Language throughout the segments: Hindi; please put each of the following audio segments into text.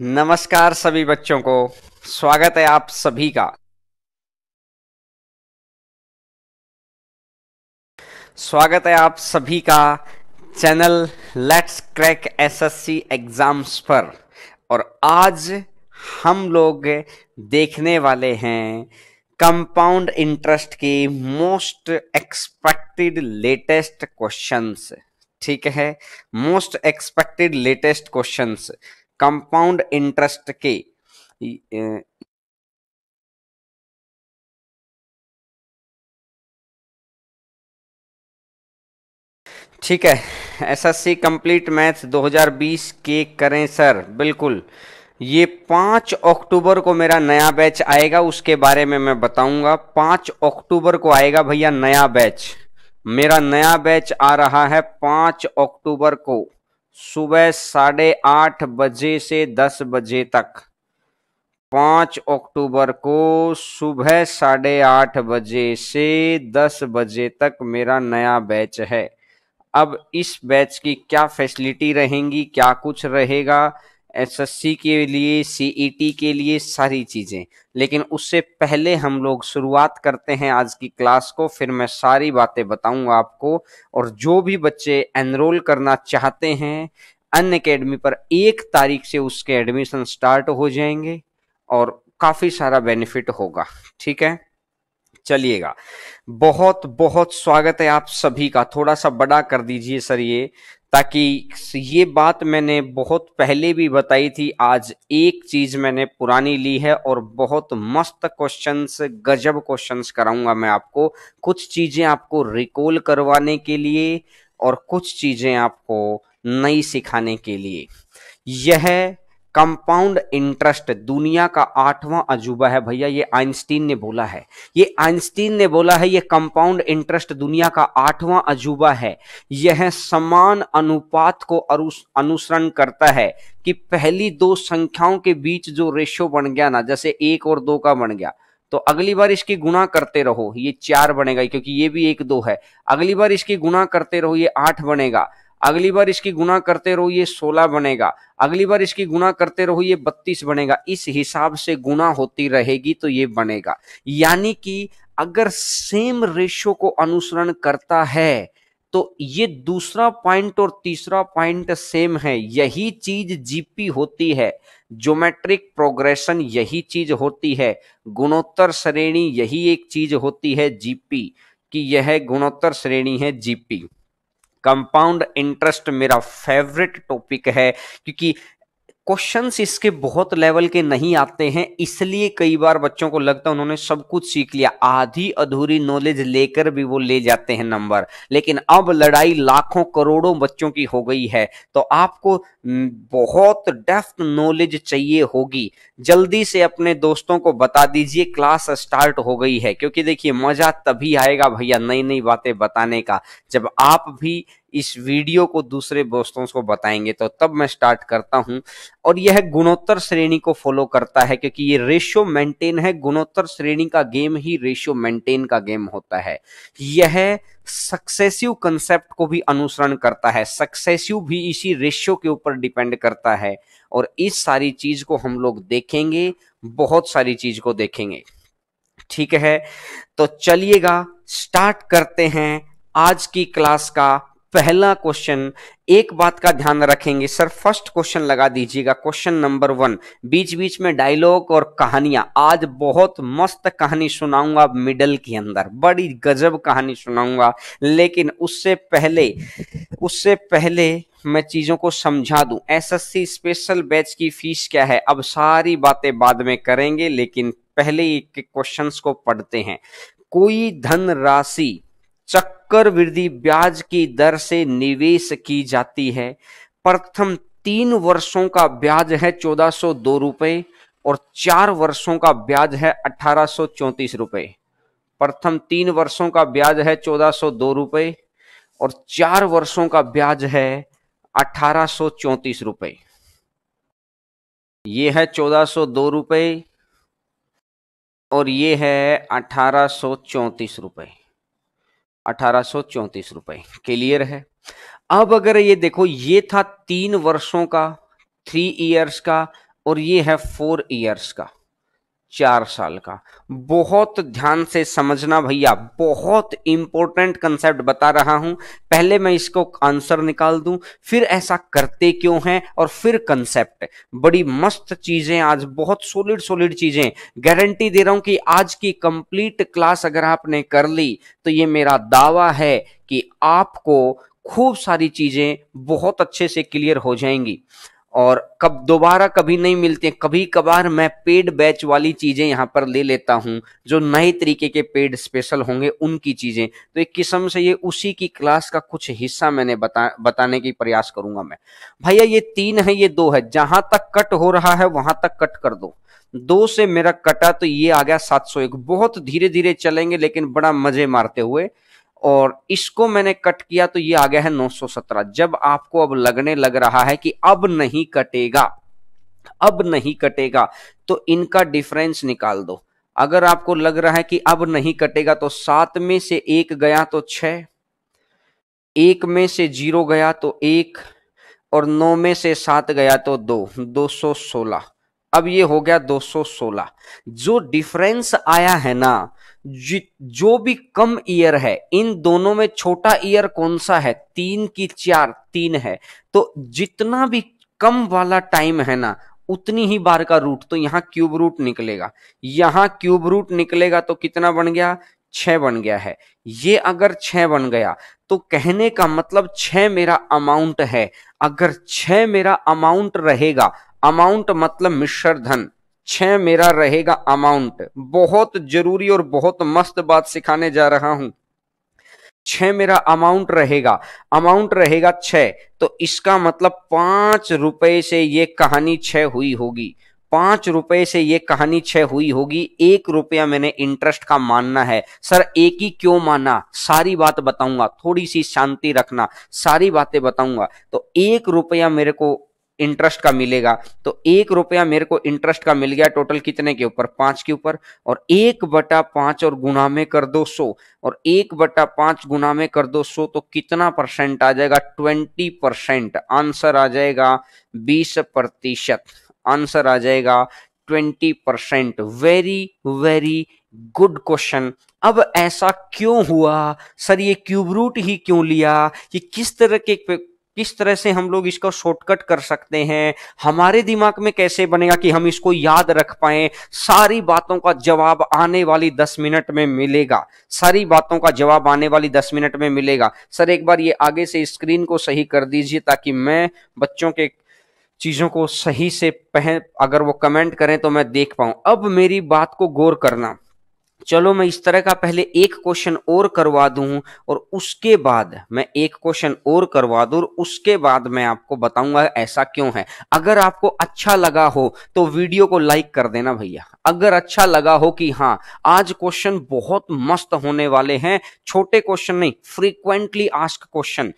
नमस्कार सभी बच्चों को स्वागत है आप सभी का स्वागत है आप सभी का channel let's crack SSC exams पर और आज हम लोग देखने वाले हैं कंपाउंड इंटरेस्ट के मोस्ट एक्सपेक्टेड लेटेस्ट क्वेश्चंस ठीक है most expected latest questions compound interest के ठीक है एसएससी कंप्लीट मैथ्स 2020 के करें सर बिल्कुल ये पांच अक्टूबर को मेरा नया बैच आएगा उसके बारे में मैं बताऊंगा पांच अक्टूबर को आएगा भैया नया बैच मेरा नया बैच आ रहा है पांच अक्टूबर को सुबह साढ़े आठ बजे से दस बजे तक पाँच अक्टूबर को सुबह साढ़े आठ बजे से दस बजे तक मेरा नया बैच है अब इस बैच की क्या फैसिलिटी रहेंगी क्या कुछ रहेगा एसएससी के लिए सीईटी e के लिए सारी चीज़ें लेकिन उससे पहले हम लोग शुरुआत करते हैं आज की क्लास को फिर मैं सारी बातें बताऊंगा आपको और जो भी बच्चे एनरोल करना चाहते हैं अन अकेडमी पर एक तारीख से उसके एडमिशन स्टार्ट हो जाएंगे और काफ़ी सारा बेनिफिट होगा ठीक है चलिएगा बहुत बहुत स्वागत है आप सभी का थोड़ा सा बड़ा कर दीजिए सर ये ताकि ये बात मैंने बहुत पहले भी बताई थी आज एक चीज मैंने पुरानी ली है और बहुत मस्त क्वेश्चंस गजब क्वेश्चंस कराऊंगा मैं आपको कुछ चीजें आपको रिकॉल करवाने के लिए और कुछ चीजें आपको नई सिखाने के लिए यह कंपाउंड इंटरेस्ट दुनिया का आठवां अजूबा है भैया ये आइंस्टीन ने बोला है ये आइंस्टीन ने बोला है ये कंपाउंड इंटरेस्ट दुनिया का आठवां अजूबा है यह समान अनुपात को अनुसरण करता है कि पहली दो संख्याओं के बीच जो रेशियो बन गया ना जैसे एक और दो का बन गया तो अगली बार इसकी गुणा करते रहो ये चार बनेगा क्योंकि ये भी एक दो है अगली बार इसकी गुणा करते रहो ये आठ बनेगा अगली बार इसकी गुना करते रहो ये सोलह बनेगा अगली बार इसकी गुना करते रहो ये बत्तीस बनेगा इस हिसाब से गुना होती रहेगी तो ये बनेगा यानी कि अगर सेम रेशो को अनुसरण करता है तो ये दूसरा पॉइंट और तीसरा पॉइंट सेम है यही चीज जीपी होती है ज्योमेट्रिक प्रोग्रेशन यही चीज होती है गुणोत्तर श्रेणी यही एक चीज होती है जीपी कि यह गुणोत्तर श्रेणी है जीपी कंपाउंड इंटरेस्ट मेरा फेवरेट टॉपिक है क्योंकि क्वेश्चंस इसके बहुत लेवल के नहीं आते हैं इसलिए कई बार बच्चों को लगता है उन्होंने सब कुछ सीख लिया आधी अधूरी नॉलेज लेकर भी वो ले जाते हैं नंबर लेकिन अब लड़ाई लाखों करोड़ों बच्चों की हो गई है तो आपको बहुत डेफ्थ नॉलेज चाहिए होगी जल्दी से अपने दोस्तों को बता दीजिए क्लास स्टार्ट हो गई है क्योंकि देखिए मजा तभी आएगा भैया नई नई बातें बताने का जब आप भी इस वीडियो को दूसरे दोस्तों को बताएंगे तो तब मैं स्टार्ट करता हूं और यह गुणोत्तर श्रेणी को फॉलो करता है क्योंकि ये रेशियो मेंटेन है गुणोत्तर श्रेणी का गेम ही रेशियो मेंटेन का गेम होता है यह सक्सेसिव कंसेप्ट को भी अनुसरण करता है सक्सेसिव भी इसी रेशियो के ऊपर डिपेंड करता है और इस सारी चीज को हम लोग देखेंगे बहुत सारी चीज को देखेंगे ठीक है तो चलिएगा स्टार्ट करते हैं आज की क्लास का पहला क्वेश्चन एक बात का ध्यान रखेंगे सर फर्स्ट क्वेश्चन लगा दीजिएगा क्वेश्चन नंबर वन बीच बीच में डायलॉग और कहानियां आज बहुत मस्त कहानी सुनाऊंगा मिडल के अंदर बड़ी गजब कहानी सुनाऊंगा लेकिन उससे पहले उससे पहले मैं चीज़ों को समझा दूं एसएससी स्पेशल बैच की फीस क्या है अब सारी बातें बाद में करेंगे लेकिन पहले क्वेश्चन को पढ़ते हैं कोई धन राशि चक्र चक्रवृद्धि ब्याज की दर से निवेश की जाती है प्रथम तीन वर्षों का ब्याज है चौदह सौ दो रुपये और चार वर्षों का ब्याज है अठारह सौ चौतीस रुपये प्रथम तीन वर्षों का ब्याज है चौदह सौ दो रुपये और चार वर्षों का ब्याज है अठारह सौ चौतीस रुपये ये है चौदह सौ दो रुपये और ये है अठारह सौ चौंतीस रुपये अठारह रुपए क्लियर है अब अगर ये देखो ये था तीन वर्षों का थ्री ईयर्स का और ये है फोर ईयर्स का चार साल का बहुत ध्यान से समझना भैया बहुत इंपॉर्टेंट कंसेप्ट बता रहा हूं पहले मैं इसको आंसर निकाल दूं फिर ऐसा करते क्यों हैं और फिर कंसेप्ट बड़ी मस्त चीजें आज बहुत सोलिड सोलिड चीजें गारंटी दे रहा हूं कि आज की कंप्लीट क्लास अगर आपने कर ली तो ये मेरा दावा है कि आपको खूब सारी चीजें बहुत अच्छे से क्लियर हो जाएंगी और कब दोबारा कभी नहीं मिलते कभी कभार मैं पेड बैच वाली चीज़ें यहाँ पर ले लेता हूँ जो नए तरीके के पेड स्पेशल होंगे उनकी चीज़ें तो एक किस्म से ये उसी की क्लास का कुछ हिस्सा मैंने बता बताने की प्रयास करूंगा मैं भैया ये तीन है ये दो है जहां तक कट हो रहा है वहां तक कट कर दो दो से मेरा कटा तो ये आ गया सात सौ एक बहुत धीरे धीरे चलेंगे लेकिन बड़ा मजे मारते हुए और इसको मैंने कट किया तो ये आ गया है 917 जब आपको अब लगने लग रहा है कि अब नहीं कटेगा अब नहीं कटेगा तो इनका डिफरेंस निकाल दो अगर आपको लग रहा है कि अब नहीं कटेगा तो सात में से एक गया तो छ एक में से जीरो गया तो एक और नौ में से सात गया तो दो दो सौ सोलह अब ये हो गया 216 जो डिफरेंस आया है ना जो भी कम ईयर है इन दोनों में छोटा ईयर कौन सा है तीन की चार तीन है तो जितना भी कम वाला टाइम है ना उतनी ही बार का रूट तो यहाँ क्यूब रूट निकलेगा यहाँ क्यूब रूट निकलेगा तो कितना बन गया छह बन गया है ये अगर छ बन गया तो कहने का मतलब छ मेरा अमाउंट है अगर छ मेरा अमाउंट रहेगा अमाउंट मतलब मिश्र धन छह मेरा रहेगा अमाउंट बहुत जरूरी और बहुत मस्त बात सिखाने जा रहा हूं छह मेरा अमाउंट रहेगा अमाउंट रहेगा छह तो इसका मतलब पांच रुपए से ये कहानी छह हुई होगी पांच रुपए से ये कहानी छह हुई होगी एक रुपया मैंने इंटरेस्ट का मानना है सर एक ही क्यों माना सारी बात बताऊंगा थोड़ी सी शांति रखना सारी बातें बताऊंगा तो एक रुपया मेरे को इंटरेस्ट का मिलेगा तो एक रुपया मेरे को इंटरेस्ट का मिल गया टोटल कितने के ऊपर पांच के ऊपर और एक बटा पांच और गुना में कर दो सो और एक बटा पांच गुना में कर दो सो तो कितना परसेंट आ जाएगा ट्वेंटी परसेंट आंसर आ जाएगा बीस प्रतिशत आंसर आ जाएगा twenty percent very very good question अब ऐसा क्यों हुआ सर ये क्यूब रूट ही क्यों लिया ये किस तरह के किस तरह से हम लोग इसको शॉर्टकट कर सकते हैं हमारे दिमाग में कैसे बनेगा कि हम इसको याद रख पाए सारी बातों का जवाब आने वाली दस मिनट में मिलेगा सारी बातों का जवाब आने वाली दस मिनट में मिलेगा सर एक बार ये आगे से स्क्रीन को सही कर दीजिए ताकि मैं बच्चों के चीजों को सही से पह अगर वो कमेंट करें तो मैं देख पाऊं अब मेरी बात को गौर करना चलो मैं इस तरह का पहले एक क्वेश्चन और करवा दूं और उसके बाद मैं एक क्वेश्चन और करवा दूं और उसके बाद मैं आपको बताऊंगा ऐसा क्यों है अगर आपको अच्छा लगा हो तो वीडियो को लाइक कर देना भैया अगर अच्छा लगा हो कि हाँ आज क्वेश्चन बहुत मस्त होने वाले हैं छोटे क्वेश्चन नहीं फ्रीक्वेंटली आस्क क्वेश्चन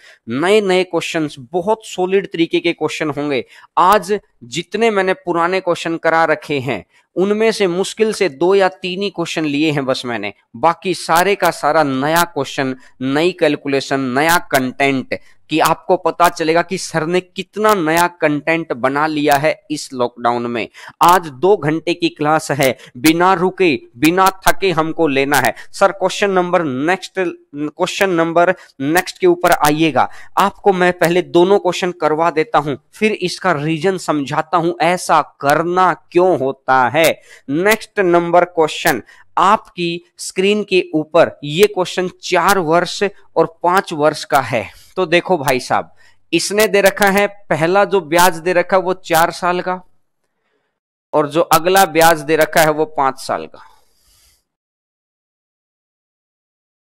नए नए क्वेश्चन बहुत सोलिड तरीके के क्वेश्चन होंगे आज जितने मैंने पुराने क्वेश्चन करा रखे हैं उनमें से मुश्किल से दो या तीन ही क्वेश्चन लिए हैं बस मैंने बाकी सारे का सारा नया क्वेश्चन नई कैलकुलेशन नया कंटेंट कि आपको पता चलेगा कि सर ने कितना नया कंटेंट बना लिया है इस लॉकडाउन में आज दो घंटे की क्लास है बिना रुके बिना थके हमको लेना है sir question number next question number next के ऊपर आइएगा आपको मैं पहले दोनों क्वेश्चन करवा देता हूं फिर इसका रीजन समझाता हूं ऐसा करना क्यों होता है नेक्स्ट नंबर क्वेश्चन आपकी स्क्रीन के ऊपर ये क्वेश्चन चार वर्ष और पांच वर्ष का है तो देखो भाई साहब इसने दे रखा है पहला जो ब्याज दे रखा है वो चार साल का और जो अगला ब्याज दे रखा है वो पांच साल का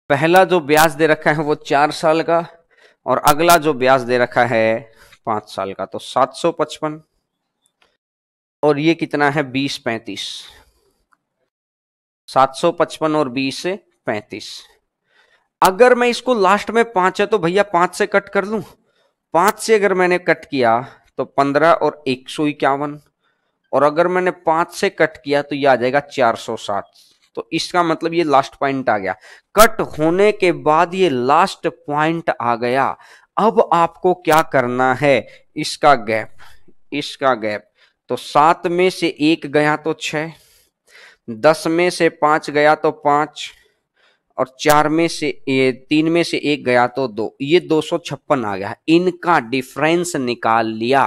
पहला जो ब्याज दे रखा है वो चार साल का और अगला जो ब्याज दे रखा है पांच साल का तो सात सौ पचपन और ये कितना है बीस पैंतीस सात सौ पचपन और बीस पैंतीस अगर मैं इसको लास्ट में पांच है तो भैया पांच से कट कर लू पांच से अगर मैंने कट किया तो पंद्रह और एक सौ इक्यावन और अगर मैंने पांच से कट किया तो ये आ जाएगा चार सौ सात तो इसका मतलब ये लास्ट पॉइंट आ गया कट होने के बाद ये लास्ट पॉइंट आ गया अब आपको क्या करना है इसका गैप इसका गैप तो सात में से एक गया तो छ दस में से पांच गया तो पांच और चार में से तीन में से एक गया तो दो ये दो सौ छप्पन आ गया इनका डिफरेंस निकाल लिया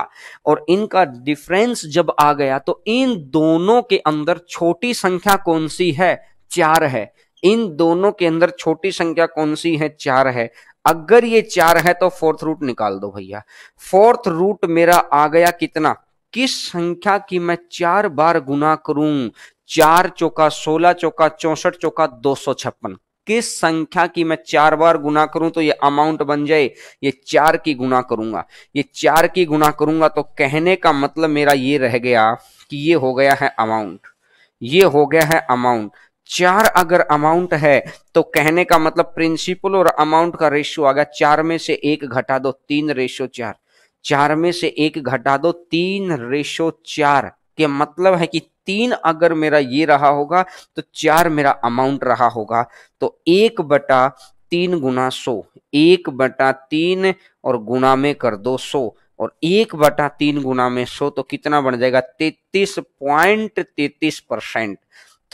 और इनका डिफरेंस जब आ गया तो इन दोनों के अंदर छोटी संख्या कौन सी है चार है इन दोनों के अंदर छोटी संख्या कौन सी है चार है अगर ये चार है तो फोर्थ रूट निकाल दो भैया फोर्थ रूट मेरा आ गया कितना किस संख्या की मैं चार बार गुना करूं चार चौका सोलह चौका चौसठ चौका दो सौ छप्पन किस संख्या की मैं चार बार गुना करूं तो ये अमाउंट बन जाए ये चार की गुना करूंगा ये चार की गुना करूंगा तो कहने का मतलब मेरा ये रह गया कि ये हो गया है अमाउंट ये हो गया है अमाउंट चार अगर अमाउंट है तो कहने का मतलब प्रिंसिपल और अमाउंट का रेशियो आ गया चार में से एक घटा दो तीन रेशियो चार चार में से एक घटा दो तीन रेशो चार के मतलब है कि तीन अगर मेरा ये रहा होगा तो चार मेरा अमाउंट रहा होगा तो एक बटा तीन गुना सो एक बटा तीन और गुना में कर दो सो और एक बटा तीन गुना में सो तो कितना बन जाएगा तेतीस पॉइंट तेतीस percent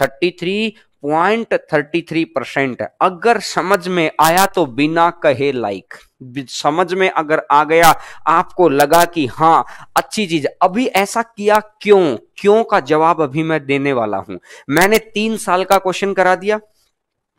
thirty three point thirty three percent अगर समझ में आया तो बिना कहे लाइक समझ में अगर आ गया आपको लगा कि हाँ अच्छी चीज अभी ऐसा किया क्यों क्यों का जवाब अभी मैं देने वाला हूं मैंने तीन साल का क्वेश्चन करा दिया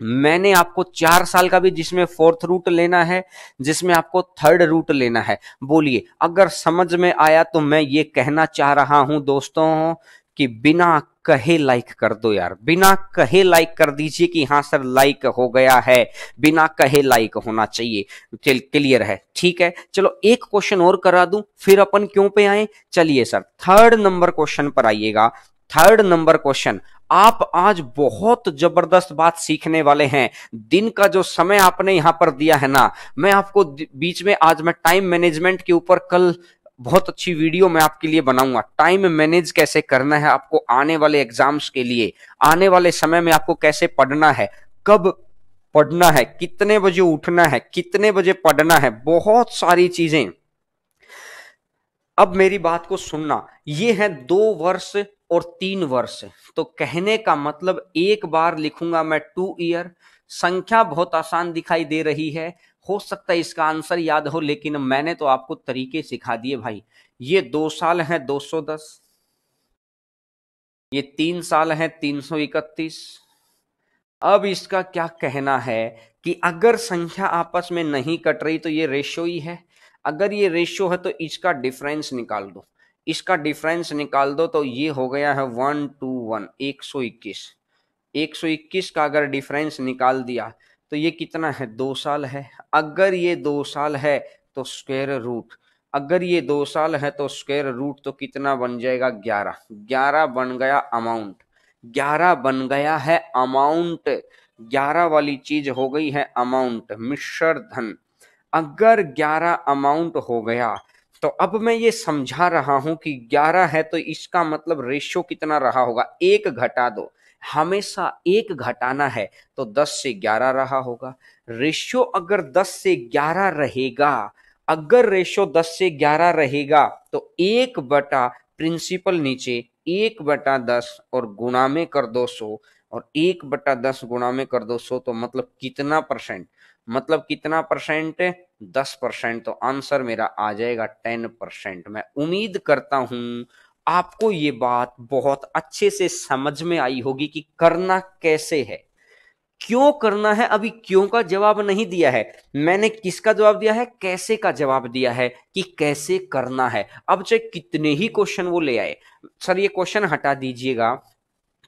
मैंने आपको चार साल का भी जिसमें फोर्थ रूट लेना है जिसमें आपको थर्ड रूट लेना है बोलिए अगर समझ में आया तो मैं ये कहना चाह रहा हूं दोस्तों कि बिना कहे लाइक कर दो यार बिना कहे लाइक कर दीजिए कि हाँ सर लाइक हो गया है बिना कहे लाइक होना चाहिए क्लियर है ठीक है चलो एक क्वेश्चन और करा दूं फिर अपन क्यों पे आए चलिए सर थर्ड नंबर क्वेश्चन पर आइएगा थर्ड नंबर क्वेश्चन आप आज बहुत जबरदस्त बात सीखने वाले हैं दिन का जो समय आपने यहां पर दिया है ना मैं आपको बीच में आज मैं टाइम मैनेजमेंट के ऊपर कल बहुत अच्छी वीडियो मैं आपके लिए बनाऊंगा टाइम मैनेज कैसे करना है आपको आने वाले एग्जाम्स के लिए आने वाले समय में आपको कैसे पढ़ना है कब पढ़ना है कितने बजे उठना है कितने बजे पढ़ना है बहुत सारी चीजें अब मेरी बात को सुनना ये है दो वर्ष और तीन वर्ष तो कहने का मतलब एक बार लिखूंगा मैं टू ईयर संख्या बहुत आसान दिखाई दे रही है हो सकता है इसका आंसर याद हो लेकिन मैंने तो आपको तरीके सिखा दिए भाई ये दो साल है दो सौ दस ये तीन साल है तीन सौ इकतीस अब इसका क्या कहना है कि अगर संख्या आपस में नहीं कट रही तो ये रेशो ही है अगर ये रेशो है तो इसका डिफरेंस निकाल दो इसका डिफरेंस निकाल दो तो ये हो गया है वन टू वन एक सौ इक्कीस एक सौ इक्कीस का अगर डिफरेंस निकाल दिया तो ये कितना है दो साल है अगर ये दो साल है तो स्क्वेयर रूट अगर ये दो साल है तो स्क्वेयर रूट तो कितना बन जाएगा ग्यारह ग्यारह बन गया अमाउंट ग्यारह बन गया है अमाउंट ग्यारह वाली चीज हो गई है अमाउंट मिश्र धन अगर ग्यारह अमाउंट हो गया तो अब मैं ये समझा रहा हूं कि ग्यारह है तो इसका मतलब रेशियो कितना रहा होगा एक घटा दो हमेशा एक घटाना है तो 10 से 11 रहा होगा रेशियो अगर 10 से 11 रहेगा अगर रेशियो 10 से 11 रहेगा तो एक बटा प्रिंसिपल नीचे एक बटा दस और गुणा में कर दो सो और एक बटा दस गुणा में कर दो सो तो मतलब कितना परसेंट मतलब कितना परसेंट दस परसेंट तो आंसर मेरा आ जाएगा टेन परसेंट मैं उम्मीद करता हूं आपको ये बात बहुत अच्छे से समझ में आई होगी कि करना कैसे है क्यों करना है अभी क्यों का जवाब नहीं दिया है मैंने किसका जवाब दिया है कैसे का जवाब दिया है कि कैसे करना है अब चाहे कितने ही क्वेश्चन वो ले आए सर ये क्वेश्चन हटा दीजिएगा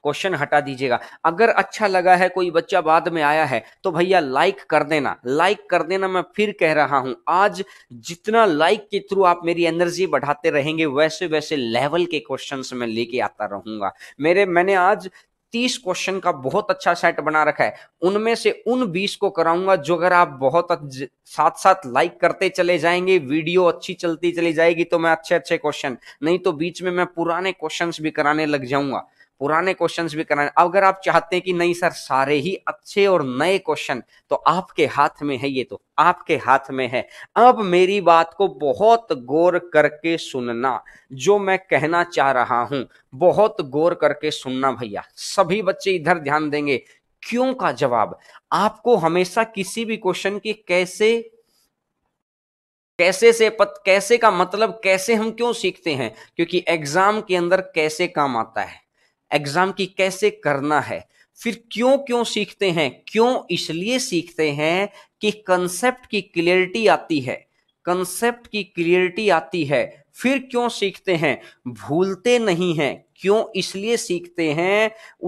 क्वेश्चन हटा दीजिएगा अगर अच्छा लगा है कोई बच्चा बाद में आया है तो भैया लाइक कर देना लाइक कर देना मैं फिर कह रहा हूं आज जितना लाइक के थ्रू आप मेरी एनर्जी बढ़ाते रहेंगे वैसे वैसे लेवल के क्वेश्चन में लेके आता रहूंगा मेरे मैंने आज तीस क्वेश्चन का बहुत अच्छा सेट बना रखा है उनमें से उन बीस को कराऊंगा जो अगर आप बहुत साथ साथ लाइक करते चले जाएंगे वीडियो अच्छी चलती चली जाएगी तो मैं अच्छे अच्छे क्वेश्चन नहीं तो बीच में मैं पुराने क्वेश्चन भी कराने लग जाऊंगा पुराने क्वेश्चंस भी कराने अगर आप चाहते हैं कि नहीं सर सारे ही अच्छे और नए क्वेश्चन तो आपके हाथ में है ये तो आपके हाथ में है अब मेरी बात को बहुत गौर करके सुनना जो मैं कहना चाह रहा हूं बहुत गौर करके सुनना भैया सभी बच्चे इधर ध्यान देंगे क्यों का जवाब आपको हमेशा किसी भी क्वेश्चन की कैसे कैसे से पत कैसे का मतलब कैसे हम क्यों सीखते हैं क्योंकि एग्जाम के अंदर कैसे काम आता है एग्जाम की कैसे करना है फिर क्यों क्यों सीखते हैं क्यों इसलिए सीखते हैं कि कंसेप्ट की क्लियरिटी आती है कंसेप्ट की क्लियरिटी आती है फिर क्यों सीखते हैं भूलते नहीं हैं क्यों इसलिए सीखते हैं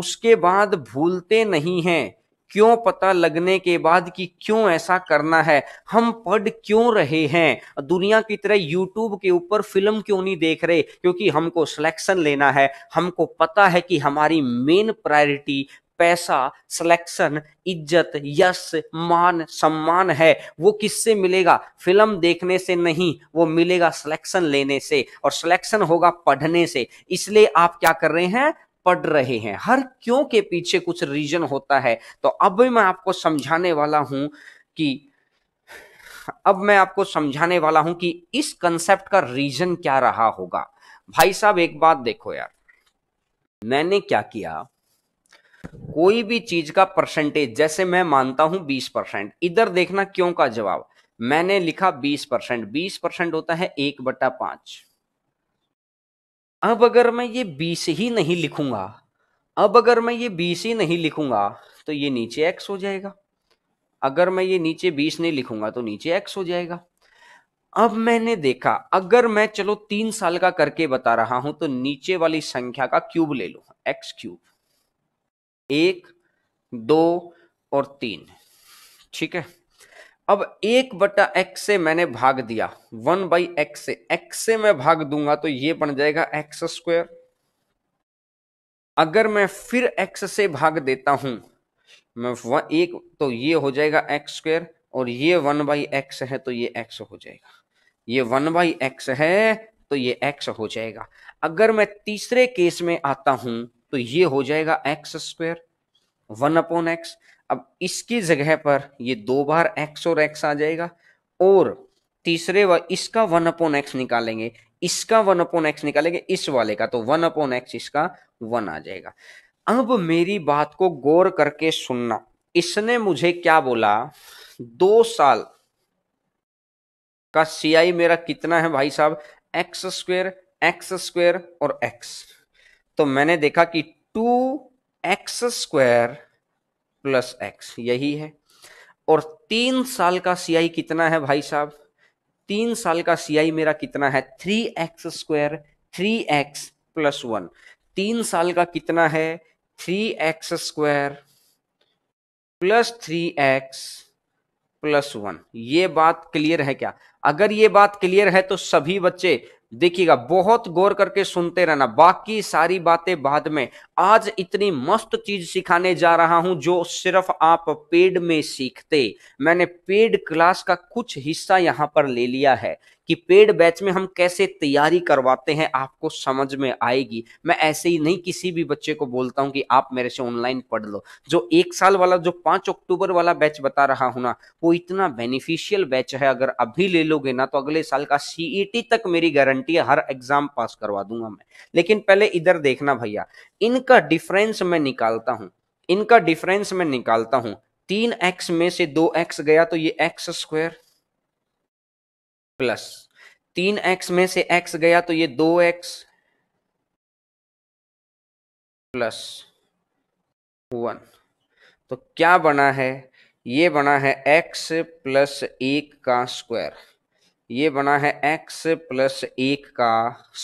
उसके बाद भूलते नहीं हैं क्यों पता लगने के बाद कि क्यों ऐसा करना है हम पढ़ क्यों रहे हैं दुनिया की तरह यूट्यूब के ऊपर फिल्म क्यों नहीं देख रहे क्योंकि हमको सिलेक्शन लेना है हमको पता है कि हमारी मेन प्रायोरिटी पैसा सिलेक्शन इज्जत यश मान सम्मान है वो किससे मिलेगा फिल्म देखने से नहीं वो मिलेगा सिलेक्शन लेने से और सिलेक्शन होगा पढ़ने से इसलिए आप क्या कर रहे हैं पढ़ रहे हैं हर क्यों के पीछे कुछ रीजन होता है तो अब मैं आपको समझाने वाला हूं कि अब मैं आपको समझाने वाला हूं कि इस कंसेप्ट का रीजन क्या रहा होगा भाई साहब एक बात देखो यार मैंने क्या किया कोई भी चीज का परसेंटेज जैसे मैं मानता हूं बीस परसेंट इधर देखना क्यों का जवाब मैंने लिखा बीस परसेंट बीस परसेंट होता है एक बटा पांच अब अगर मैं ये बीस ही नहीं लिखूंगा अब अगर मैं ये बीस ही नहीं लिखूंगा तो ये नीचे एक्स हो जाएगा अगर मैं ये नीचे बीस नहीं लिखूंगा तो नीचे एक्स हो जाएगा अब मैंने देखा अगर मैं चलो तीन साल का करके बता रहा हूं तो नीचे वाली संख्या का क्यूब ले लो एक्स क्यूब एक दो और तीन ठीक है अब एक बटा एक्स से मैंने भाग दिया वन बाई एक्स से एक्स से मैं भाग दूंगा तो ये बन जाएगा एक्स स्क्वायर अगर मैं फिर एक्स से भाग देता हूं मैं वन एक तो ये हो जाएगा एक्स स्क्वायर और ये वन बाई एक्स है तो ये एक्स हो जाएगा ये वन बाई एक्स है तो ये एक्स हो जाएगा अगर मैं तीसरे केस में आता हूं तो ये हो जाएगा x square one upon x अब इसकी जगह पर ये दो बार एक्स और एक्स आ जाएगा और तीसरे व इसका वन अपॉन एक्स निकालेंगे इसका वन अपॉन एक्स निकालेंगे इस वाले का तो वन अपॉन एक्स इसका वन आ जाएगा अब मेरी बात को गौर करके सुनना इसने मुझे क्या बोला दो साल का सीआई मेरा कितना है भाई साहब एक्स स्क्वेयर एक्स स्क्वेयर और एक्स तो मैंने देखा कि two x square plus x यही है और तीन साल का सीआई कितना है भाई साहब तीन साल का सीआई मेरा कितना है three x square three x plus one तीन साल का कितना है three x square plus three x plus one ये बात क्लियर है क्या अगर ये बात क्लियर है तो सभी बच्चे देखिएगा बहुत गौर करके सुनते रहना बाकी सारी बातें बाद में आज इतनी मस्त चीज सिखाने जा रहा हूं जो सिर्फ आप पेड में सीखते मैंने पेड क्लास का कुछ हिस्सा यहां पर ले लिया है कि पेड बैच में हम कैसे तैयारी करवाते हैं आपको समझ में आएगी मैं ऐसे ही नहीं किसी भी बच्चे को बोलता हूं कि आप मेरे से ऑनलाइन पढ़ लो जो एक साल वाला जो पांच अक्टूबर वाला बैच बता रहा हूं ना वो इतना बेनिफिशियल बैच है अगर अभी ले लोगे ना तो अगले साल का सीईटी e तक मेरी गारंटी है हर एग्जाम पास करवा दूंगा मैं लेकिन पहले इधर देखना भैया इनका डिफरेंस मैं निकालता हूं इनका डिफरेंस मैं निकालता हूं तीन एक्स में से दो एक्स गया तो ये एक्स स्क्वायर प्लस तीन एक्स में से एक्स गया तो ये दो एक्स प्लस वन तो क्या बना है ये बना है एक्स प्लस एक का स्क्वायर ये बना है एक्स प्लस एक का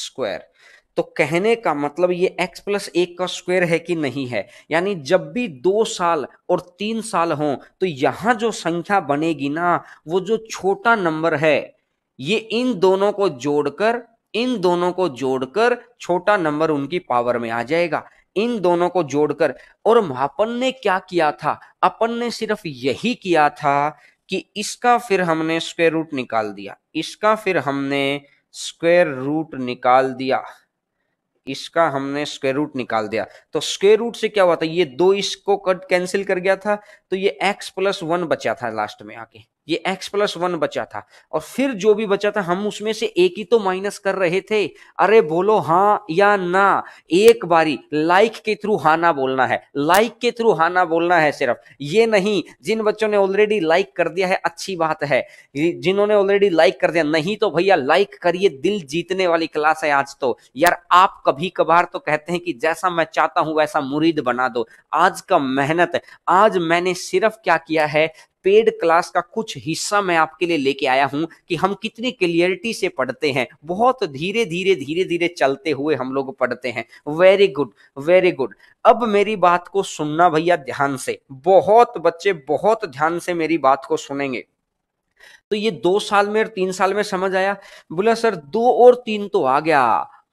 स्क्वायर तो कहने का मतलब ये x प्लस एक का स्क्वायर है कि नहीं है यानी जब भी दो साल और तीन साल हो तो यहां जो संख्या बनेगी ना वो जो छोटा नंबर है ये इन दोनों को जोड़कर इन दोनों को जोड़कर छोटा नंबर उनकी पावर में आ जाएगा इन दोनों को जोड़कर और अपन ने क्या किया था अपन ने सिर्फ यही किया था कि इसका फिर हमने स्क्वेयर रूट निकाल दिया इसका फिर हमने स्क्वेयर रूट निकाल दिया इसका हमने स्क्वेयर रूट निकाल दिया तो स्क्वेयर रूट से क्या हुआ था ये दो इसको कट कैंसिल कर गया था तो ये एक्स प्लस वन बचा था लास्ट में आके ये x प्लस वन बचा था और फिर जो भी बचा था हम उसमें से एक ही तो माइनस कर रहे थे अरे बोलो हाँ या ना एक बारी लाइक के थ्रू हाना ना बोलना है लाइक के थ्रू हाना ना बोलना है सिर्फ ये नहीं जिन बच्चों ने ऑलरेडी लाइक कर दिया है अच्छी बात है जिन्होंने ऑलरेडी लाइक कर दिया नहीं तो भैया लाइक करिए दिल जीतने वाली क्लास है आज तो यार आप कभी कभार तो कहते हैं कि जैसा मैं चाहता हूं वैसा मुरीद बना दो आज का मेहनत आज मैंने सिर्फ क्या किया है पेड क्लास का कुछ हिस्सा मैं आपके लिए लेके आया हूं कि हम कितनी क्लियरिटी से पढ़ते हैं बहुत धीरे धीरे धीरे धीरे चलते हुए हम लोग पढ़ते हैं वेरी गुड वेरी गुड अब मेरी बात को सुनना भैया ध्यान से बहुत बच्चे बहुत ध्यान से मेरी बात को सुनेंगे तो ये दो साल में और तीन साल में समझ आया बोला सर दो और तीन तो आ गया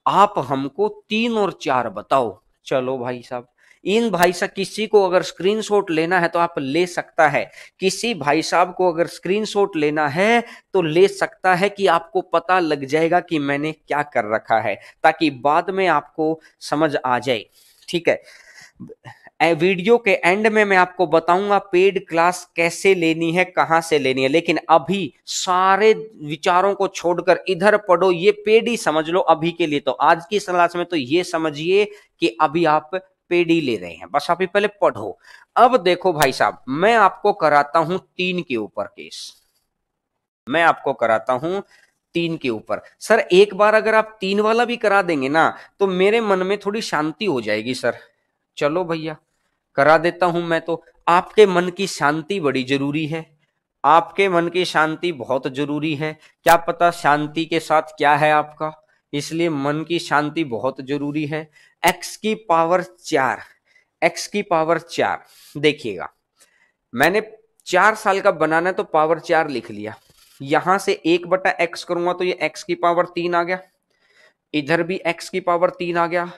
आप हमको तीन और चार बताओ चलो भाई साहब इन भाई साहब किसी को अगर स्क्रीनशॉट लेना है तो आप ले सकता है किसी भाई साहब को अगर स्क्रीनशॉट लेना है तो ले सकता है कि आपको पता लग जाएगा कि मैंने क्या कर रखा है ताकि बाद में आपको समझ आ जाए ठीक है वीडियो के एंड में मैं आपको बताऊंगा पेड क्लास कैसे लेनी है कहां से लेनी है लेकिन अभी सारे विचारों को छोड़कर इधर पढ़ो ये पेड ही समझ लो अभी के लिए तो आज की क्लास में तो ये समझिए कि अभी आप पेडी ले रहे हैं बस आप ये पहले पढ़ो अब देखो भाई साहब मैं आपको कराता हूं तीन के ऊपर केस मैं आपको कराता हूं तीन के ऊपर सर एक बार अगर आप तीन वाला भी करा देंगे ना तो मेरे मन में थोड़ी शांति हो जाएगी सर चलो भैया करा देता हूं मैं तो आपके मन की शांति बड़ी जरूरी है आपके मन की शांति बहुत जरूरी है क्या पता शांति के साथ क्या है आपका इसलिए मन की शांति बहुत जरूरी है एक्स की पावर चार एक्स की पावर चार देखिएगा मैंने चार साल का बनाना तो पावर चार लिख लिया यहां से एक बटा एक्स करूंगा तो ये एक्स की पावर तीन आ गया इधर भी एक्स की पावर तीन आ गया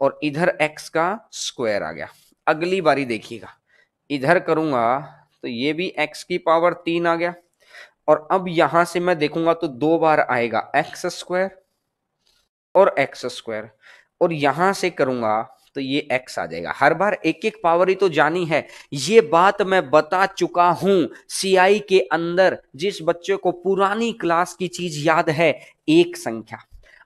और इधर एक्स का स्क्वायर आ गया अगली बारी देखिएगा इधर करूंगा तो ये भी एक्स की पावर तीन आ गया और अब यहां से मैं देखूंगा तो दो बार आएगा एक्स स्क्वायर और एक्स स्क्वायर और यहां से करूंगा तो ये एक्स आ जाएगा हर बार एक एक पावर ही तो जानी है ये बात मैं बता चुका हूं सीआई के अंदर जिस बच्चे को पुरानी क्लास की चीज याद है एक संख्या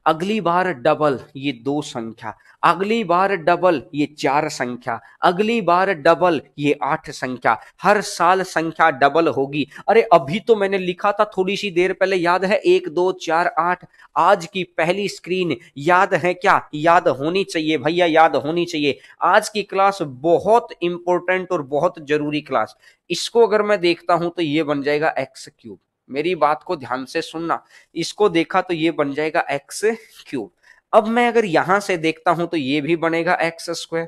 अगली बार डबल ये दो संख्या अगली बार डबल ये चार संख्या अगली बार डबल ये आठ संख्या हर साल संख्या डबल होगी अरे अभी तो मैंने लिखा था थोड़ी सी देर पहले याद है एक दो चार आठ आज की पहली स्क्रीन याद है क्या याद होनी चाहिए भैया याद होनी चाहिए आज की क्लास बहुत इंपॉर्टेंट और बहुत जरूरी क्लास इसको अगर मैं देखता हूं तो ये बन जाएगा एक्स क्यूब मेरी बात को ध्यान से सुनना इसको देखा तो ये बन जाएगा एक्स क्यूब अब मैं अगर यहां से देखता हूं तो ये भी बनेगा एक्स स्क्वायर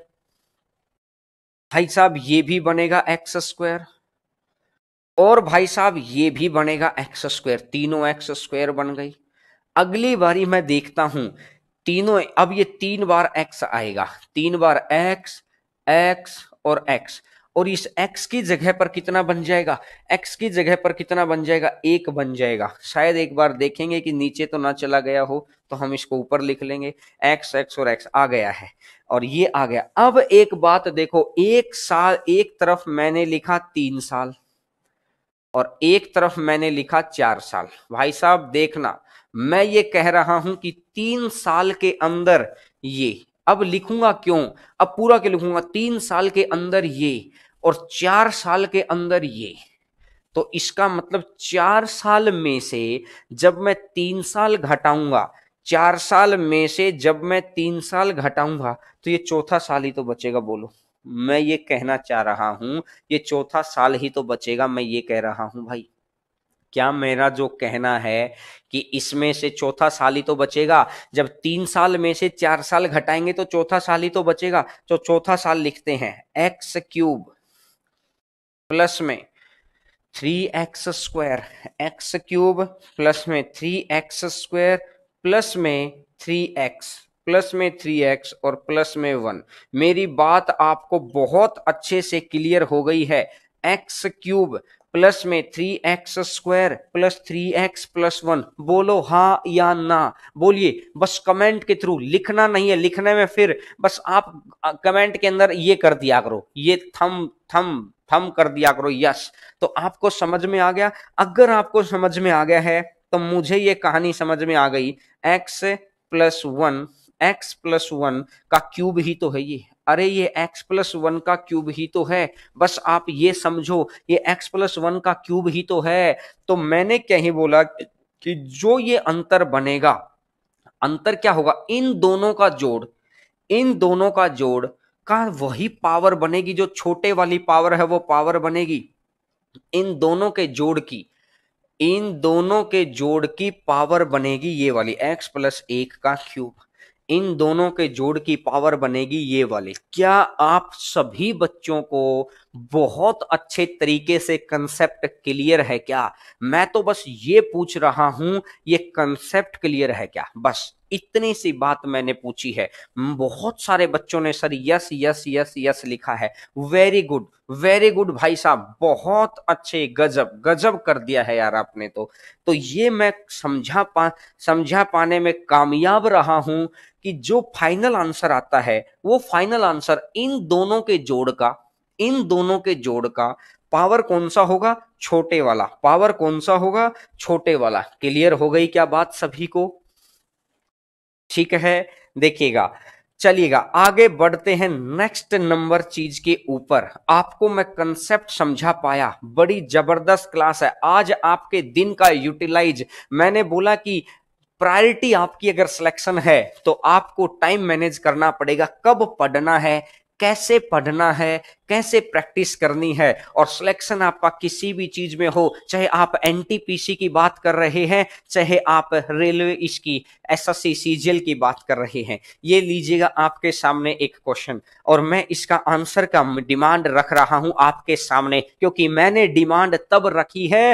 भाई साहब ये भी बनेगा एक्स स्क्वायर और भाई साहब ये भी बनेगा एक्स स्क्वायर तीनों एक्स स्क्वायर बन गई अगली बारी मैं देखता हूं तीनों अब ये तीन बार एक्स आएगा तीन बार एक्स एक्स और एक्स और इस x की जगह पर कितना बन जाएगा x की जगह पर कितना बन जाएगा एक बन जाएगा शायद एक बार देखेंगे कि नीचे तो ना चला गया हो तो हम इसको ऊपर लिख लेंगे x x और x आ गया है और ये आ गया अब एक बात देखो एक साल एक तरफ मैंने लिखा तीन साल और एक तरफ मैंने लिखा चार साल भाई साहब देखना मैं ये कह रहा हूं कि तीन साल के अंदर ये अब लिखूंगा क्यों अब पूरा के लिखूंगा तीन साल के अंदर ये और चार साल के अंदर ये तो इसका मतलब चार साल में से जब मैं तीन साल घटाऊंगा चार साल में से जब मैं तीन साल घटाऊंगा तो ये चौथा साल ही तो बचेगा बोलो मैं ये कहना चाह रहा हूं ये चौथा साल ही तो बचेगा मैं ये कह रहा हूं भाई क्या मेरा जो कहना है कि इसमें से चौथा साल ही तो बचेगा जब तीन साल में से चार साल घटाएंगे तो चौथा साल ही तो बचेगा तो चौथा साल लिखते हैं एक्स क्यूब प्लस में three x square x cube plus में थ्री एक्स स्क्वायर प्लस में थ्री एक्स प्लस में थ्री एक्स और प्लस में वन मेरी बात आपको बहुत अच्छे से क्लियर हो गई है एक्स क्यूब प्लस में three x square plus three x plus one बोलो हाँ या ना बोलिए बस कमेंट के थ्रू लिखना नहीं है लिखने में फिर बस आप कमेंट के अंदर ये कर दिया करो ये थम थम थम कर दिया करो यस तो आपको समझ में आ गया अगर आपको समझ में आ गया है तो मुझे ये कहानी समझ में आ गई x plus one x plus one का क्यूब ही तो है ये अरे ये एक्स प्लस वन का क्यूब ही तो है बस आप ये समझो ये एक्स प्लस वन का क्यूब ही तो है तो मैंने कहीं बोला कि जो ये अंतर बनेगा अंतर क्या होगा इन दोनों का जोड़ इन दोनों का जोड़ का वही पावर बनेगी जो छोटे वाली पावर है वो पावर बनेगी इन दोनों के जोड़ की इन दोनों के जोड़ की पावर बनेगी ये वाली x प्लस एक का क्यूब इन दोनों के जोड़ की पावर बनेगी ये वाली क्या आप सभी बच्चों को बहुत अच्छे तरीके से कंसेप्ट क्लियर है क्या मैं तो बस ये पूछ रहा हूं ये कंसेप्ट क्लियर है क्या बस इतनी सी बात मैंने पूछी है बहुत सारे बच्चों ने sir yes yes yes yes लिखा है वेरी गुड वेरी गुड भाई साहब बहुत अच्छे गजब गजब कर दिया है यार आपने तो तो ये मैं समझा पा समझा पाने में कामयाब रहा हूं कि जो फाइनल आंसर आता है वो फाइनल आंसर इन दोनों के जोड़ का इन दोनों के जोड़ का पावर कौन सा होगा छोटे वाला पावर कौन सा होगा छोटे वाला क्लियर हो गई क्या बात सभी को ठीक है देखिएगा चलिएगा आगे बढ़ते हैं नेक्स्ट नंबर चीज के ऊपर आपको मैं कंसेप्ट समझा पाया बड़ी जबरदस्त क्लास है आज आपके दिन का यूटिलाइज मैंने बोला कि प्रायोरिटी आपकी अगर सिलेक्शन है तो आपको टाइम मैनेज करना पड़ेगा कब पढ़ना है कैसे पढ़ना है कैसे प्रैक्टिस करनी है और सिलेक्शन आपका किसी भी चीज में हो चाहे आप एनटीपीसी की बात कर रहे हैं चाहे आप रेलवे इसकी एसएससी सीजीएल की बात कर रहे हैं ये लीजिएगा आपके सामने एक क्वेश्चन और मैं इसका आंसर का डिमांड रख रहा हूं आपके सामने क्योंकि मैंने डिमांड तब रखी है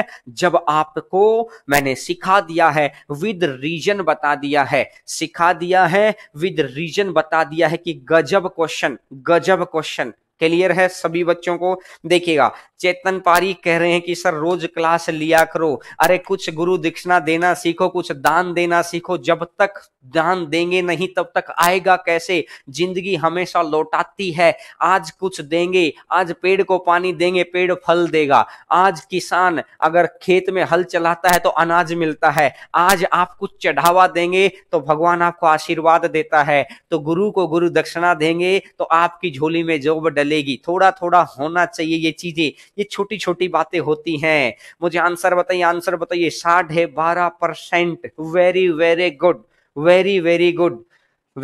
जब आपको मैंने सिखा दिया है विद रीजन बता दिया है सिखा दिया है विद रीजन बता दिया है कि गजब क्वेश्चन गजब क्वेश्चन क्लियर है सभी बच्चों को देखिएगा चेतन पारी कह रहे हैं कि सर रोज क्लास लिया करो अरे कुछ गुरु दक्षिणा देना सीखो कुछ दान देना सीखो जब तक दान देंगे नहीं तब तक आएगा कैसे जिंदगी हमेशा लौटाती है आज कुछ देंगे आज पेड़ को पानी देंगे पेड़ फल देगा आज किसान अगर खेत में हल चलाता है तो अनाज मिलता है आज आप कुछ चढ़ावा देंगे तो भगवान आपको आशीर्वाद देता है तो गुरु को गुरु दक्षिणा देंगे तो आपकी झोली में जोब डल चलेगी थोड़ा थोड़ा होना चाहिए ये चीजें ये छोटी छोटी बातें होती हैं मुझे आंसर बताइए आंसर बताइए साढ़े बारह percent very very good very very good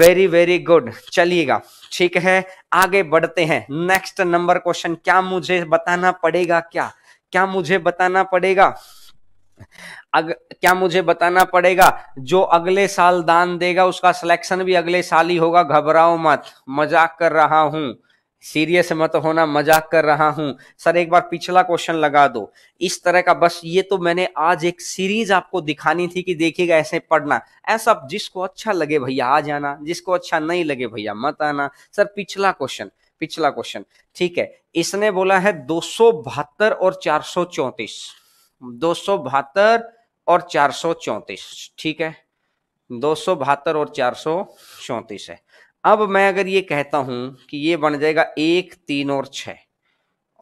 very very good चलिएगा ठीक है आगे बढ़ते हैं नेक्स्ट नंबर क्वेश्चन क्या मुझे बताना पड़ेगा क्या क्या मुझे बताना पड़ेगा अग, क्या मुझे बताना पड़ेगा जो अगले साल दान देगा उसका सिलेक्शन भी अगले साल ही होगा घबराओ मत मजाक कर रहा हूं सीरियस मत होना मजाक कर रहा हूं सर एक बार पिछला क्वेश्चन लगा दो इस तरह का बस ये तो मैंने आज एक सीरीज आपको दिखानी थी कि देखिएगा ऐसे पढ़ना ऐसा जिसको अच्छा लगे भैया आ जाना जिसको अच्छा नहीं लगे भैया मत आना सर पिछला क्वेश्चन पिछला क्वेश्चन ठीक है इसने बोला है दो और चार सौ चौंतीस दो और चार सौ ठीक है दो और चार सौ है अब मैं अगर ये कहता हूं कि ये बन जाएगा एक तीन और छ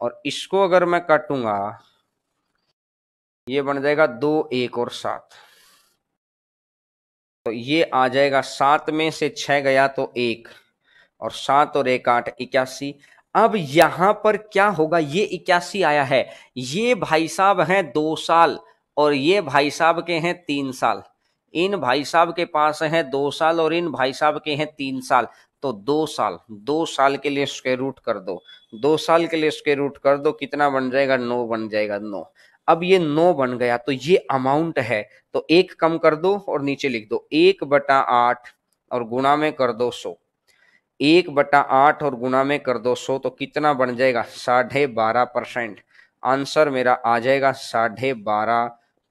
और इसको अगर मैं काटूंगा ये बन जाएगा दो एक और सात तो ये आ जाएगा सात में से छह गया तो एक और सात और एक आठ इक्यासी अब यहां पर क्या होगा ये इक्यासी आया है ये भाई साहब हैं दो साल और ये भाई साहब के हैं तीन साल इन भाई साहब के पास है दो साल और इन भाई साहब के हैं तीन साल तो दो साल दो साल के लिए स्क्वेयर रूट कर दो दो साल के लिए स्क्वेयर रूट कर दो कितना बन जाएगा नो बन जाएगा नो अब ये नो बन गया तो ये अमाउंट है तो एक कम कर दो और नीचे लिख दो एक बटा आठ और गुणा में कर दो सो एक बटा आठ और गुणा में कर दो सो तो कितना बन जाएगा साढ़े बारह परसेंट आंसर मेरा आ जाएगा साढ़े बारह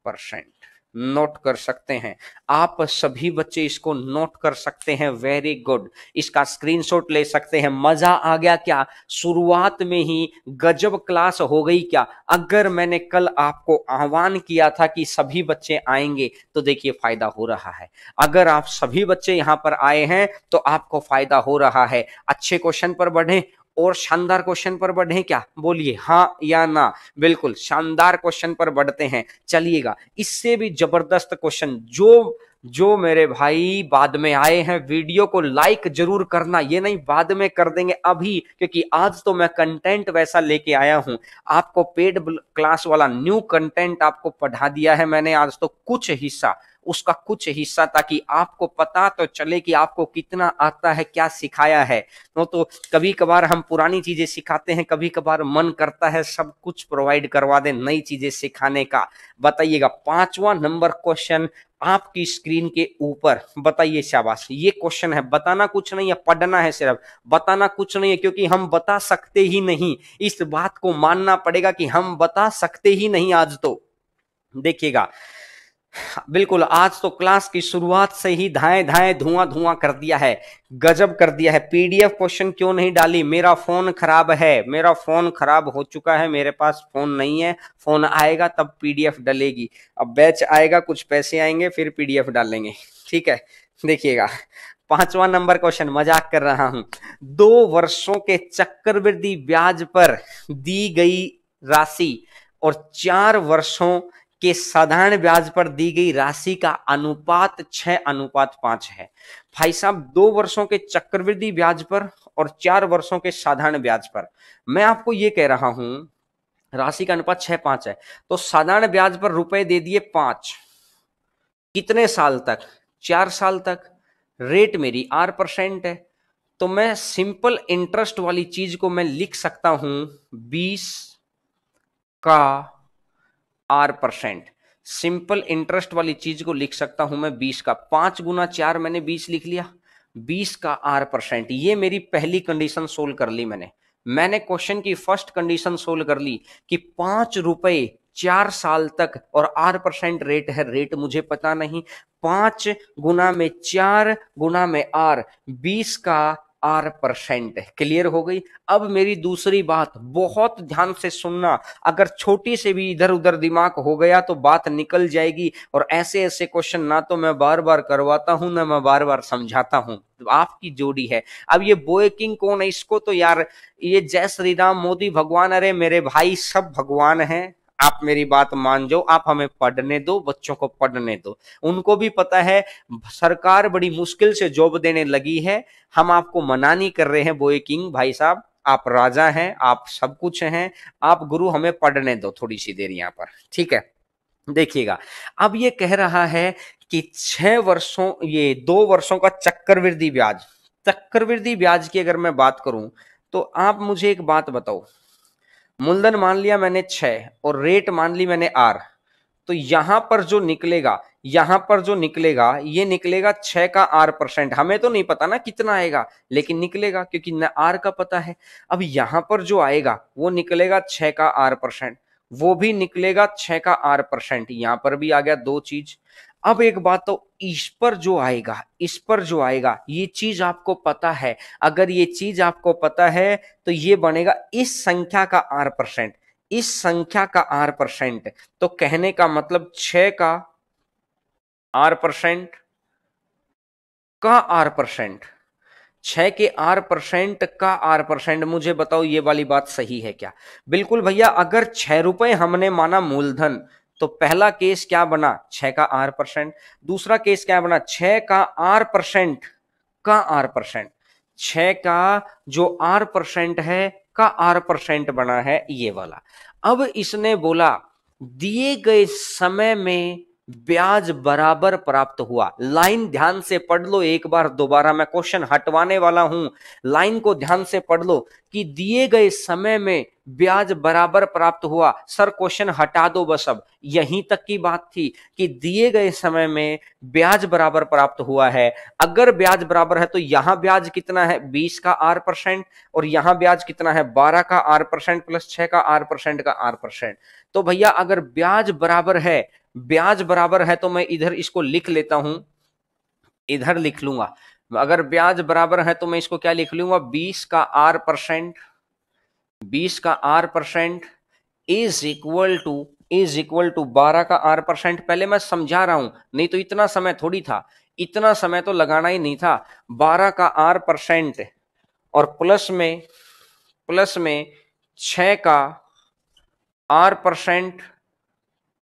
परसेंट नोट कर सकते हैं आप सभी बच्चे इसको नोट कर सकते हैं वेरी गुड इसका स्क्रीनशॉट ले सकते हैं मजा आ गया क्या शुरुआत में ही गजब क्लास हो गई क्या अगर मैंने कल आपको आह्वान किया था कि सभी बच्चे आएंगे तो देखिए फायदा हो रहा है अगर आप सभी बच्चे यहाँ पर आए हैं तो आपको फायदा हो रहा है अच्छे क्वेश्चन पर बढ़े और शानदार क्वेश्चन पर बढ़े क्या बोलिए हाँ या ना बिल्कुल शानदार क्वेश्चन पर बढ़ते हैं चलिएगा इससे भी जबरदस्त क्वेश्चन जो जो मेरे भाई बाद में आए हैं वीडियो को लाइक जरूर करना ये नहीं बाद में कर देंगे अभी क्योंकि आज तो मैं कंटेंट वैसा लेके आया हूं आपको पेड क्लास वाला न्यू कंटेंट आपको पढ़ा दिया है मैंने आज तो कुछ हिस्सा उसका कुछ हिस्सा ताकि आपको पता तो चले कि आपको कितना आता है क्या सिखाया है नो तो, तो कभी कभार हम पुरानी चीजें सिखाते हैं कभी कभार मन करता है सब कुछ प्रोवाइड करवा दे नई चीजें सिखाने का बताइएगा पांचवा नंबर क्वेश्चन आपकी स्क्रीन के ऊपर बताइए शाबाश ये क्वेश्चन है बताना कुछ नहीं है पढ़ना है सिर्फ बताना कुछ नहीं है क्योंकि हम बता सकते ही नहीं इस बात को मानना पड़ेगा कि हम बता सकते ही नहीं आज तो देखिएगा बिल्कुल आज तो क्लास की शुरुआत से ही धाए धाए धुआं धुआं कर दिया है गजब कर दिया है पीडीएफ क्वेश्चन क्यों नहीं डाली मेरा फोन खराब है मेरा फोन खराब हो चुका है मेरे पास फोन नहीं है फोन आएगा तब पीडीएफ डलेगी अब बैच आएगा कुछ पैसे आएंगे फिर पीडीएफ डालेंगे ठीक है देखिएगा पांचवा नंबर क्वेश्चन मजाक कर रहा हूं दो वर्षों के चक्रवृद्धि ब्याज पर दी गई राशि और चार वर्षों कि साधारण ब्याज पर दी गई राशि का अनुपात छह अनुपात पांच है भाई साहब दो वर्षों के चक्रवृद्धि ब्याज पर और चार वर्षों के साधारण ब्याज पर मैं आपको ये कह रहा हूं राशि का अनुपात छह पांच है तो साधारण ब्याज पर रुपए दे दिए पांच कितने साल तक चार साल तक रेट मेरी आर परसेंट है तो मैं सिंपल इंटरेस्ट वाली चीज को मैं लिख सकता हूं बीस का आर परसेंट सिंपल इंटरेस्ट वाली चीज को लिख सकता हूं मैं बीस का पांच गुना चार मैंने बीस लिख लिया बीस का आर परसेंट ये मेरी पहली कंडीशन सोल्व कर ली मैंने मैंने क्वेश्चन की फर्स्ट कंडीशन सोल्व कर ली कि पांच रुपए चार साल तक और आर परसेंट रेट है रेट मुझे पता नहीं पांच गुना में चार गुना में आर बीस का आर परसेंट क्लियर हो गई अब मेरी दूसरी बात बहुत ध्यान से सुनना अगर छोटी से भी इधर उधर दिमाग हो गया तो बात निकल जाएगी और ऐसे ऐसे क्वेश्चन ना तो मैं बार बार करवाता हूं ना मैं बार बार समझाता हूं तो आपकी जोड़ी है अब ये बोए किंग कौन है इसको तो यार ये जय श्री राम मोदी भगवान अरे मेरे भाई सब भगवान है आप मेरी बात मान जाओ आप हमें पढ़ने दो बच्चों को पढ़ने दो उनको भी पता है सरकार बड़ी मुश्किल से जॉब देने लगी है हम आपको मना नहीं कर रहे हैं बोए किंग भाई साहब आप राजा हैं आप सब कुछ हैं आप गुरु हमें पढ़ने दो थोड़ी सी देर यहाँ पर ठीक है देखिएगा अब ये कह रहा है कि छह वर्षों ये दो वर्षों का चक्रवृद्धि ब्याज चक्रवृद्धि ब्याज की अगर मैं बात करूं तो आप मुझे एक बात बताओ मूलधन मान लिया मैंने छः और रेट मान ली मैंने आर तो यहां पर जो निकलेगा यहां पर जो निकलेगा ये निकलेगा छह का आर परसेंट हमें तो नहीं पता ना कितना आएगा लेकिन निकलेगा क्योंकि न आर का पता है अब यहां पर जो आएगा वो निकलेगा छह का आर परसेंट वो भी निकलेगा छह का आर परसेंट यहां पर भी आ गया दो चीज अब एक बात तो इस पर जो आएगा इस पर जो आएगा ये चीज आपको पता है अगर ये चीज आपको पता है तो ये बनेगा इस संख्या का आर परसेंट इस संख्या का आर परसेंट तो कहने का मतलब छ का आर परसेंट का आर परसेंट छ के आर परसेंट का आर परसेंट मुझे बताओ ये वाली बात सही है क्या बिल्कुल भैया अगर छह रुपए हमने माना मूलधन तो पहला केस क्या बना छह का आर परसेंट दूसरा केस क्या बना छह का आर परसेंट का आर परसेंट छह का जो आर परसेंट है का आर परसेंट बना है ये वाला अब इसने बोला दिए गए समय में ब्याज बराबर प्राप्त हुआ लाइन ध्यान से पढ़ लो एक बार दोबारा मैं क्वेश्चन हटवाने वाला हूं लाइन को ध्यान से पढ़ लो कि दिए गए समय में ब्याज बराबर प्राप्त हुआ सर क्वेश्चन हटा दो बस अब यहीं तक की बात थी कि दिए गए समय में ब्याज बराबर प्राप्त हुआ है अगर ब्याज बराबर है तो यहां ब्याज कितना है 20 का आर परसेंट और यहां ब्याज कितना है 12 का आर परसेंट प्लस 6 का आर परसेंट का आर परसेंट तो भैया अगर ब्याज बराबर है ब्याज बराबर है तो मैं इधर इसको लिख लेता हूं इधर लिख लूंगा अगर ब्याज बराबर है तो मैं इसको क्या लिख लूंगा बीस का आर परसेंट बीस का R percent is equal to is equal to बारह का आर परसेंट पहले मैं समझा रहा हूं नहीं तो इतना समय थोड़ी था इतना समय तो लगाना ही नहीं था बारह का आर परसेंट और प्लस में प्लस में छ का आर परसेंट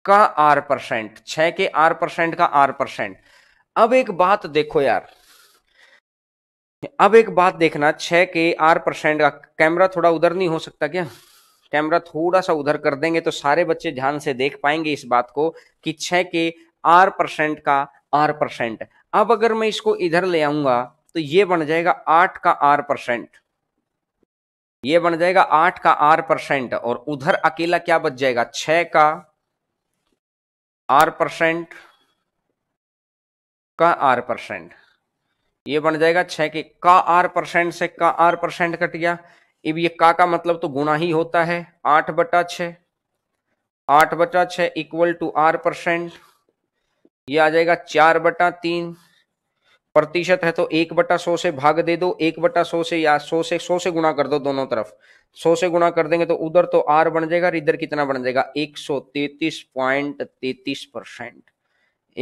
का आर परसेंट छ के आर परसेंट का आर परसेंट अब एक बात देखो यार अब एक बात देखना छ के आर परसेंट का कैमरा थोड़ा उधर नहीं हो सकता क्या कैमरा थोड़ा सा उधर कर देंगे तो सारे बच्चे ध्यान से देख पाएंगे इस बात को कि छः के आर परसेंट का आर परसेंट अब अगर मैं इसको इधर ले आऊंगा तो ये बन जाएगा आठ का आर परसेंट ये बन जाएगा आठ का आर परसेंट और उधर अकेला क्या बच जाएगा छ का आर परसेंट का आर परसेंट ये बन जाएगा छह के का आर परसेंट से का आर परसेंट कट गया अब ये का का मतलब तो गुणा ही होता है आठ बटा छ आठ बटा छ इक्वल टू आर परसेंट ये आ जाएगा चार बटा तीन प्रतिशत है तो एक बटा सौ से भाग दे दो एक बटा सौ से या सौ से सौ से गुणा कर दो दोनों तरफ सौ से गुणा कर देंगे तो उधर तो आर बन जाएगा और इधर कितना बन जाएगा एक सौ तैतीस पॉइंट तैतीस परसेंट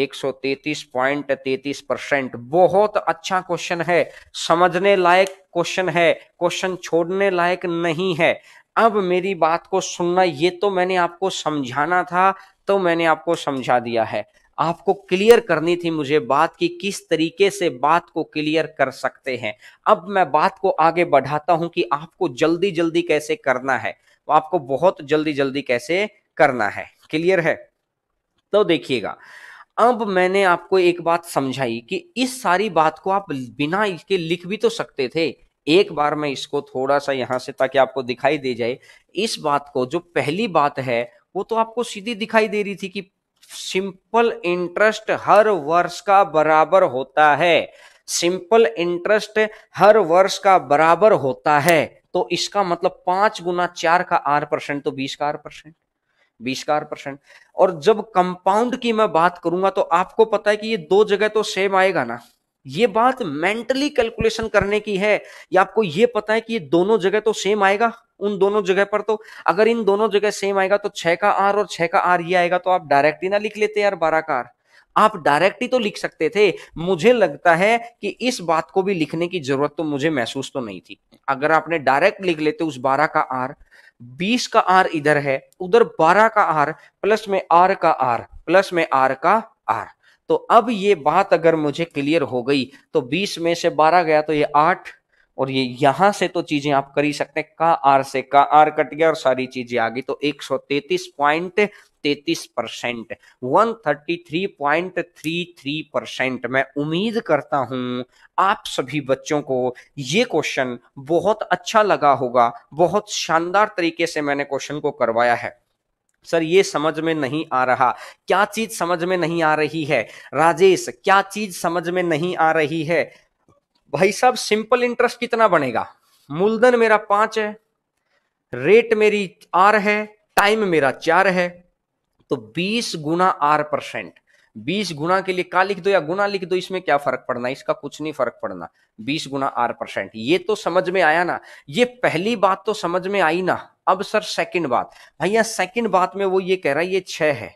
133.33 परसेंट बहुत अच्छा क्वेश्चन है समझने लायक क्वेश्चन है क्वेश्चन छोड़ने लायक नहीं है अब मेरी बात को सुनना ये तो मैंने आपको समझाना था तो मैंने आपको समझा दिया है आपको क्लियर करनी थी मुझे बात की किस तरीके से बात को क्लियर कर सकते हैं अब मैं बात को आगे बढ़ाता हूं कि आपको जल्दी जल्दी कैसे करना है आपको बहुत जल्दी जल्दी कैसे करना है क्लियर है तो देखिएगा अब मैंने आपको एक बात समझाई कि इस सारी बात को आप बिना इसके लिख भी तो सकते थे एक बार मैं इसको थोड़ा सा यहाँ से ताकि आपको दिखाई दे जाए इस बात को जो पहली बात है वो तो आपको सीधी दिखाई दे रही थी कि सिंपल इंटरेस्ट हर वर्ष का बराबर होता है सिंपल इंटरेस्ट हर वर्ष का बराबर होता है तो इसका मतलब पांच गुना चार का आर परसेंट तो बीस का आर परसेंट बीस का परसेंट और जब कंपाउंड की मैं बात करूंगा तो आपको पता है कि ये दो जगह तो सेम आएगा ना ये बात मेंटली कैलकुलेशन करने की है या आपको ये पता है कि ये दोनों जगह तो सेम आएगा उन दोनों जगह पर तो अगर इन दोनों जगह सेम आएगा तो छह का आर और छह का आर ये आएगा तो आप डायरेक्ट ही ना लिख लेते यार बारह का आर आप डायरेक्ट ही तो लिख सकते थे मुझे लगता है कि इस बात को भी लिखने की जरूरत तो मुझे महसूस तो नहीं थी अगर आपने डायरेक्ट लिख लेते उस बारह का आर 20 का आर इधर है उधर 12 का आर प्लस में आर का आर प्लस में आर का आर तो अब ये बात अगर मुझे क्लियर हो गई तो बीस में से बारह गया तो ये आठ और ये यहां से तो चीजें आप कर ही सकते हैं का आर से का आर कट गया और सारी चीजें आ गई तो एक सौ तैतीस पॉइंट तैतीस percent one thirty three point three three percent मैं उम्मीद करता हूं आप सभी बच्चों को ये क्वेश्चन बहुत अच्छा लगा होगा बहुत शानदार तरीके से मैंने क्वेश्चन को करवाया है सर ये समझ में नहीं आ रहा क्या चीज समझ में नहीं आ रही है राजेश क्या चीज समझ में नहीं आ रही है भाई साहब सिंपल इंटरेस्ट कितना बनेगा मूलधन मेरा पांच है रेट मेरी आर है टाइम मेरा चार है तो 20 गुना आर परसेंट 20 गुना के लिए का लिख दो या गुना लिख दो इसमें क्या फर्क पड़ना इसका कुछ नहीं फर्क पड़ना 20 गुना आर परसेंट ये तो समझ में आया ना ये पहली बात तो समझ में आई ना अब सर सेकंड बात भैया सेकंड बात में वो ये कह रहा है ये छह है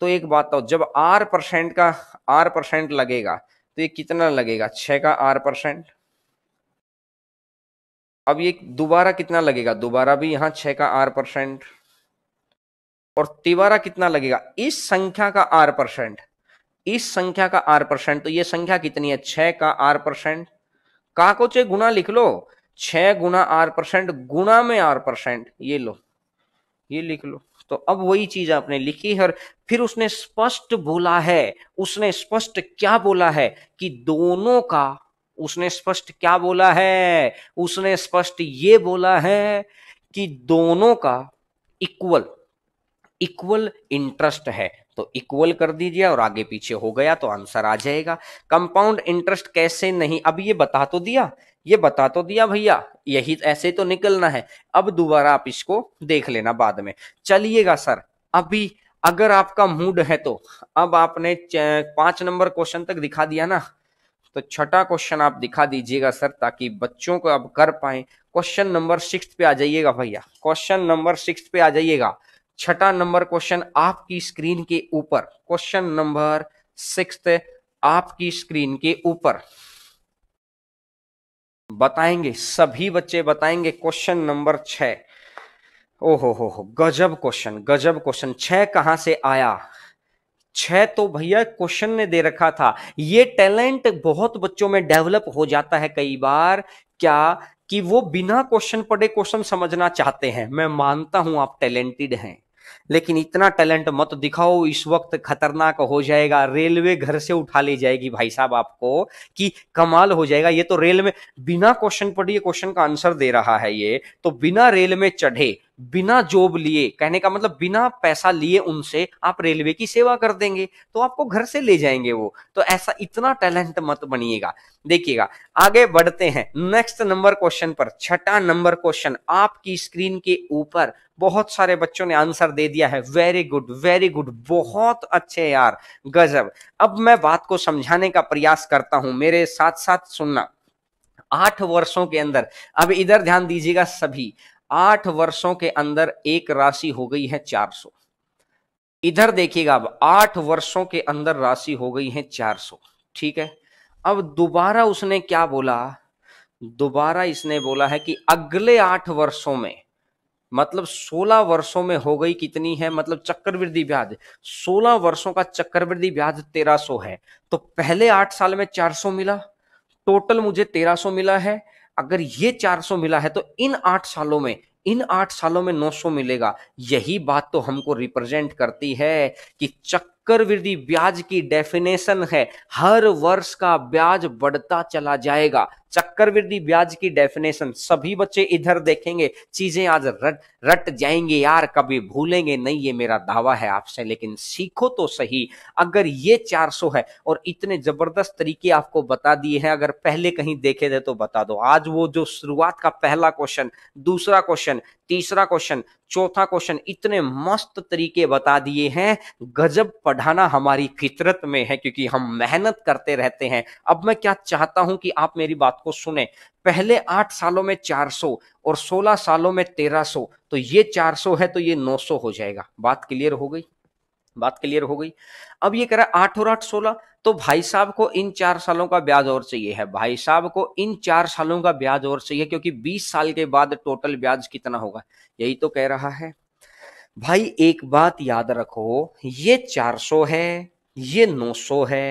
तो एक बात तो जब आर परसेंट का आर परसेंट लगेगा तो ये कितना लगेगा छह का आर परसेंट अब ये दोबारा कितना लगेगा दोबारा भी यहां छह का आर परसेंट और तिवारा कितना लगेगा इस संख्या का आर परसेंट इस संख्या का आर परसेंट तो ये संख्या कितनी है छह का आर परसेंट का को चे गुना लिख लो छह गुना आर परसेंट गुना में आर परसेंट ये लो ये लिख लो तो अब वही चीज आपने लिखी है फिर उसने स्पष्ट बोला है उसने स्पष्ट क्या बोला है कि दोनों का उसने स्पष्ट क्या बोला है उसने स्पष्ट ये बोला है कि दोनों का इक्वल इक्वल इंटरेस्ट है तो इक्वल कर दीजिए और आगे पीछे हो गया तो आंसर आ जाएगा कंपाउंड इंटरेस्ट कैसे नहीं अब ये बता तो दिया ये बता तो दिया भैया यही ऐसे तो निकलना है अब दोबारा आप इसको देख लेना बाद में चलिएगा सर अभी अगर आपका मूड है तो अब आपने पांच नंबर क्वेश्चन तक दिखा दिया ना तो छठा क्वेश्चन आप दिखा दीजिएगा सर ताकि बच्चों को अब कर पाए क्वेश्चन नंबर सिक्स पे आ जाइएगा भैया क्वेश्चन नंबर सिक्स पे आ जाइएगा छठा नंबर क्वेश्चन आपकी स्क्रीन के ऊपर क्वेश्चन नंबर सिक्स आपकी स्क्रीन के ऊपर बताएंगे सभी बच्चे बताएंगे क्वेश्चन नंबर छ ओहो हो हो गजब क्वेश्चन गजब क्वेश्चन छह कहां से आया छह तो भैया क्वेश्चन ने दे रखा था ये टैलेंट बहुत बच्चों में डेवलप हो जाता है कई बार क्या कि वो बिना क्वेश्चन पढ़े क्वेश्चन समझना चाहते हैं मैं मानता हूं आप टैलेंटेड हैं लेकिन इतना टैलेंट मत दिखाओ इस वक्त खतरनाक हो जाएगा रेलवे घर से उठा ले जाएगी भाई साहब आपको कि कमाल हो जाएगा ये तो रेल में बिना क्वेश्चन पढ़िए क्वेश्चन का आंसर दे रहा है ये तो बिना रेल में चढ़े बिना जॉब लिए कहने का मतलब बिना पैसा लिए उनसे आप रेलवे की सेवा कर देंगे तो आपको घर से ले जाएंगे वो तो ऐसा इतना टैलेंट मत बनिएगा देखिएगा आगे बढ़ते हैं नेक्स्ट नंबर क्वेश्चन पर छठा नंबर क्वेश्चन आपकी स्क्रीन के ऊपर बहुत सारे बच्चों ने आंसर दे दिया है वेरी गुड वेरी गुड बहुत अच्छे यार गजब अब मैं बात को समझाने का प्रयास करता हूं मेरे साथ साथ सुनना आठ वर्षों के अंदर अब इधर ध्यान दीजिएगा सभी आठ वर्षों के अंदर एक राशि हो गई है चार सौ इधर देखिएगा अब आठ वर्षों के अंदर राशि हो गई है चार सौ ठीक है अब दोबारा उसने क्या बोला दोबारा इसने बोला है कि अगले आठ वर्षों में मतलब 16 वर्षों में हो गई कितनी है मतलब चक्रवृद्धि ब्याज 16 वर्षों का चक्रवृद्धि ब्याज 1300 है तो पहले आठ साल में 400 मिला टोटल मुझे 1300 मिला है अगर ये 400 मिला है तो इन आठ सालों में इन आठ सालों में 900 मिलेगा यही बात तो हमको रिप्रेजेंट करती है कि चक्र चक्रवृद्धि वृद्धि ब्याज की डेफिनेशन है हर वर्ष का ब्याज बढ़ता चला जाएगा चक्रवृद्धि ब्याज की डेफिनेशन सभी बच्चे इधर देखेंगे चीजें आज रट रट जाएंगे यार कभी भूलेंगे नहीं ये मेरा दावा है आपसे लेकिन सीखो तो सही अगर ये 400 है और इतने जबरदस्त तरीके आपको बता दिए हैं अगर पहले कहीं देखे थे तो बता दो आज वो जो शुरुआत का पहला क्वेश्चन दूसरा क्वेश्चन तीसरा क्वेश्चन चौथा क्वेश्चन इतने मस्त तरीके बता दिए हैं गजब पढ़ाना हमारी फितरत में है क्योंकि हम मेहनत करते रहते हैं अब मैं क्या चाहता हूं कि आप मेरी बात को सुने पहले आठ सालों में चार सौ और सोलह सालों में तेरह सौ तो ये चार सौ है तो ये नौ सौ हो जाएगा बात क्लियर हो गई बात क्लियर हो गई अब ये कह रहा है आठ और आठ सोलह तो भाई साहब को इन चार सालों का ब्याज और चाहिए है भाई साहब को इन चार सालों का ब्याज और चाहिए क्योंकि बीस साल के बाद टोटल ब्याज कितना होगा यही तो कह रहा है भाई एक बात याद रखो ये चार सौ है ये नौ सौ है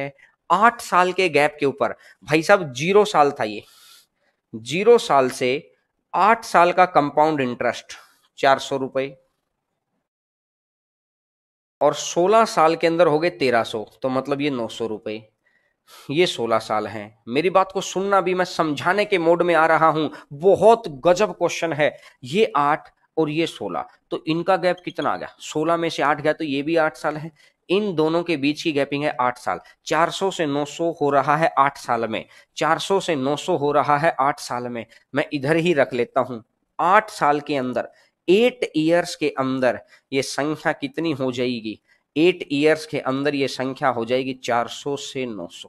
आठ साल के गैप के ऊपर भाई साहब जीरो साल था ये जीरो साल से आठ साल का कंपाउंड इंटरेस्ट चार सौ रुपए और 16 साल के अंदर हो गए 1300 तो मतलब ये नौ सौ रुपये ये 16 साल हैं मेरी बात को सुनना भी मैं समझाने के मोड में आ रहा हूं बहुत गजब क्वेश्चन है ये आठ और ये सोलह तो इनका गैप कितना आ गया सोलह में से आठ गया तो ये भी आठ साल है इन दोनों के बीच की गैपिंग है आठ साल 400 से 900 हो रहा है आठ साल में 400 से 900 हो रहा है आठ साल में मैं इधर ही रख लेता हूं आठ साल के अंदर एट ईयर्स के अंदर ये संख्या कितनी हो जाएगी एट ईयर्स के अंदर ये संख्या हो जाएगी 400 से 900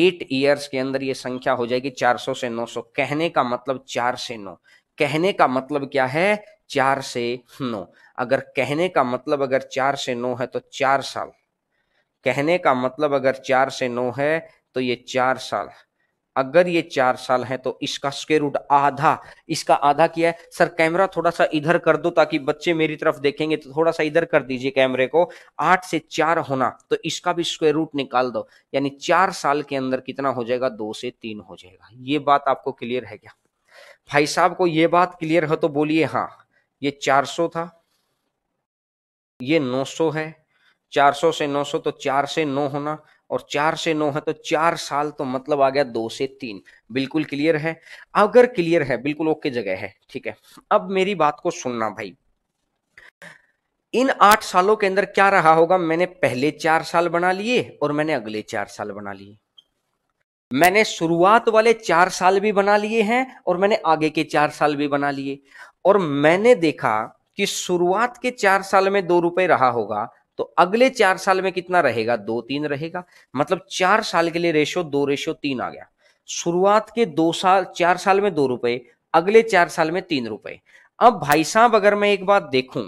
एट ईयर्स के अंदर ये संख्या हो जाएगी 400 से 900 कहने का मतलब चार से नौ कहने का मतलब क्या है चार से नौ अगर कहने का मतलब अगर चार से नौ है तो चार साल कहने का मतलब अगर चार से नौ है तो ये चार साल अगर ये चार साल है तो इसका स्क्वेयर रूट आधा इसका आधा किया है सर कैमरा थोड़ा सा इधर कर दो ताकि बच्चे मेरी तरफ देखेंगे तो थोड़ा सा इधर कर दीजिए कैमरे को आठ से चार होना तो इसका भी स्क्वेयर रूट निकाल दो यानी चार साल के अंदर कितना हो जाएगा दो से तीन हो जाएगा ये बात आपको क्लियर है क्या भाई साहब को ये बात क्लियर है तो बोलिए हाँ ये चार था ये नौ है 400 से 900 तो 4 से 9 होना और चार से नौ है तो चार साल तो मतलब आ गया दो से तीन बिल्कुल क्लियर है अगर क्लियर है बिल्कुल ओके जगह है ठीक है अब मेरी बात को सुनना भाई इन आठ सालों के अंदर क्या रहा होगा मैंने पहले चार साल बना लिए और मैंने अगले चार साल बना लिए मैंने शुरुआत वाले चार साल भी बना लिए हैं और मैंने आगे के चार साल भी बना लिए और मैंने देखा कि शुरुआत के चार साल में दो रुपए रहा होगा तो अगले चार साल में कितना रहेगा दो तीन रहेगा मतलब चार साल के लिए रेशो दो रेशो तीन आ गया शुरुआत के दो साल चार साल में दो रुपए अगले चार साल में तीन रुपए अब भाई साहब अगर मैं एक बात देखूं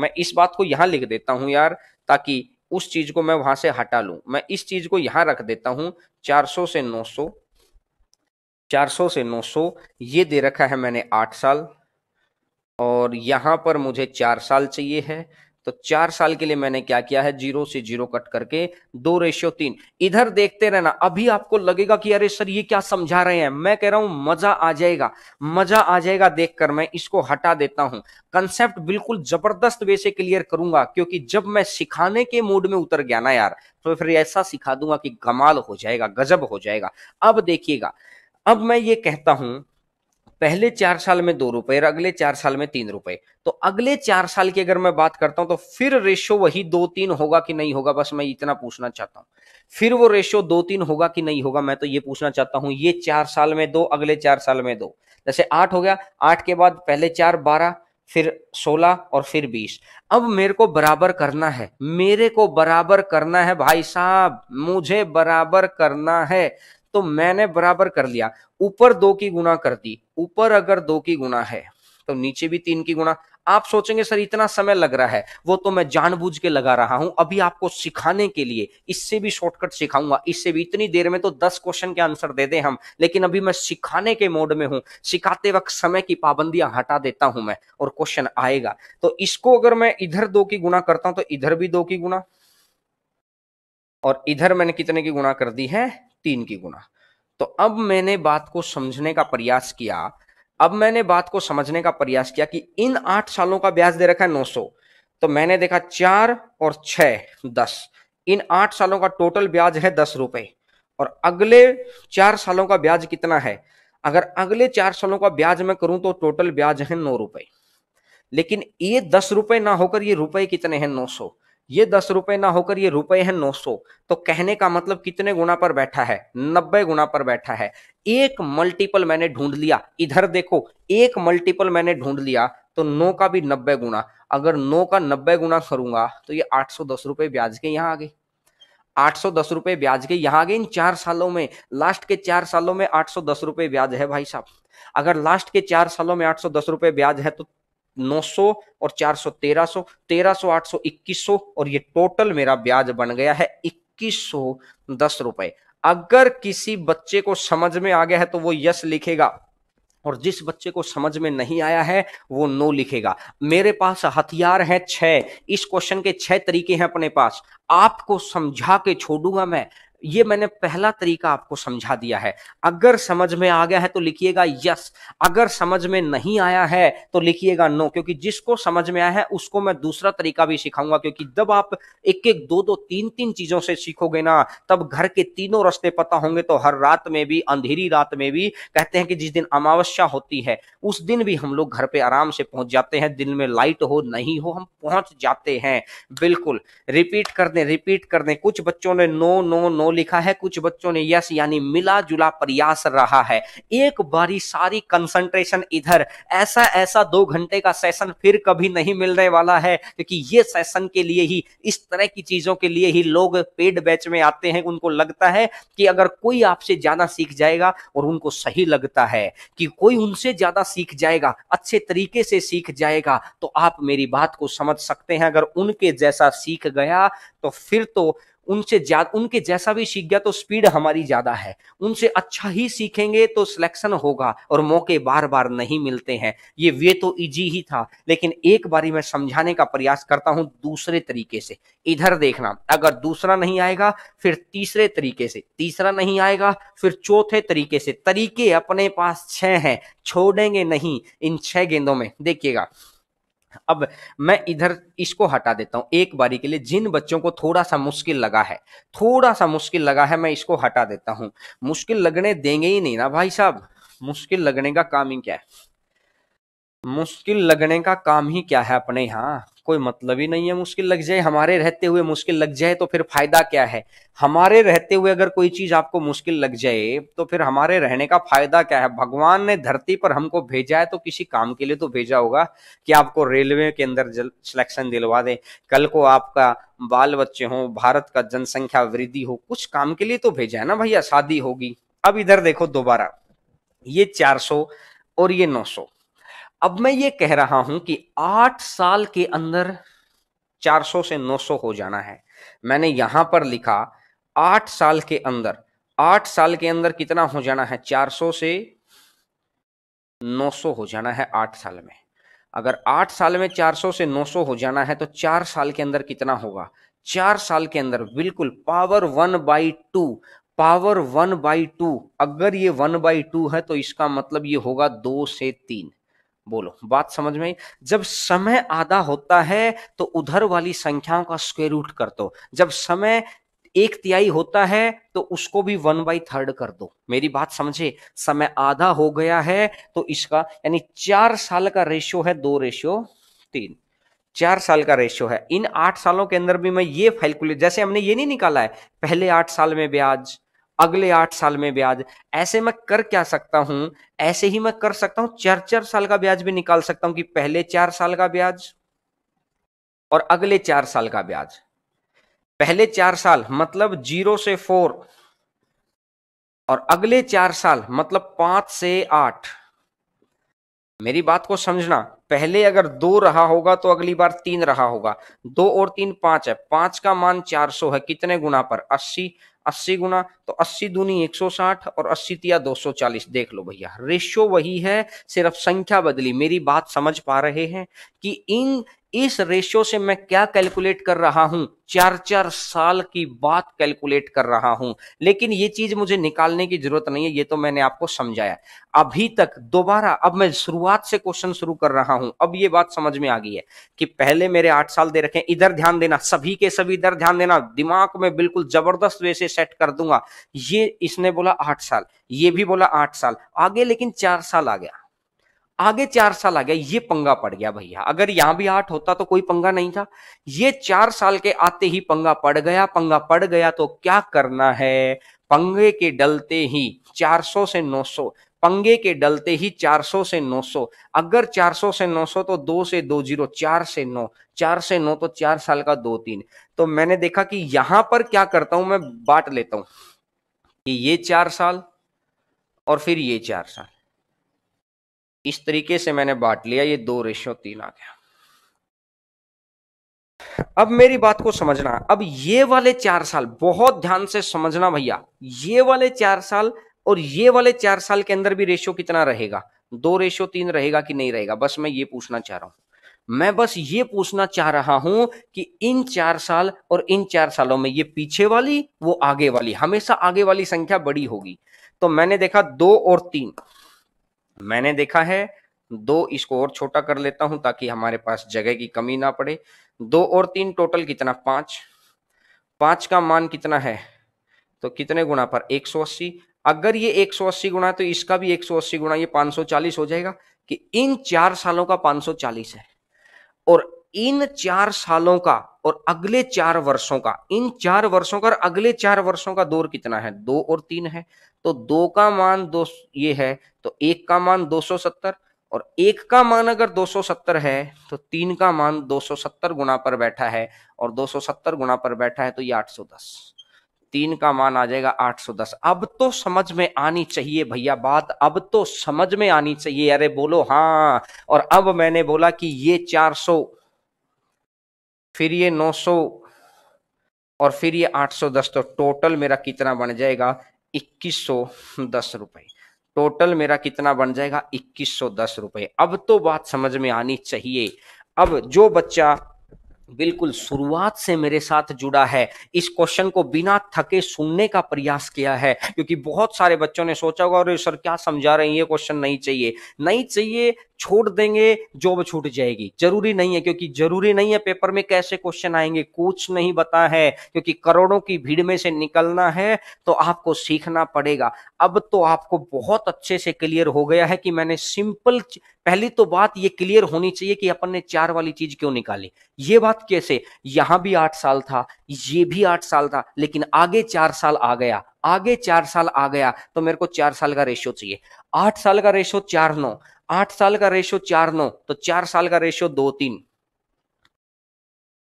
मैं इस बात को यहां लिख देता हूं यार ताकि उस चीज को मैं वहां से हटा लू मैं इस चीज को यहां रख देता हूं 400 से 900 400 से 900 ये दे रखा है मैंने आठ साल और यहां पर मुझे चार साल चाहिए है तो चार साल के लिए मैंने क्या किया है जीरो से जीरो कट करके दो रेशियो तीन इधर देखते रहना अभी आपको लगेगा कि अरे सर ये क्या समझा रहे हैं मैं कह रहा हूं मजा आ जाएगा मजा आ जाएगा देखकर मैं इसको हटा देता हूं कंसेप्ट बिल्कुल जबरदस्त वे से क्लियर करूंगा क्योंकि जब मैं सिखाने के मूड में उतर गया ना यार तो फिर ऐसा सिखा दूंगा कि कमाल हो जाएगा गजब हो जाएगा अब देखिएगा अब मैं ये कहता हूं पहले चार साल में दो रुपए और अगले चार साल में तीन रुपए तो अगले चार साल की अगर मैं बात करता हूं तो फिर रेशो वही दो तीन होगा कि नहीं होगा बस मैं इतना पूछना चाहता हूं फिर वो रेशो दो तीन होगा कि नहीं होगा मैं तो ये पूछना चाहता हूं ये चार साल में दो अगले चार साल में दो जैसे आठ हो गया आठ के बाद पहले चार बारह फिर सोलह और फिर बीस अब मेरे को बराबर करना है मेरे को बराबर करना है भाई साहब मुझे बराबर करना है तो मैंने बराबर कर लिया ऊपर दो की गुना कर दी ऊपर अगर दो की गुना है तो नीचे भी तीन की गुना आप सोचेंगे सर इतना समय लग रहा है वो तो मैं जानबूझ के लगा रहा हूं अभी आपको सिखाने के लिए इससे भी शॉर्टकट सिखाऊंगा इससे भी इतनी देर में तो दस क्वेश्चन के आंसर दे दें हम लेकिन अभी मैं सिखाने के मोड में हूं सिखाते वक्त समय की पाबंदियां हटा देता हूं मैं और क्वेश्चन आएगा तो इसको अगर मैं इधर दो की गुना करता हूं तो इधर भी दो की गुना और इधर मैंने कितने की गुणा कर दी है तीन की गुणा तो अब मैंने बात को समझने का प्रयास किया अब मैंने बात को समझने का प्रयास किया कि इन आठ सालों का ब्याज दे रखा है नौ सौ तो मैंने देखा चार और छ दस इन आठ सालों का टोटल ब्याज है दस रुपए और अगले चार सालों का ब्याज कितना है अगर अगले चार सालों का ब्याज मैं करूं तो टोटल ब्याज है नौ रुपए लेकिन ये दस रुपए ना होकर ये रुपए कितने हैं नौ सौ ये दस रुपए ना होकर ये रुपए हैं नौ सौ तो कहने का मतलब कितने गुना पर बैठा है नब्बे गुना पर बैठा है एक मल्टीपल मैंने ढूंढ लिया इधर देखो एक मल्टीपल मैंने ढूंढ लिया तो नौ का भी नब्बे गुना अगर नौ का नब्बे गुना करूंगा तो ये आठ सौ दस रुपए ब्याज के यहाँ आ गए आठ सौ दस रुपए ब्याज के यहाँ आ गए इन चार सालों में लास्ट के चार सालों में आठ सौ दस रुपए ब्याज है भाई साहब अगर लास्ट के चार सालों में आठ सौ दस रुपए ब्याज है तो 900 और 400 1300 1300 इक्कीस 2100 और ये टोटल मेरा ब्याज बन गया है इक्कीस सौ दस रुपए अगर किसी बच्चे को समझ में आ गया है तो वो यस लिखेगा और जिस बच्चे को समझ में नहीं आया है वो नो लिखेगा मेरे पास हथियार है छह इस क्वेश्चन के छह तरीके हैं अपने पास आपको समझा के छोड़ूंगा मैं ये मैंने पहला तरीका आपको समझा दिया है अगर समझ में आ गया है तो लिखिएगा यस अगर समझ में नहीं आया है तो लिखिएगा नो क्योंकि जिसको समझ में आया है उसको मैं दूसरा तरीका भी सिखाऊंगा क्योंकि जब आप एक एक दो दो तीन तीन चीजों से सीखोगे ना तब घर के तीनों रास्ते पता होंगे तो हर रात में भी अंधेरी रात में भी कहते हैं कि जिस दिन अमावस्या होती है उस दिन भी हम लोग घर पे आराम से पहुंच जाते हैं दिन में लाइट हो नहीं हो हम पहुंच जाते हैं बिल्कुल रिपीट कर दें रिपीट कर दें कुछ बच्चों ने नो नो नो नो लिखा है कुछ बच्चों ने यस यानी मिला जुला प्रयास रहा है एक बारी सारी कंसंट्रेशन इधर ऐसा ऐसा दो घंटे का सेशन फिर कभी नहीं मिलने वाला है क्योंकि ये सेशन के लिए ही इस तरह की चीजों के लिए ही लोग पेड बैच में आते हैं उनको लगता है कि अगर कोई आपसे ज्यादा सीख जाएगा और उनको सही लगता है कि कोई उनसे ज्यादा सीख जाएगा अच्छे तरीके से सीख जाएगा तो आप मेरी बात को समझ सकते हैं अगर उनके जैसा सीख गया तो फिर तो उनसे ज्यादा उनके जैसा भी सीख गया तो स्पीड हमारी ज्यादा है उनसे अच्छा ही सीखेंगे तो सिलेक्शन होगा और मौके बार बार नहीं मिलते हैं ये वे तो इजी ही था लेकिन एक बारी मैं समझाने का प्रयास करता हूं दूसरे तरीके से इधर देखना अगर दूसरा नहीं आएगा फिर तीसरे तरीके से तीसरा नहीं आएगा फिर चौथे तरीके से तरीके अपने पास छह हैं छोड़ेंगे नहीं इन छह गेंदों में देखिएगा अब मैं इधर इसको हटा देता हूं एक बारी के लिए जिन बच्चों को थोड़ा सा मुश्किल लगा है थोड़ा सा मुश्किल लगा है मैं इसको हटा देता हूँ मुश्किल लगने देंगे ही नहीं ना भाई साहब मुश्किल लगने का काम ही क्या है मुश्किल लगने का काम ही क्या है अपने यहाँ कोई मतलब ही नहीं है मुश्किल लग जाए हमारे रहते हुए मुश्किल लग जाए तो फिर फायदा क्या है हमारे रहते हुए अगर कोई चीज आपको मुश्किल लग जाए तो फिर हमारे रहने का फायदा क्या है भगवान ने धरती पर हमको भेजा है तो किसी काम के लिए तो भेजा होगा कि आपको रेलवे के अंदर सिलेक्शन दिलवा दे कल को आपका बाल बच्चे हो भारत का जनसंख्या वृद्धि हो कुछ काम के लिए तो भेजा है ना भैया शादी होगी अब इधर देखो दोबारा ये चार और ये नौ अब मैं ये कह रहा हूं कि आठ साल के अंदर 400 से 900 हो जाना है मैंने यहां पर लिखा आठ साल के अंदर आठ साल के अंदर कितना हो जाना है 400 से 900 हो जाना है आठ साल में अगर आठ साल में 400 से 900 हो जाना है तो चार साल के अंदर कितना होगा चार साल के अंदर बिल्कुल power one by two power one by two अगर ये वन बाई टू है तो इसका मतलब ये होगा दो से तीन बोलो बात समझ में जब समय आधा होता है तो उधर वाली संख्याओं का स्क्वेयर रूट कर दो जब समय एक तिहाई होता है तो उसको भी वन बाई थर्ड कर दो मेरी बात समझे समय आधा हो गया है तो इसका यानी चार साल का रेशियो है दो रेशियो तीन चार साल का रेशियो है इन आठ सालों के अंदर भी मैं ये फैलकुलेट जैसे हमने ये नहीं निकाला है पहले आठ साल में ब्याज अगले आठ साल में ब्याज ऐसे मैं कर क्या सकता हूं ऐसे ही मैं कर सकता हूं चार चार साल का ब्याज भी निकाल सकता हूं कि पहले चार साल का ब्याज और अगले चार साल का ब्याज पहले चार साल मतलब जीरो से फोर और अगले चार साल मतलब पांच से आठ मेरी बात को समझना पहले अगर दो रहा होगा तो अगली बार तीन रहा होगा दो और तीन पांच है पांच का मान चार सौ है कितने गुना पर अस्सी अस्सी गुना तो अस्सी दूनी एक सौ साठ और अस्सी तिया दो सौ चालीस देख लो भैया रेशियो वही है सिर्फ संख्या बदली मेरी बात समझ पा रहे हैं कि इन इस रेशियो से मैं क्या कैलकुलेट कर रहा हूं चार चार साल की बात कैलकुलेट कर रहा हूं लेकिन ये चीज मुझे निकालने की जरूरत नहीं है ये तो मैंने आपको समझाया अभी तक दोबारा अब मैं शुरुआत से क्वेश्चन शुरू कर रहा हूं अब ये बात समझ में आ गई है कि पहले मेरे आठ साल दे रखे इधर ध्यान देना सभी के सभी इधर ध्यान देना दिमाग में बिल्कुल जबरदस्त वे से सेट कर दूंगा ये इसने बोला आठ साल ये भी बोला आठ साल आगे लेकिन चार साल आ गया आगे चार साल आ गया ये पंगा पड़ गया भैया अगर यहां भी आठ होता तो कोई पंगा नहीं था ये चार साल के आते ही पंगा पड़ गया पंगा पड़ गया तो क्या करना है पंगे के डलते ही 400 से 900 पंगे के डलते ही 400 से 900 अगर 400 से 900 तो दो से दो जीरो चार से नौ चार से नौ तो चार साल का दो तीन तो मैंने देखा कि यहां पर क्या करता हूं मैं बांट लेता हूं कि ये चार साल और फिर ये चार साल इस तरीके से मैंने बांट लिया ये दो रेशियो तीन आ गया अब मेरी बात को समझना अब ये वाले चार साल बहुत ध्यान से समझना भैया ये वाले चार साल और ये वाले चार साल के अंदर भी रेशियो कितना रहेगा दो रेशियो तीन रहेगा कि नहीं रहेगा बस मैं ये पूछना चाह रहा हूं मैं बस ये पूछना चाह रहा हूं कि इन चार साल और इन चार सालों में ये पीछे वाली वो आगे वाली हमेशा आगे वाली संख्या बड़ी होगी तो मैंने देखा दो और तीन मैंने देखा है दो इसको और छोटा कर लेता हूं ताकि हमारे पास जगह की कमी ना पड़े दो और तीन टोटल कितना पांच पांच का मान कितना है तो कितने गुणा पर 180 अगर ये 180 गुणा तो इसका भी 180 गुणा ये 540 हो जाएगा कि इन चार सालों का 540 है और इन चार सालों का और अगले चार वर्षों का इन चार वर्षों का और अगले चार वर्षों का दौर कितना है दो और तीन है तो दो का मान दो ये है तो एक का मान दो सौ सत्तर और एक का मान अगर 270 है तो तीन का मान 270 गुना पर बैठा है और 270 गुना पर बैठा है तो ये 810 तीन का मान आ जाएगा 810 अब तो समझ में आनी चाहिए भैया बात अब तो समझ में आनी चाहिए अरे बोलो हाँ और अब मैंने बोला कि ये 400 फिर ये 900 और फिर ये 810 तो टोटल मेरा कितना बन जाएगा इक्कीस रुपए टोटल मेरा कितना बन जाएगा इक्कीस रुपए अब तो बात समझ में आनी चाहिए अब जो बच्चा बिल्कुल शुरुआत से मेरे साथ जुड़ा है इस क्वेश्चन को बिना थके सुनने का प्रयास किया है क्योंकि बहुत सारे बच्चों ने सोचा होगा अरे सर क्या समझा रहे हैं ये क्वेश्चन नहीं चाहिए नहीं चाहिए छोड़ देंगे जॉब छूट जाएगी जरूरी नहीं है क्योंकि जरूरी नहीं है पेपर में कैसे क्वेश्चन आएंगे कुछ नहीं बता है क्योंकि करोड़ों की भीड़ में से निकलना है तो आपको सीखना पड़ेगा अब तो आपको बहुत अच्छे से क्लियर हो गया है कि मैंने सिंपल पहली तो बात ये क्लियर होनी चाहिए कि अपन ने चार वाली चीज क्यों निकाली ये बात कैसे यहां भी आठ साल था ये भी आठ साल था लेकिन आगे चार साल आ गया आगे चार साल आ गया तो मेरे को चार साल का रेशियो चाहिए आठ साल का रेशियो चार नौ आठ साल का रेशो चार नौ तो चार साल का रेशो दो तीन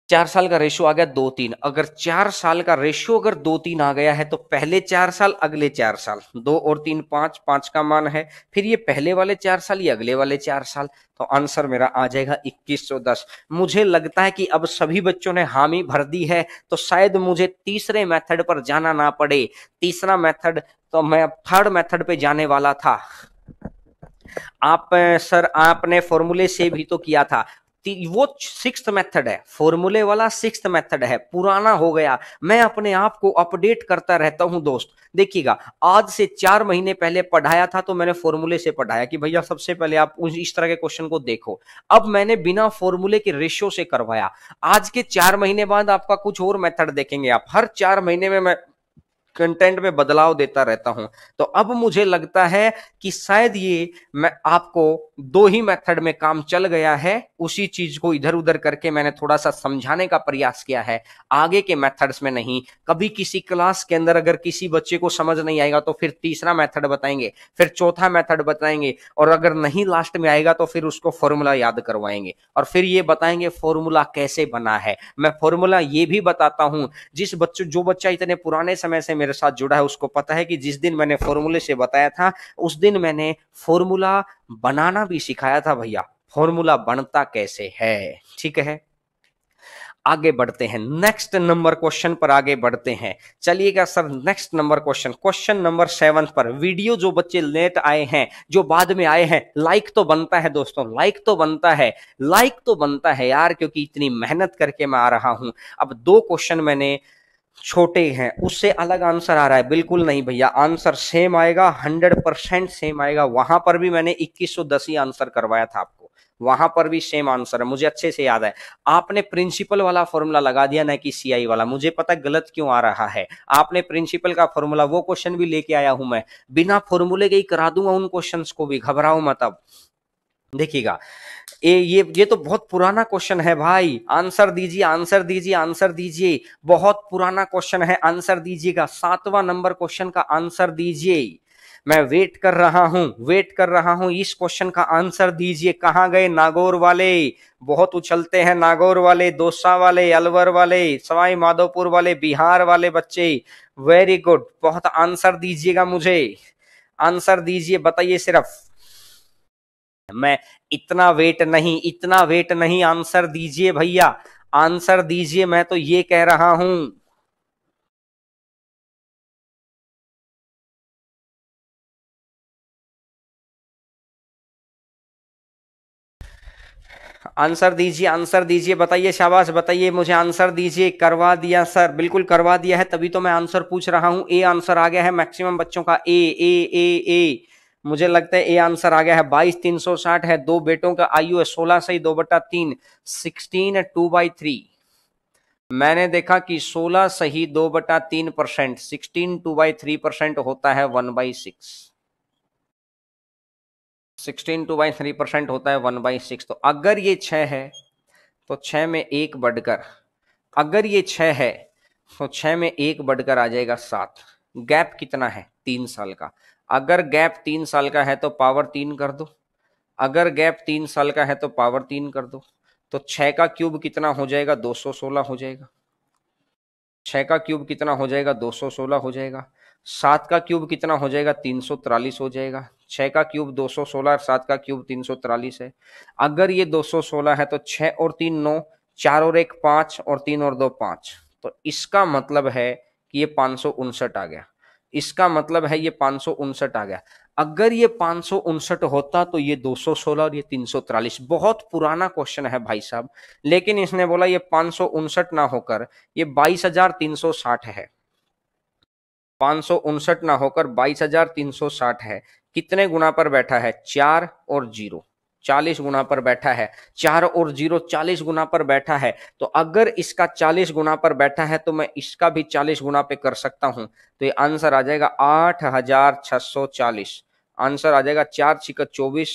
चार साल का रेशो आ गया दो तीन अगर चार साल का रेशो अगर दो तीन आ गया है तो पहले चार साल अगले चार साल दो और तीन पांच पांच का मान है फिर ये पहले वाले चार साल ये अगले वाले चार साल तो आंसर मेरा आ जाएगा इक्कीस सौ दस मुझे लगता है कि अब सभी बच्चों ने हामी भर दी है तो शायद मुझे तीसरे मेथड पर जाना ना पड़े तीसरा मेथड तो मैं अब थर्ड मेथड पे जाने वाला था आप सर आपने फॉर्मूले से भी तो किया था वो सिक्स मेथड है फॉर्मूले वाला सिक्स मेथड है पुराना हो गया मैं अपने आप को अपडेट करता रहता हूं दोस्त देखिएगा आज से चार महीने पहले पढ़ाया था तो मैंने फॉर्मूले से पढ़ाया कि भैया सबसे पहले आप इस तरह के क्वेश्चन को देखो अब मैंने बिना फॉर्मूले के रेशियो से करवाया आज के चार महीने बाद आपका कुछ और मेथड देखेंगे आप हर चार महीने में मैं कंटेंट में बदलाव देता रहता हूं तो अब मुझे लगता है कि शायद ये मैं आपको दो ही मेथड में काम चल गया है उसी चीज को इधर उधर करके मैंने थोड़ा सा समझाने का प्रयास किया है आगे के मेथड्स में नहीं कभी किसी क्लास के अंदर अगर किसी बच्चे को समझ नहीं आएगा तो फिर तीसरा मेथड बताएंगे फिर चौथा मेथड बताएंगे और अगर नहीं लास्ट में आएगा तो फिर उसको फॉर्मूला याद करवाएंगे और फिर ये बताएंगे फॉर्मूला कैसे बना है मैं फॉर्मूला ये भी बताता हूं जिस बच्चों जो बच्चा इतने पुराने समय से मेरे मेरे साथ जुड़ा है उसको पता है कि जिस दिन मैंने फॉर्मूले से बताया था उस दिन मैंने फॉर्मूला बनाना भी सिखाया था भैया फॉर्मूला बनता कैसे है ठीक है आगे बढ़ते हैं नेक्स्ट नंबर क्वेश्चन पर आगे बढ़ते हैं चलिएगा sir next number question question number seven पर वीडियो जो बच्चे लेट आए हैं जो बाद में आए हैं लाइक तो बनता है दोस्तों लाइक तो बनता है लाइक तो बनता है यार क्योंकि इतनी मेहनत करके मैं आ रहा हूं अब दो क्वेश्चन मैंने छोटे हैं उससे अलग आंसर आ रहा है बिल्कुल नहीं भैया आंसर सेम आएगा हंड्रेड परसेंट सेम आएगा वहां पर भी मैंने इक्कीस सौ दस ही आंसर करवाया था आपको वहां पर भी सेम आंसर है मुझे अच्छे से याद है आपने प्रिंसिपल वाला फॉर्मूला लगा दिया ना कि सीआई वाला मुझे पता गलत क्यों आ रहा है आपने प्रिंसिपल का फॉर्मूला वो क्वेश्चन भी लेके आया हूं मैं बिना फॉर्मूले के ही करा दूंगा उन क्वेश्चन को भी घबराऊ मत अब देखिएगा ये ये ये तो बहुत पुराना क्वेश्चन है भाई आंसर दीजिए आंसर दीजिए आंसर दीजिए बहुत पुराना क्वेश्चन है आंसर दीजिएगा सातवां नंबर क्वेश्चन का आंसर दीजिए मैं वेट कर रहा हूं वेट कर रहा हूं इस क्वेश्चन का आंसर दीजिए कहाँ गए नागौर वाले बहुत उछलते हैं नागौर वाले दोसा वाले अलवर वाले सवाई माधोपुर वाले बिहार वाले बच्चे वेरी गुड बहुत आंसर दीजिएगा मुझे आंसर दीजिए बताइए सिर्फ मैं इतना वेट नहीं इतना वेट नहीं आंसर दीजिए भैया आंसर दीजिए मैं तो ये कह रहा हूं आंसर दीजिए आंसर दीजिए बताइए शाबाश बताइए मुझे आंसर दीजिए करवा दिया सर बिल्कुल करवा दिया है तभी तो मैं आंसर पूछ रहा हूं ए आंसर आ गया है मैक्सिमम बच्चों का ए ए ए ए मुझे लगता है ए आंसर आ गया है बाईस तीन सौ साठ है दो बेटों का आयु है सोलह से ही दो बटा तीन सिक्सटीन टू बाई थ्री मैंने देखा कि सोलह सही दो बटा तीन percent sixteen two by three percent होता है one by six sixteen two by three percent होता है वन बाई सिक्स तो अगर ये छ है तो छ में एक बढ़कर अगर ये छ है तो छः में एक बढ़कर आ जाएगा सात गैप कितना है तीन साल का अगर गैप तीन साल का है तो पावर तीन कर दो अगर गैप तीन साल का है तो पावर तीन कर दो तो छः का क्यूब कितना हो जाएगा दो सौ सोलह हो जाएगा छः का क्यूब कितना हो जाएगा दो सौ सोलह हो जाएगा सात का क्यूब कितना हो जाएगा तीन सौ तिरालीस हो जाएगा छः का क्यूब दो सौ सोलह और सात का क्यूब तीन सौ तिरालीस है अगर ये दो सौ सोलह है तो छः और तीन नौ चार और एक पाँच और तीन और दो पाँच तो इसका मतलब है कि ये पाँच सौ उनसठ आ गया इसका मतलब है ये पांच आ गया अगर ये पांच होता तो ये 216 और ये तीन बहुत पुराना क्वेश्चन है भाई साहब लेकिन इसने बोला ये पांच ना होकर ये 22,360 है पांच ना होकर 22,360 है कितने गुना पर बैठा है चार और जीरो चालीस गुना पर बैठा है चार और जीरो चालीस गुना पर बैठा है तो अगर इसका चालीस गुना पर बैठा है तो मैं इसका भी चालीस गुना पे कर सकता हूं तो ये आंसर आ जाएगा आठ हजार छह सौ चालीस आंसर आ जाएगा चार छिक चौबीस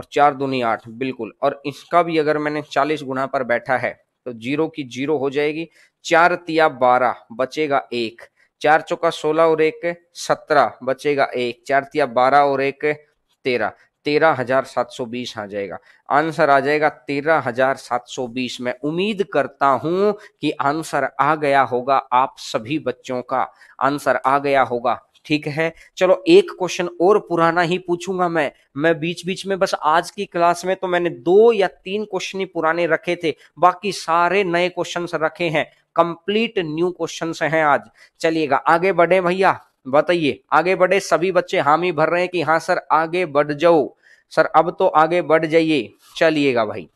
और चार दूनी आठ बिल्कुल और इसका भी अगर मैंने चालीस गुना पर बैठा है तो जीरो की जीरो हो जाएगी चार तिया बारह बचेगा एक चार चौका सोलह और एक सत्रह बचेगा एक चार तिया बारह और एक तेरह तेरह हजार सात सौ बीस आ जाएगा आंसर आ जाएगा तेरह हजार सात सौ बीस मैं उम्मीद करता हूं कि आंसर आ गया होगा आप सभी बच्चों का आंसर आ गया होगा ठीक है चलो एक क्वेश्चन और पुराना ही पूछूंगा मैं मैं बीच बीच में बस आज की क्लास में तो मैंने दो या तीन क्वेश्चन ही पुराने रखे थे बाकी सारे नए क्वेश्चन रखे हैं कंप्लीट न्यू क्वेश्चन हैं आज चलिएगा आगे बढ़े भैया बताइए आगे बढ़े सभी बच्चे हामी भर रहे हैं कि हाँ सर आगे बढ़ जाओ सर अब तो आगे बढ़ जाइए चलिएगा भाई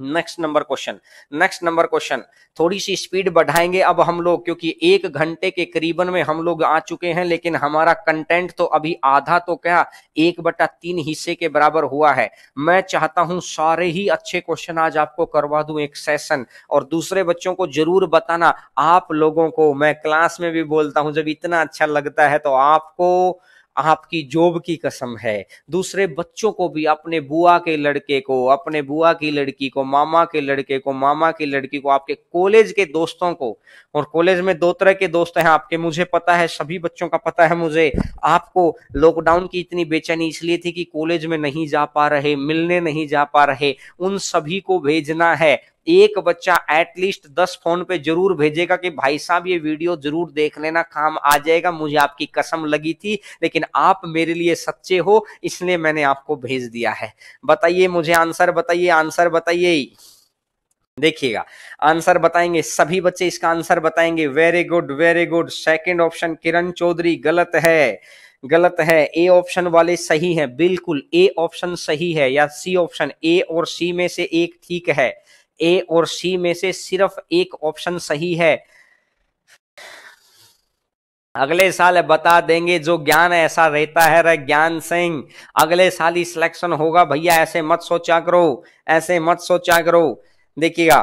next number question next number question थोड़ी सी स्पीड बढ़ाएंगे अब हम लोग क्योंकि एक घंटे के करीबन में हम लोग आ चुके हैं लेकिन हमारा कंटेंट तो अभी आधा तो क्या एक बटा तीन हिस्से के बराबर हुआ है मैं चाहता हूं सारे ही अच्छे क्वेश्चन आज आपको करवा दूं एक सेशन और दूसरे बच्चों को जरूर बताना आप लोगों को मैं क्लास में भी बोलता हूं जब इतना अच्छा लगता है तो आपको आपकी जॉब की कसम है दूसरे बच्चों को भी अपने बुआ के लड़के को अपने बुआ की लड़की को मामा के लड़के को मामा की लड़की को आपके कॉलेज के दोस्तों को और कॉलेज में दो तरह के दोस्त हैं आपके मुझे पता है सभी बच्चों का पता है मुझे आपको लॉकडाउन की इतनी बेचैनी इसलिए थी कि कॉलेज में नहीं जा पा रहे मिलने नहीं जा पा रहे उन सभी को भेजना है एक बच्चा एटलीस्ट दस फोन पे जरूर भेजेगा कि भाई साहब ये वीडियो जरूर देख लेना काम आ जाएगा मुझे आपकी कसम लगी थी लेकिन आप मेरे लिए सच्चे हो इसलिए मैंने आपको भेज दिया है बताइए मुझे आंसर बताइए आंसर बताइए देखिएगा आंसर बताएंगे सभी बच्चे इसका आंसर बताएंगे very good very good second option Kiran Chaudhary गलत है गलत है ए ऑप्शन वाले सही है बिल्कुल ए ऑप्शन सही है या सी ऑप्शन ए और सी में से एक ठीक है ए और सी में से सिर्फ एक ऑप्शन सही है अगले साल बता देंगे जो ज्ञान ऐसा रहता है रे ज्ञान सिंह अगले साल ही सिलेक्शन होगा भैया ऐसे मत सोचा करो ऐसे मत सोचा करो देखिएगा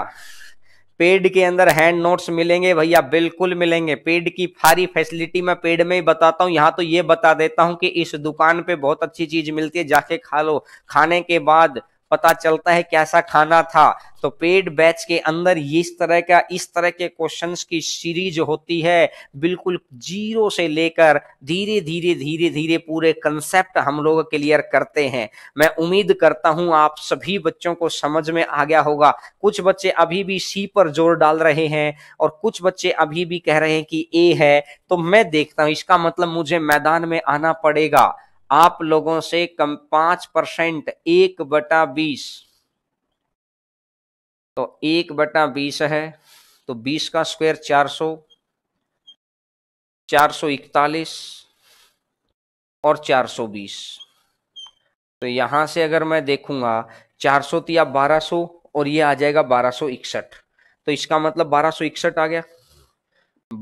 पेड के अंदर हैंड नोट्स मिलेंगे भैया बिल्कुल मिलेंगे पेड की सारी फैसिलिटी मैं पेड में ही बताता हूँ यहाँ तो ये बता देता हूँ कि इस दुकान पे बहुत अच्छी चीज मिलती है जाके खा लो खाने के बाद पता चलता है कैसा खाना था तो पेड बैच के अंदर इस तरह का इस तरह के क्वेश्चंस की सीरीज होती है बिल्कुल जीरो से लेकर धीरे धीरे धीरे धीरे पूरे कंसेप्ट हम लोग क्लियर करते हैं मैं उम्मीद करता हूं आप सभी बच्चों को समझ में आ गया होगा कुछ बच्चे अभी भी सी पर जोर डाल रहे हैं और कुछ बच्चे अभी भी कह रहे हैं कि ए है तो मैं देखता हूं इसका मतलब मुझे मैदान में आना पड़ेगा आप लोगों से कम पांच परसेंट एक बटा बीस तो एक बटा बीस है तो बीस का स्क्वायर चार सौ चार सौ इकतालीस और चार सौ बीस तो यहां से अगर मैं देखूंगा चार सौ या बारह सौ और ये आ जाएगा बारह सौ इकसठ तो इसका मतलब बारह सौ इकसठ आ गया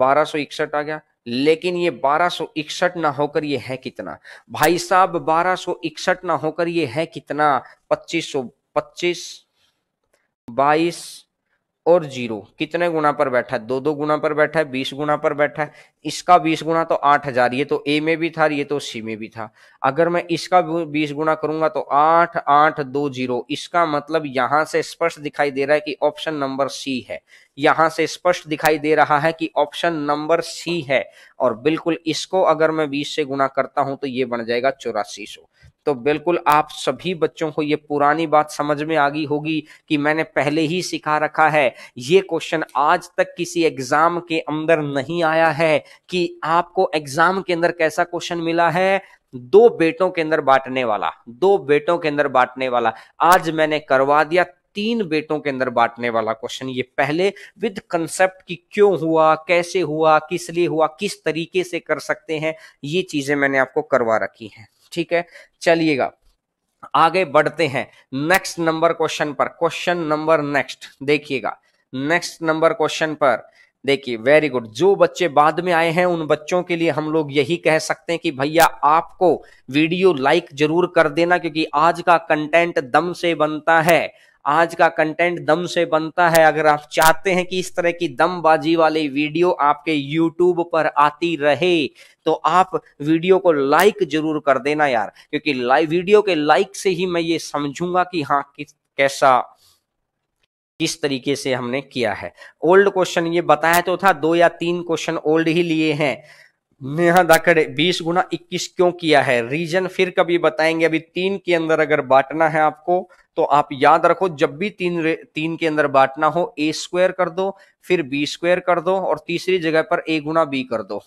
बारह सौ इकसठ आ गया लेकिन ये बारह सो इकसठ ना होकर ये है कितना भाई साहब बारह सो इकसठ ना होकर ये है कितना पच्चीस सो पच्चीस बाईस और जीरो कितने गुना पर बैठा है दो दो गुना पर बैठा है बीस गुना पर बैठा है इसका बीस गुना तो आठ हजार ये तो ए में भी था ये तो सी में भी था अगर मैं इसका बीस गुना करूंगा तो आठ आठ दो जीरो इसका मतलब यहां से स्पष्ट दिखाई दे रहा है कि ऑप्शन नंबर सी है यहां से स्पष्ट दिखाई दे रहा है कि ऑप्शन नंबर सी है और बिल्कुल इसको अगर मैं बीस से गुना करता हूं तो ये बन जाएगा चौरासी सौ तो बिल्कुल आप सभी बच्चों को ये पुरानी बात समझ में आ गई होगी कि मैंने पहले ही सिखा रखा है ये क्वेश्चन आज तक किसी एग्जाम के अंदर नहीं आया है कि आपको एग्जाम के अंदर कैसा क्वेश्चन मिला है दो बेटों के अंदर बांटने वाला दो बेटों के अंदर बांटने वाला आज मैंने करवा दिया तीन बेटों के अंदर बांटने वाला क्वेश्चन ये पहले विद कंसेप्ट की क्यों हुआ कैसे हुआ किस लिए हुआ किस तरीके से कर सकते हैं ये चीजें मैंने आपको करवा रखी हैं ठीक है चलिएगा आगे बढ़ते हैं नेक्स्ट नंबर क्वेश्चन पर क्वेश्चन नंबर नेक्स्ट देखिएगा नेक्स्ट नंबर क्वेश्चन पर देखिए वेरी गुड जो बच्चे बाद में आए हैं उन बच्चों के लिए हम लोग यही कह सकते हैं कि भैया आपको वीडियो लाइक जरूर कर देना क्योंकि आज का कंटेंट दम से बनता है आज का कंटेंट दम से बनता है अगर आप चाहते हैं कि इस तरह की दमबाजी वाली वीडियो आपके यूट्यूब पर आती रहे तो आप वीडियो को लाइक जरूर कर देना यार क्योंकि लाइव वीडियो के लाइक से ही मैं ये समझूंगा कि हाँ किस कैसा किस तरीके से हमने किया है ओल्ड क्वेश्चन ये बताया तो था दो या तीन क्वेश्चन ओल्ड ही लिए हैं नेहा दाकड़ 20 गुना 21 क्यों किया है रीजन फिर कभी बताएंगे अभी तीन के अंदर अगर बांटना है आपको तो आप याद रखो जब भी तीन तीन के अंदर बांटना हो ए स्क्वायर कर दो फिर बी स्क्वायर कर दो और तीसरी जगह पर ए गुना बी कर दो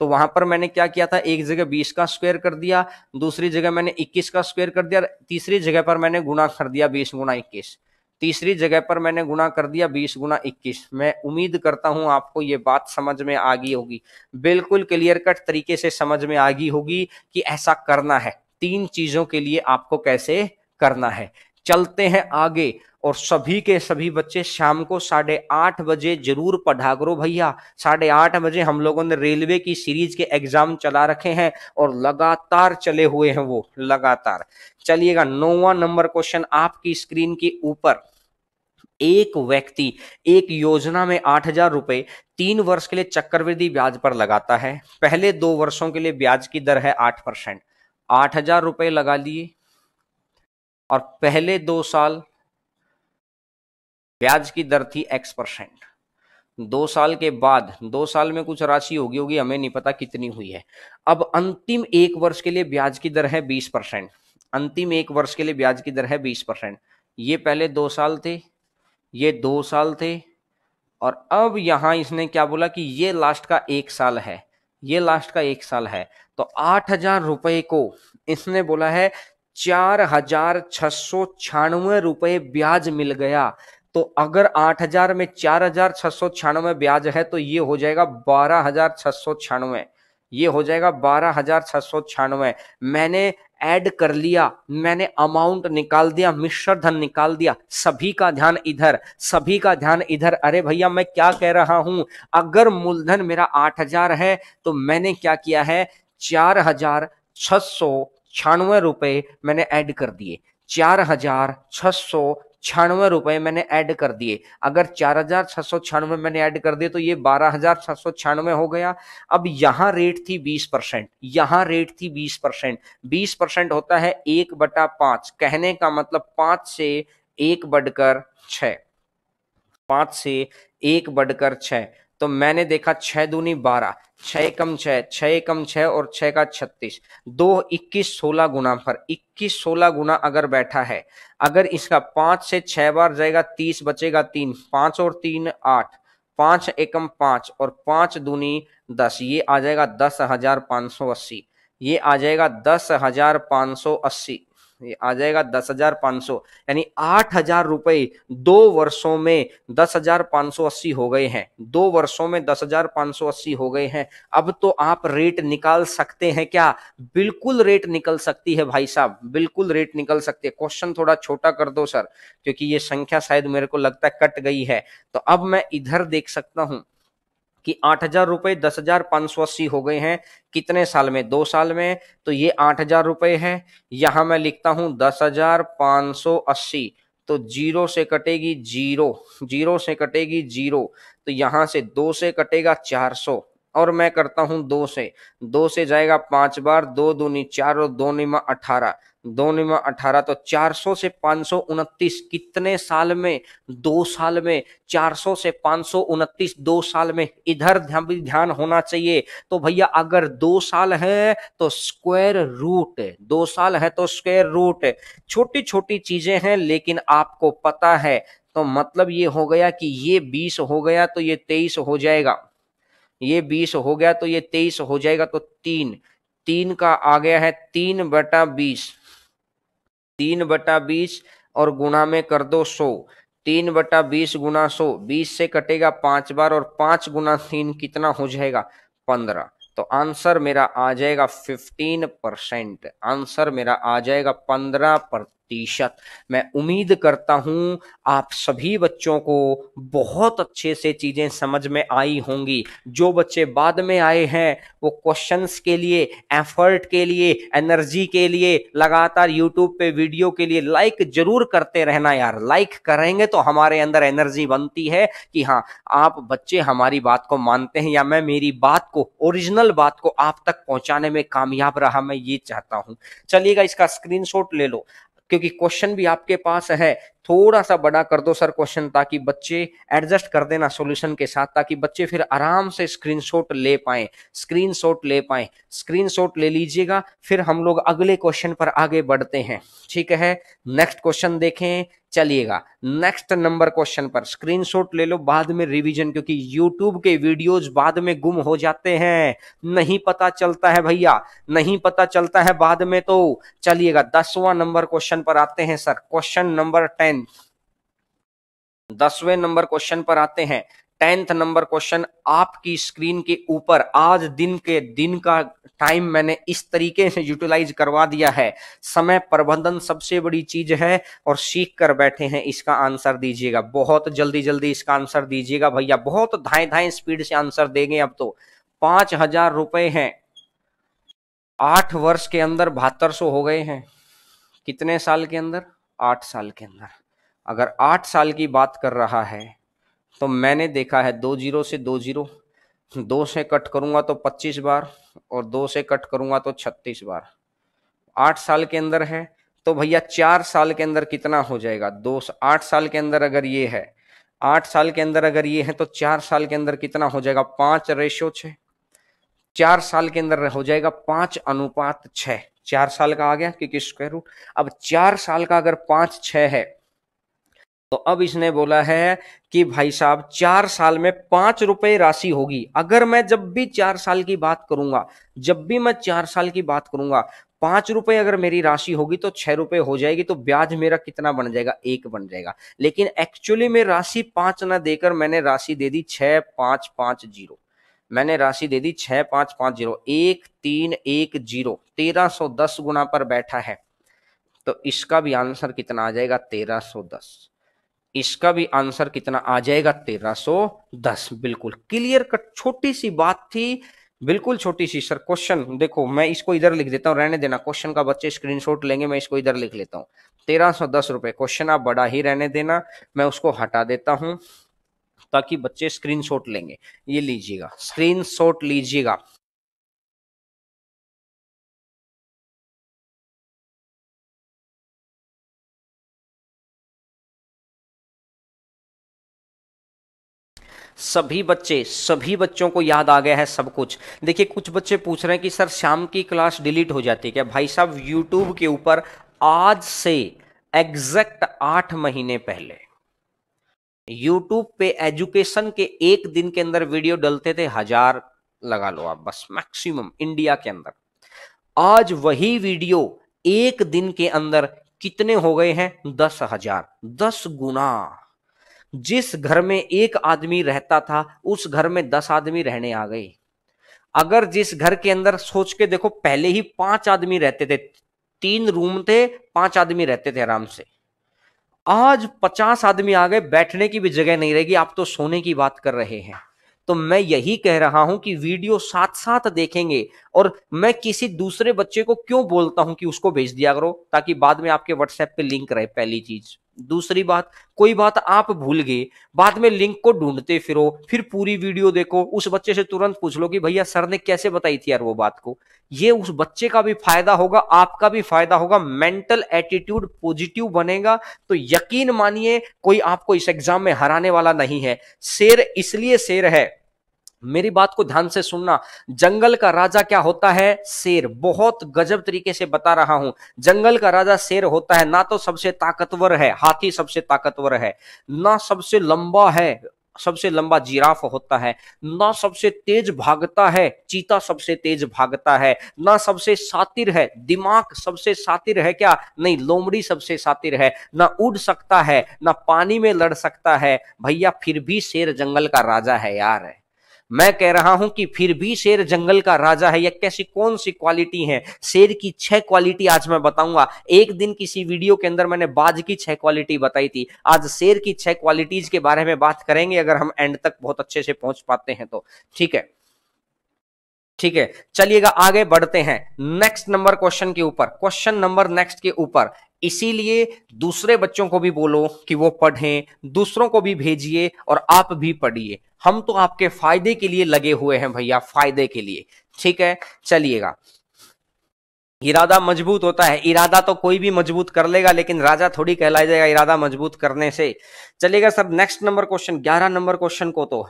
तो वहां पर मैंने क्या किया था एक जगह बीस का स्क्वायर कर दिया दूसरी जगह मैंने इक्कीस का स्क्वायर कर दिया तीसरी जगह पर मैंने गुना कर दिया बीस गुना इक्कीस तीसरी जगह पर मैंने गुणा कर दिया बीस गुना इक्कीस मैं उम्मीद करता हूं आपको ये बात समझ में आ गई होगी बिल्कुल क्लियर कट तरीके से समझ में आ गई होगी कि ऐसा करना है तीन चीजों के लिए आपको कैसे करना है चलते हैं आगे और सभी के सभी बच्चे शाम को साढ़े आठ बजे जरूर पढ़ा करो भैया साढ़े आठ बजे हम लोगों ने रेलवे की सीरीज के एग्जाम चला रखे हैं और लगातार चले हुए हैं वो लगातार चलिएगा नौवा नंबर क्वेश्चन आपकी स्क्रीन के ऊपर एक व्यक्ति एक योजना में आठ हजार रुपए तीन वर्ष के लिए चक्रवृद्धि ब्याज पर लगाता है पहले दो वर्षों के लिए ब्याज की दर है आठ परसेंट आठ हजार रुपए लगा लिए और पहले दो साल ब्याज की दर थी एक्स परसेंट दो साल के बाद दो साल में कुछ राशि होगी होगी हमें नहीं पता कितनी हुई है अब अंतिम एक वर्ष के लिए ब्याज की दर है बीस परसेंट अंतिम एक वर्ष के लिए ब्याज की दर है बीस परसेंट ये पहले दो साल थे ये दो साल थे और अब यहां इसने क्या बोला कि ये लास्ट का एक साल है ये लास्ट का एक साल है तो आठ हजार रुपये को इसने बोला है चार हजार छह सौ छियानवे रुपये ब्याज मिल गया तो अगर आठ हजार में चार हजार छह सौ छियानवे ब्याज है तो ये हो जाएगा बारह हजार छह सौ छियानवे ये हो जाएगा बारह हजार छह सौ छियानवे मैंने ऐड कर लिया मैंने अमाउंट निकाल दिया मिश्र धन निकाल दिया सभी का ध्यान इधर सभी का ध्यान इधर अरे भैया मैं क्या कह रहा हूं अगर मूलधन मेरा आठ हजार है तो मैंने क्या किया है चार हजार छह सौ छियानवे रुपए मैंने ऐड कर दिए चार हजार छह सौ छियानवे रुपए मैंने ऐड कर दिए अगर चार हजार छह सौ छियानवे मैंने ऐड कर दिए तो ये बारह हजार छह सौ छियानवे हो गया अब यहाँ रेट थी बीस परसेंट यहाँ रेट थी बीस परसेंट बीस परसेंट होता है एक बटा पांच कहने का मतलब पांच से एक बढ़कर छ पांच से एक बढ़कर छह तो मैंने देखा छह दूनी बारह छह कम छह छह कम छह और छह का छत्तीस दो इक्कीस सोलह गुना पर इक्कीस सोलह गुना अगर बैठा है अगर इसका पांच से छह बार जाएगा तीस बचेगा तीन पांच और तीन आठ पांच एकम पांच और पांच दूनी दस ये आ जाएगा दस हजार पांच सौ अस्सी ये आ जाएगा दस हजार पांच सौ अस्सी ये आ जाएगा दस हजार पाँच सौ यानी आठ हजार रुपये दो वर्षों में दस हजार पाँच सौ अस्सी हो गए हैं दो वर्षों में दस हजार पाँच सौ अस्सी हो गए हैं अब तो आप रेट निकाल सकते हैं क्या बिल्कुल रेट निकल सकती है भाई साहब बिल्कुल रेट निकल सकते है क्वेश्चन थोड़ा छोटा कर दो सर क्योंकि ये संख्या शायद मेरे को लगता है कट गई है तो अब मैं इधर देख सकता हूँ कि आठ हजार रुपए दस हजार पांच सौ अस्सी हो गए हैं कितने साल में दो साल में तो ये आठ हजार रुपए है यहां मैं लिखता हूं दस हजार पांच सौ अस्सी तो जीरो से कटेगी जीरो जीरो से कटेगी जीरो तो यहां से दो से कटेगा चार सौ और मैं करता हूं दो से दो से जाएगा पांच बार दो दूनी चार और दो निमा अठारह दो निमा अठारह तो 400 से पाँच कितने साल में दो साल में 400 से पाँच दो साल में इधर भी ध्यान होना चाहिए तो भैया अगर दो साल है तो स्क्वायर रूट दो साल है तो स्क्वायर रूट छोटी छोटी चीजें हैं लेकिन आपको पता है तो मतलब ये हो गया कि ये बीस हो गया तो ये तेईस हो जाएगा ये बीस हो गया तो ये तेईस हो जाएगा तो तीन तीन का आ गया है तीन बटा बीस तीन बटा बीस और गुणा में कर दो सो तीन बटा बीस गुना सो बीस से कटेगा पांच बार और पांच गुना तीन कितना हो जाएगा पंद्रह तो आंसर मेरा आ जाएगा फिफ्टीन परसेंट आंसर मेरा आ जाएगा पंद्रह प्रतिशत मैं उम्मीद करता हूं आप सभी बच्चों को बहुत अच्छे से चीज़ें समझ में आई होंगी जो बच्चे बाद में आए हैं वो क्वेश्चंस के लिए एफर्ट के लिए एनर्जी के लिए लगातार यूट्यूब पे वीडियो के लिए लाइक जरूर करते रहना यार लाइक करेंगे तो हमारे अंदर एनर्जी बनती है कि हाँ आप बच्चे हमारी बात को मानते हैं या मैं मेरी बात को ओरिजिनल बात को आप तक पहुंचाने में कामयाब रहा मैं ये चाहता हूं चलिएगा इसका स्क्रीनशॉट ले लो क्योंकि क्वेश्चन भी आपके पास है थोड़ा सा बड़ा कर दो सर क्वेश्चन ताकि बच्चे एडजस्ट कर देना सॉल्यूशन के साथ ताकि बच्चे फिर आराम से स्क्रीनशॉट ले पाए स्क्रीनशॉट ले पाए स्क्रीनशॉट ले लीजिएगा फिर हम लोग अगले क्वेश्चन पर आगे बढ़ते हैं ठीक है नेक्स्ट क्वेश्चन देखें चलिएगा नेक्स्ट नंबर क्वेश्चन पर स्क्रीनशॉट ले लो बाद में रिवीजन क्योंकि यूट्यूब के वीडियोस बाद में गुम हो जाते हैं नहीं पता चलता है भैया नहीं पता चलता है बाद में तो चलिएगा दसवां नंबर क्वेश्चन पर आते हैं sir question number ten question दसवें नंबर क्वेश्चन पर आते हैं टेंथ नंबर क्वेश्चन आपकी स्क्रीन के ऊपर आज दिन के दिन का टाइम मैंने इस तरीके से यूटिलाइज करवा दिया है समय प्रबंधन सबसे बड़ी चीज है और सीख कर बैठे हैं इसका आंसर दीजिएगा बहुत जल्दी जल्दी इसका आंसर दीजिएगा भैया बहुत धाए धाए स्पीड से आंसर देंगे अब तो पांच हजार रुपए है आठ वर्ष के अंदर बहत्तर सौ हो गए हैं कितने साल के अंदर आठ साल के अंदर अगर आठ साल की बात कर रहा है तो मैंने देखा है दो जीरो से दो जीरो दो से कट करूंगा तो पच्चीस बार और दो से कट करूंगा तो छत्तीस बार आठ साल के अंदर है तो भैया चार साल के अंदर कितना हो जाएगा दो आठ साल के अंदर अगर ये है आठ साल के अंदर अगर ये है तो चार साल के अंदर कितना हो जाएगा पांच रेशो छ चार साल के अंदर हो जाएगा पांच अनुपात छः चार साल का आ गया क्योंकि स्क्वायर रूट अब चार साल का अगर पांच छ है तो अब इसने बोला है कि भाई साहब चार साल में पांच रुपए राशि होगी अगर मैं जब भी चार साल की बात करूंगा जब भी मैं चार साल की बात करूंगा पांच रुपए अगर मेरी राशि होगी तो छह रुपए हो जाएगी तो ब्याज मेरा कितना बन जाएगा एक बन जाएगा लेकिन एक्चुअली में राशि पांच ना देकर मैंने राशि दे दी छह पांच पांच जीरो मैंने राशि दे दी छह पांच पांच जीरो एक तीन एक जीरो तेरह सौ दस गुना पर बैठा है तो इसका भी आंसर कितना आ जाएगा तेरह सौ दस इसका भी आंसर कितना आ जाएगा तेरह सो दस बिल्कुल क्लियर कट छोटी सी बात थी बिल्कुल छोटी सी सर क्वेश्चन देखो मैं इसको इधर लिख देता हूँ रहने देना क्वेश्चन का बच्चे स्क्रीनशॉट लेंगे मैं इसको इधर लिख लेता हूँ तेरह सौ दस रुपए क्वेश्चन आप बड़ा ही रहने देना मैं उसको हटा देता हूँ ताकि बच्चे स्क्रीनशॉट लेंगे ये लीजिएगा स्क्रीनशॉट लीजिएगा सभी बच्चे सभी बच्चों को याद आ गया है सब कुछ देखिए कुछ बच्चे पूछ रहे हैं कि सर शाम की क्लास डिलीट हो जाती है क्या भाई साहब यूट्यूब के ऊपर आज से एग्जैक्ट आठ महीने पहले यूट्यूब पे एजुकेशन के एक दिन के अंदर वीडियो डलते थे हजार लगा लो आप बस मैक्सिमम इंडिया के अंदर आज वही वीडियो एक दिन के अंदर कितने हो गए हैं दस हजार दस गुना जिस घर में एक आदमी रहता था उस घर में दस आदमी रहने आ गए अगर जिस घर के अंदर सोच के देखो पहले ही पांच आदमी रहते थे तीन रूम थे पांच आदमी रहते थे आराम से आज पचास आदमी आ गए बैठने की भी जगह नहीं रहेगी आप तो सोने की बात कर रहे हैं तो मैं यही कह रहा हूं कि वीडियो साथ साथ देखेंगे और मैं किसी दूसरे बच्चे को क्यों बोलता हूं कि उसको भेज दिया करो ताकि बाद में आपके व्हाट्सएप पे लिंक रहे पहली चीज दूसरी बात कोई बात आप भूल गए बाद में लिंक को ढूंढते फिरो फिर पूरी वीडियो देखो उस बच्चे से तुरंत पूछ लो कि भैया सर ने कैसे बताई थी यार वो बात को ये उस बच्चे का भी फायदा होगा आपका भी फायदा होगा मेंटल एटीट्यूड पॉजिटिव बनेगा तो यकीन मानिए कोई आपको इस एग्जाम में हराने वाला नहीं है शेर इसलिए शेर है मेरी बात को ध्यान से सुनना जंगल का राजा क्या होता है शेर बहुत गजब तरीके से बता रहा हूं जंगल का राजा शेर होता है ना तो सबसे ताकतवर है हाथी सबसे ताकतवर है ना सबसे लंबा है सबसे लंबा जिराफ होता है ना सबसे तेज भागता है चीता सबसे तेज भागता है ना सबसे सातिर है दिमाग सबसे सातिर है क्या नहीं लोमड़ी सबसे सातिर है ना उड़ सकता है ना पानी में लड़ सकता है भैया फिर भी शेर जंगल का राजा है यार है मैं कह रहा हूं कि फिर भी शेर जंगल का राजा है यह कैसी कौन सी क्वालिटी है शेर की छह क्वालिटी आज मैं बताऊंगा एक दिन किसी वीडियो के अंदर मैंने बाज की छह क्वालिटी बताई थी आज शेर की छह क्वालिटीज के बारे में बात करेंगे अगर हम एंड तक बहुत अच्छे से पहुंच पाते हैं तो ठीक है ठीक है चलिएगा आगे बढ़ते हैं नेक्स्ट नंबर क्वेश्चन के ऊपर क्वेश्चन नंबर नेक्स्ट के ऊपर इसीलिए दूसरे बच्चों को भी बोलो कि वो पढ़ें दूसरों को भी भेजिए और आप भी पढ़िए हम तो आपके फायदे के लिए लगे हुए हैं भैया फायदे के लिए ठीक है चलिएगा इरादा मजबूत होता है इरादा तो कोई भी मजबूत कर लेगा लेकिन राजा थोड़ी कहला जाएगा इरादा मजबूत करने से चलेगा सर नेक्स्ट नंबर क्वेश्चन ग्यारह नंबर क्वेश्चन को तो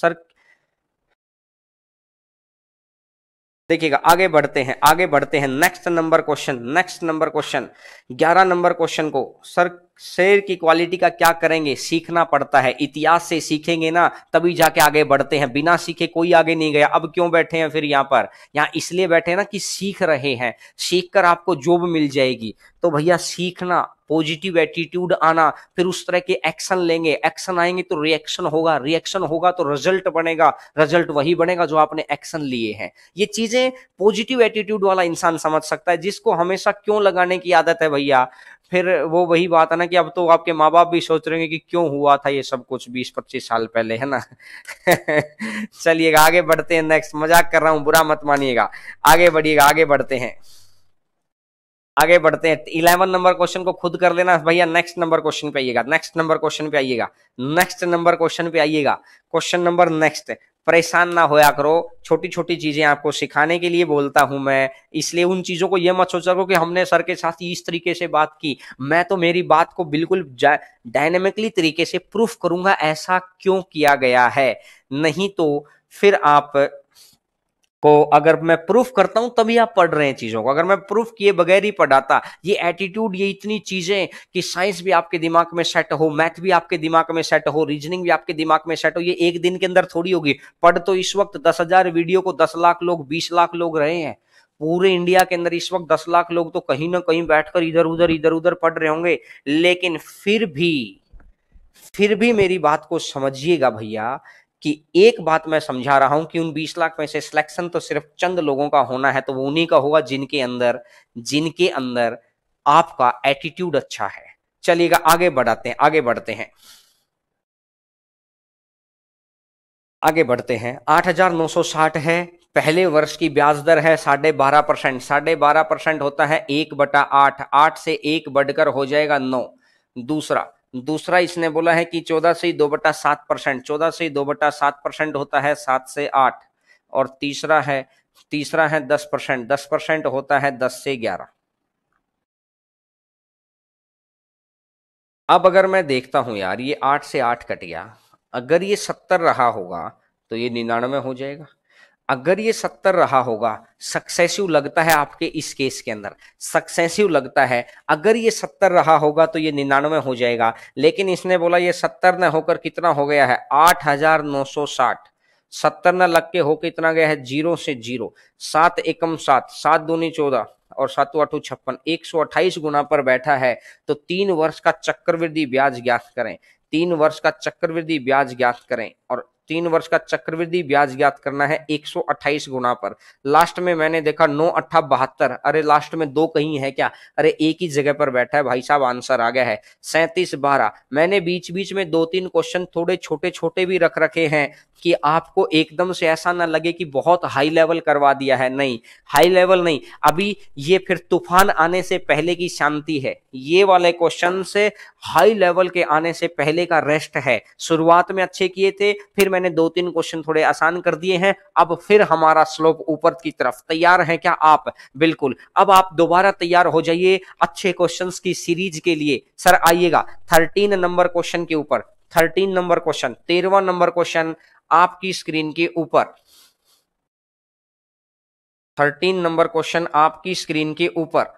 सर देखिएगा आगे बढ़ते हैं आगे बढ़ते हैं next number question next number question ग्यारह नंबर क्वेश्चन को सर शेर की क्वालिटी का क्या करेंगे सीखना पड़ता है इतिहास से सीखेंगे ना तभी जाके आगे बढ़ते हैं बिना सीखे कोई आगे नहीं गया अब क्यों बैठे हैं फिर यहाँ पर यहाँ इसलिए बैठे हैं ना कि सीख रहे हैं सीख कर आपको जॉब मिल जाएगी तो भैया सीखना पॉजिटिव एटीट्यूड आना फिर उस तरह के एक्शन लेंगे एक्शन आएंगे तो रिएक्शन होगा रिएक्शन होगा तो रिजल्ट बनेगा रिजल्ट वही बनेगा जो आपने एक्शन लिए हैं ये चीजें पॉजिटिव एटीट्यूड वाला इंसान समझ सकता है जिसको हमेशा क्यों लगाने की आदत है भैया फिर वो वही बात है ना कि अब तो आपके माँ बाप भी सोच रहे हैं कि क्यों हुआ था ये सब कुछ बीस पच्चीस साल पहले है ना चलिएगा आगे बढ़ते हैं नेक्स्ट मजाक कर रहा हूं बुरा मत मानिएगा आगे बढ़िएगा आगे बढ़ते हैं आगे बढ़ते हैं इलेवन नंबर क्वेश्चन को खुद कर लेना भैया नेक्स्ट नंबर क्वेश्चन पे आइएगा नेक्स्ट नंबर क्वेश्चन पे आइएगा नेक्स्ट नंबर क्वेश्चन पे आइएगा क्वेश्चन नंबर नेक्स्ट परेशान ना होया करो छोटी छोटी चीजें आपको सिखाने के लिए बोलता हूं मैं इसलिए उन चीजों को यह मत सोचा करो कि हमने सर के साथ इस तरीके से बात की मैं तो मेरी बात को बिल्कुल डायनेमिकली तरीके से प्रूफ करूंगा ऐसा क्यों किया गया है नहीं तो फिर आप को अगर मैं प्रूफ करता हूं तभी आप पढ़ रहे हैं चीजों को अगर मैं प्रूफ किए बगैर ही पढ़ाता ये एटीट्यूड ये इतनी चीजें कि साइंस भी आपके दिमाग में सेट हो मैथ भी आपके दिमाग में सेट हो रीजनिंग भी आपके दिमाग में सेट हो ये एक दिन के अंदर थोड़ी होगी पढ़ तो इस वक्त दस हजार वीडियो को दस लाख लोग बीस लाख लोग रहे हैं पूरे इंडिया के अंदर इस वक्त दस लाख लोग तो कहीं ना कहीं बैठकर इधर उधर इधर उधर पढ़ रहे होंगे लेकिन फिर भी फिर भी मेरी बात को समझिएगा भैया कि एक बात मैं समझा रहा हूं कि उन 20 लाख में से सिलेक्शन तो सिर्फ चंद लोगों का होना है तो वो उन्हीं का होगा जिनके अंदर जिनके अंदर आपका एटीट्यूड अच्छा है चलिएगा आगे बढ़ाते हैं आगे बढ़ते हैं आगे बढ़ते हैं 8,960 है पहले वर्ष की ब्याज दर है साढ़े बारह परसेंट साढ़े बारह परसेंट होता है एक बटा आठ आठ से एक बढ़कर हो जाएगा नौ दूसरा दूसरा इसने बोला है कि चौदह से ही दो बटा सात परसेंट चौदह से ही दो बटा सात परसेंट होता है सात से आठ और तीसरा है तीसरा है दस परसेंट दस परसेंट होता है दस से ग्यारह अब अगर मैं देखता हूं यार ये आठ से आठ कट गया अगर ये सत्तर रहा होगा तो ये निन्यानवे हो जाएगा अगर ये सत्तर रहा होगा सक्सेसिव लगता है आपके इस केस के अंदर सक्सेसिव लगता है अगर ये सत्तर रहा होगा तो ये निन्यानवे हो जाएगा लेकिन इसने बोला ये सत्तर न होकर कितना हो गया है आठ हजार नौ सौ साठ सत्तर न लग के होकर इतना गया है जीरो से जीरो सात एकम सात सात दूनी चौदह और सातों आठों छप्पन एक सौ अट्ठाईस गुना पर बैठा है तो तीन वर्ष का चक्रवृद्धि ब्याज ज्ञात करें तीन वर्ष का चक्रवृद्धि ब्याज ज्ञात करें और तीन वर्ष का चक्रवृद्धि ब्याज ज्ञात करना है 128 गुना पर लास्ट में मैंने देखा नौ अट्ठा बहत्तर अरे लास्ट में दो कहीं है क्या अरे एक ही जगह पर बैठा है भाई साहब आंसर आ गया है सैंतीस बारह मैंने बीच बीच में दो तीन क्वेश्चन थोड़े छोटे छोटे भी रख रखे हैं कि आपको एकदम से ऐसा ना लगे कि बहुत हाई लेवल करवा दिया है नहीं हाई लेवल नहीं अभी ये फिर तूफान आने से पहले की शांति है ये वाले क्वेश्चन से हाई लेवल के आने से पहले का रेस्ट है शुरुआत में अच्छे किए थे फिर मैंने दो तीन क्वेश्चन थोड़े आसान कर दिए हैं अब फिर हमारा स्लोप ऊपर की तरफ तैयार है क्या आप बिल्कुल अब आप दोबारा तैयार हो जाइए अच्छे क्वेश्चंस की सीरीज के लिए सर आइएगा थर्टीन नंबर क्वेश्चन के ऊपर थर्टीन नंबर क्वेश्चन तेरवा नंबर क्वेश्चन आपकी स्क्रीन के ऊपर थर्टीन नंबर क्वेश्चन आपकी स्क्रीन के ऊपर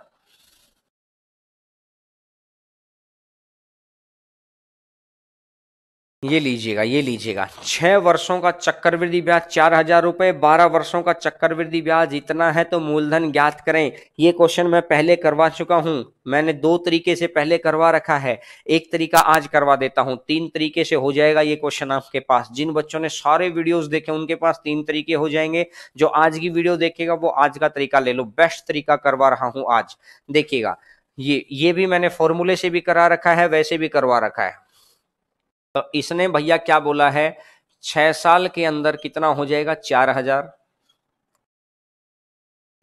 ये लीजिएगा ये लीजिएगा छह वर्षों का चक्रवृद्धि ब्याज चार हजार रुपए बारह वर्षों का चक्रवृद्धि ब्याज इतना है तो मूलधन ज्ञात करें ये क्वेश्चन मैं पहले करवा चुका हूं मैंने दो तरीके से पहले करवा रखा है एक तरीका आज करवा देता हूं तीन तरीके से हो जाएगा ये क्वेश्चन आपके पास जिन बच्चों ने सारे वीडियोज देखे उनके पास तीन तरीके हो जाएंगे जो आज की वीडियो देखेगा वो आज का तरीका ले लो बेस्ट तरीका करवा रहा हूं आज देखिएगा ये ये भी मैंने फॉर्मूले से भी करा रखा है वैसे भी करवा रखा है तो इसने भैया क्या बोला है छह साल के अंदर कितना हो जाएगा चार हजार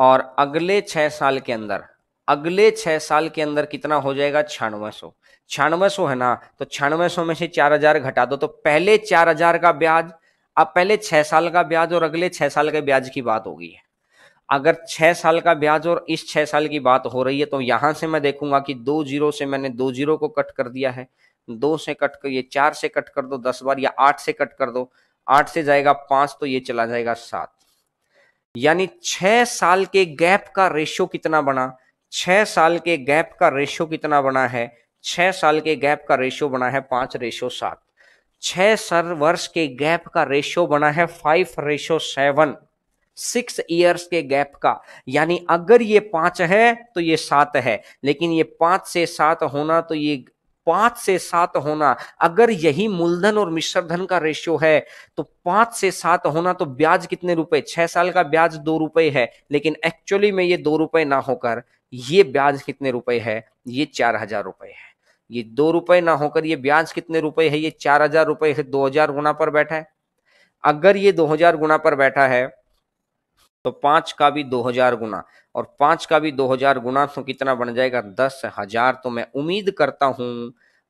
और अगले छह साल के अंदर अगले छह साल के अंदर कितना हो जाएगा छियानवे सौ छियानवे सौ है ना तो छियानवे सौ में से चार हजार घटा दो तो पहले चार हजार का ब्याज अब पहले छह साल का ब्याज और अगले छह साल के ब्याज की बात होगी अगर छह साल का ब्याज और इस छह साल की बात हो रही है तो यहां से मैं देखूंगा कि दो जीरो से मैंने दो जीरो को कट कर दिया है दो से कट कर ये चार से कट कर दो दस बार या आठ से कट कर दो आठ से जाएगा पांच तो ये चला जाएगा सात यानी छह साल के गैप का रेशियो कितना बना छह साल के गैप का रेशियो कितना बना है छह साल के गैप का रेशियो बना है पांच रेशियो सात छह सर वर्ष के गैप का रेशियो बना है five ratio seven six years के गैप का यानी अगर ये पांच है तो ये सात है लेकिन ये पांच से सात होना तो ये पांच से सात होना अगर यही मूलधन और मिश्र धन का रेशियो है तो पांच से सात होना तो ब्याज कितने रुपए छह साल का ब्याज दो रुपए है लेकिन एक्चुअली में ये दो रुपए ना होकर ये ब्याज कितने रुपए है ये चार हजार रुपए है ये दो रुपए ना होकर ये ब्याज कितने रुपए है ये चार हजार रुपए है दो हजार गुना पर बैठा है अगर ये दो हजार गुना पर बैठा है तो पाँच का भी दो हजार गुना और पाँच का भी दो हजार गुना तो कितना बन जाएगा दस हजार तो मैं उम्मीद करता हूँ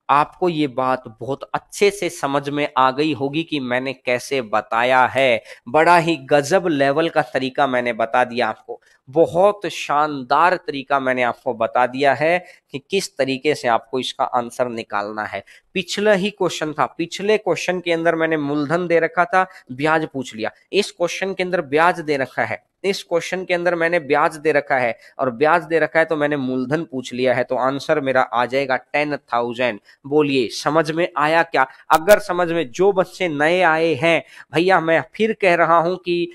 आपको ये बात बहुत अच्छे से समझ में आ गई होगी कि मैंने कैसे बताया है बड़ा ही गजब लेवल का तरीका मैंने बता दिया आपको बहुत शानदार तरीका मैंने आपको बता दिया है कि किस तरीके से आपको इसका आंसर निकालना है पिछला ही क्वेश्चन था पिछले क्वेश्चन के अंदर मैंने मूलधन दे रखा था ब्याज पूछ लिया इस क्वेश्चन के अंदर ब्याज दे रखा है इस क्वेश्चन के अंदर मैंने ब्याज दे रखा है और ब्याज दे रखा है तो मैंने मूलधन पूछ लिया है तो आंसर मेरा आ जाएगा टेन थाउजेंड बोलिए समझ में आया क्या अगर समझ में जो बच्चे नए आए हैं भैया मैं फिर कह रहा हूं कि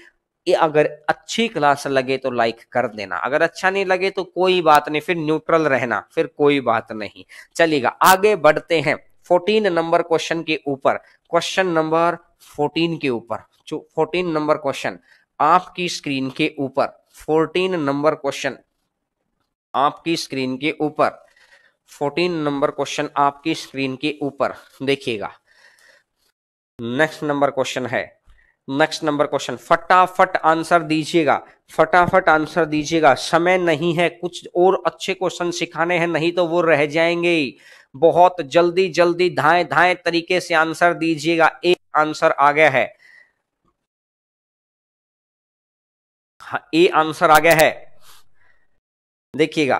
ये अगर अच्छी क्लास लगे तो लाइक कर देना अगर अच्छा नहीं लगे तो कोई बात नहीं फिर न्यूट्रल रहना फिर कोई बात नहीं चलिएगा आगे बढ़ते हैं फोर्टीन नंबर क्वेश्चन के ऊपर क्वेश्चन नंबर फोर्टीन के ऊपर फोर्टीन नंबर क्वेश्चन आपकी स्क्रीन के ऊपर फोर्टीन नंबर क्वेश्चन आपकी स्क्रीन के ऊपर फोर्टीन नंबर क्वेश्चन आपकी स्क्रीन के ऊपर देखिएगा नेक्स्ट नंबर क्वेश्चन है नेक्स्ट नंबर क्वेश्चन फटाफट आंसर दीजिएगा फटाफट आंसर दीजिएगा समय नहीं है कुछ और अच्छे क्वेश्चन सिखाने हैं नहीं तो वो रह जाएंगे बहुत जल्दी जल्दी धाए धाए तरीके से आंसर दीजिएगा एक आंसर आ गया है ए आंसर आ गया है देखिएगा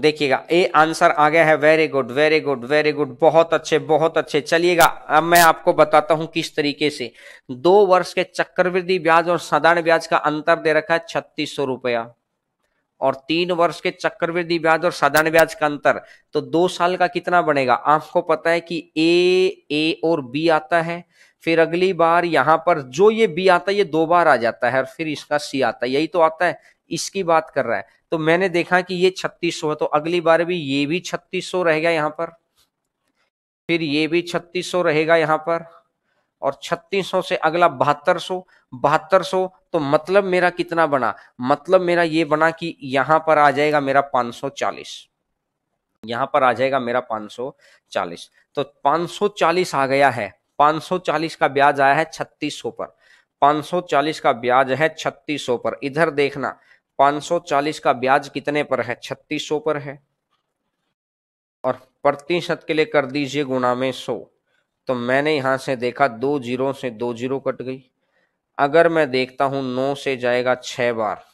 देखिएगा ए आंसर आ गया है very good very good very good बहुत अच्छे बहुत अच्छे चलिएगा अब मैं आपको बताता हूं किस तरीके से दो वर्ष के चक्रवृद्धि ब्याज और साधारण ब्याज का अंतर दे रखा है छत्तीस सौ रुपया और तीन वर्ष के चक्रवृद्धि ब्याज और साधारण ब्याज का अंतर तो दो साल का कितना बनेगा आपको पता है कि ए ए और बी आता है फिर अगली बार यहां पर जो ये बी आता है ये दो बार आ जाता है और फिर इसका सी आता है यही तो आता है इसकी बात कर रहा है तो मैंने देखा कि ये छत्तीस है तो अगली बार भी ये भी छत्तीस रहेगा यहाँ पर फिर ये भी छत्तीस रहेगा यहाँ पर और 3600 से अगला बहत्तर सौ बहत्तर सो तो मतलब मेरा कितना बना मतलब मेरा ये बना कि यहां पर आ जाएगा मेरा 540 यहां पर आ जाएगा मेरा 540 तो 540 आ गया है 540 का ब्याज आया है 3600 पर 540 का ब्याज है 3600 पर इधर देखना 540 का ब्याज कितने पर है 3600 पर है और प्रतिशत के लिए कर दीजिए गुणा में सो तो मैंने यहाँ से देखा दो जीरो से दो जीरो कट गई अगर मैं देखता हूँ नौ से जाएगा छः बार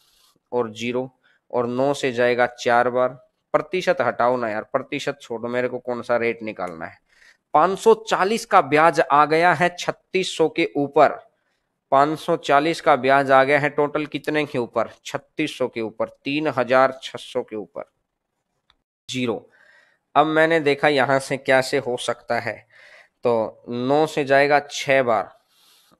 और जीरो और नौ से जाएगा चार बार प्रतिशत हटाओ ना यार प्रतिशत छोड़ो मेरे को कौन सा रेट निकालना है 540 का ब्याज आ गया है 3600 के ऊपर 540 का ब्याज आ गया है टोटल कितने के ऊपर 3600 के ऊपर 3600 के ऊपर जीरो अब मैंने देखा यहां से क्या से हो सकता है तो नौ से जाएगा छः बार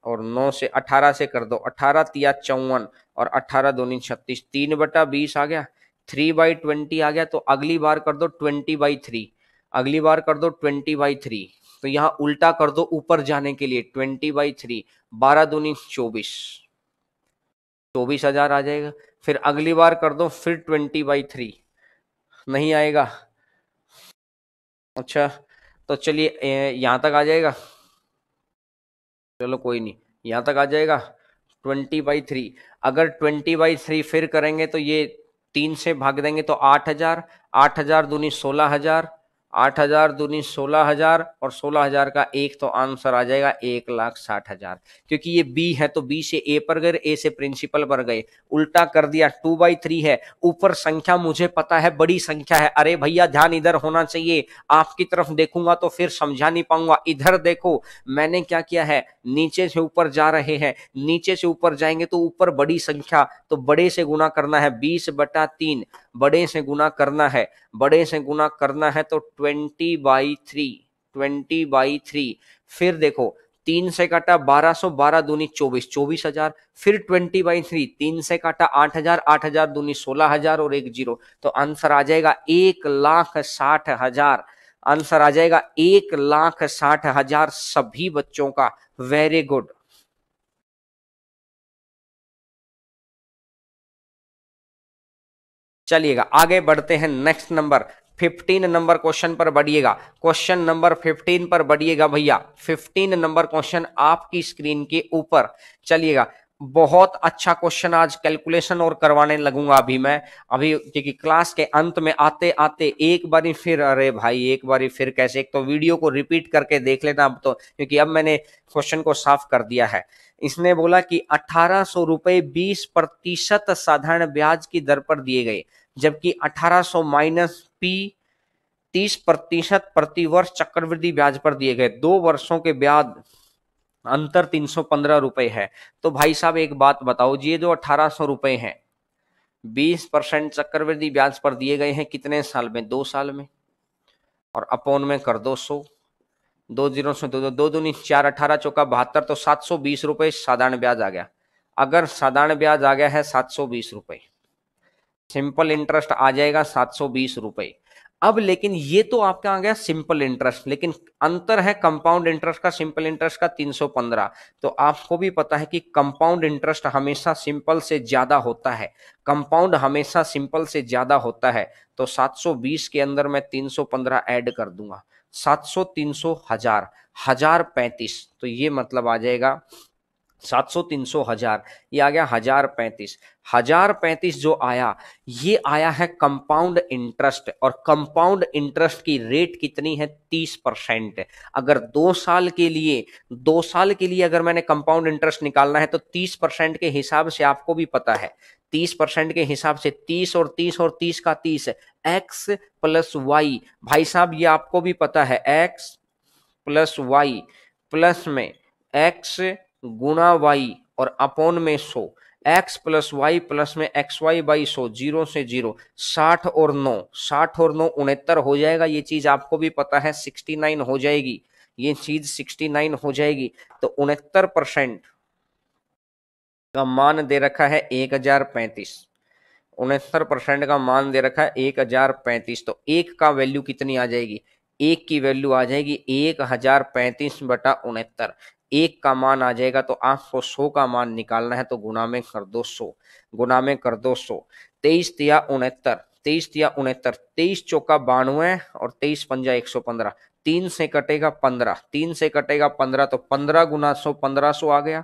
और नौ से अठारह से कर दो अठारह तिया चौवन और अठारह दूनी छत्तीस तीन बटा बीस आ गया थ्री बाई ट्वेंटी आ गया तो अगली बार कर दो ट्वेंटी बाई थ्री अगली बार कर दो ट्वेंटी बाई थ्री तो यहाँ उल्टा कर दो ऊपर जाने के लिए ट्वेंटी बाई थ्री बारह दूनी चौबीस चौबीस हजार आ जाएगा फिर अगली बार कर दो फिर ट्वेंटी बाई थ्री नहीं आएगा अच्छा तो चलिए यहाँ तक आ जाएगा चलो कोई नहीं यहाँ तक आ जाएगा ट्वेंटी बाई थ्री अगर ट्वेंटी बाई थ्री फिर करेंगे तो ये तीन से भाग देंगे तो आठ हजार आठ हजार दूनी सोलह हजार आठ हजार दूनी सोलह हजार और सोलह हजार का एक तो आंसर आ जाएगा एक लाख साठ हजार क्योंकि ये बी है तो बी से ए पर गए ए से प्रिंसिपल पर गए उल्टा कर दिया टू बाई थ्री है ऊपर संख्या मुझे पता है बड़ी संख्या है अरे भैया ध्यान इधर होना चाहिए आपकी तरफ देखूंगा तो फिर समझा नहीं पाऊंगा इधर देखो मैंने क्या किया है नीचे से ऊपर जा रहे हैं नीचे से ऊपर जाएंगे तो ऊपर बड़ी संख्या तो बड़े से गुना करना है बीस बटा बड़े से गुना करना है बड़े से गुना करना है तो twenty by three twenty by three फिर देखो तीन से काटा बारह सो बारह दूनी चौबीस चौबीस हजार फिर ट्वेंटी बाई थ्री तीन से काटा आठ हजार आठ हजार दूनी सोलह हजार और एक जीरो तो आंसर आ जाएगा एक लाख साठ हजार आंसर आ जाएगा एक लाख साठ हजार सभी बच्चों का वेरी गुड चलिएगा आगे बढ़ते हैं next number fifteen number question पर बढ़िएगा क्वेश्चन नंबर फिफ्टीन पर बढ़िएगा भैया फिफ्टीन नंबर क्वेश्चन आपकी स्क्रीन के ऊपर चलिएगा बहुत अच्छा क्वेश्चन आज कैलकुलेशन और करवाने लगूंगा अभी मैं अभी क्योंकि क्लास के अंत में आते आते एक बारी फिर अरे भाई एक बारी फिर कैसे एक तो वीडियो को रिपीट करके देख लेना अब तो क्योंकि अब मैंने क्वेश्चन को साफ कर दिया है इसने बोला कि अठारह सौ रुपये बीस प्रतिशत साधारण ब्याज की दर पर दिए गए जबकि 1800 माइनस पी तीस प्रतिशत प्रतिवर्ष चक्रवृद्धि ब्याज पर दिए गए दो वर्षों के ब्याज अंतर तीन सौ पंद्रह रुपए है तो भाई साहब एक बात बताओ ये जो अठारह सौ रुपए है बीस परसेंट चक्रवृद्धि ब्याज पर दिए गए हैं कितने साल में दो साल में और अपोन में कर दो सौ दो जीरो सौ दो दो दो दो चार अठारह चौका बहत्तर तो सात सौ बीस रुपए साधारण ब्याज आ गया अगर साधारण ब्याज आ गया है सात सौ बीस रुपए सिंपल इंटरेस्ट आ जाएगा सात सौ बीस रुपए अब लेकिन ये तो आपका आ गया सिंपल इंटरेस्ट लेकिन अंतर है कंपाउंड इंटरेस्ट का सिंपल इंटरेस्ट का 315 तो आपको भी पता है कि कंपाउंड इंटरेस्ट हमेशा सिंपल से ज्यादा होता है कंपाउंड हमेशा सिंपल से ज्यादा होता है तो 720 के अंदर मैं 315 ऐड कर दूंगा 700 300 हजार हजार पैंतीस तो ये मतलब आ जाएगा सात सौ तीन सौ हजार ये आ गया हजार पैंतीस हजार पैंतीस जो आया ये आया है कंपाउंड इंटरेस्ट और कंपाउंड इंटरेस्ट की रेट कितनी है तीस परसेंट अगर दो साल के लिए दो साल के लिए अगर मैंने कंपाउंड इंटरेस्ट निकालना है तो तीस परसेंट के हिसाब से आपको भी पता है तीस परसेंट के हिसाब से तीस और तीस और तीस का तीस एक्स प्लस वाई भाई साहब ये आपको भी पता है एक्स प्लस वाई प्लस में एक्स गुणा वाई और अपॉन में सो एक्स प्लस वाई प्लस में एक्स वाई बाई सो जीरो से जीरो साठ और नौ साठ और नौ उनहत्तर हो जाएगा ये चीज आपको भी पता है सिक्सटी नाइन हो जाएगी ये चीज सिक्सटी नाइन हो जाएगी तो उनहत्तर परसेंट का मान दे रखा है एक हजार पैंतीस उनहत्तर परसेंट का मान दे रखा है एक हजार पैंतीस तो एक का वैल्यू कितनी आ जाएगी एक की वैल्यू आ जाएगी एक हजार पैंतीस बटा उनहत्तर एक का मान आ जाएगा तो आपको सौ का मान निकालना है तो गुना में कर दो सौ गुना में कर दो सौ तेईस तिया उनहत्तर तेईस तिया उनहत्तर तेईस चौका बानवे और तेईस पंजा एक सौ पंद्रह तीन से कटेगा पंद्रह तीन से कटेगा पंद्रह तो पंद्रह गुना सौ पंद्रह सौ आ गया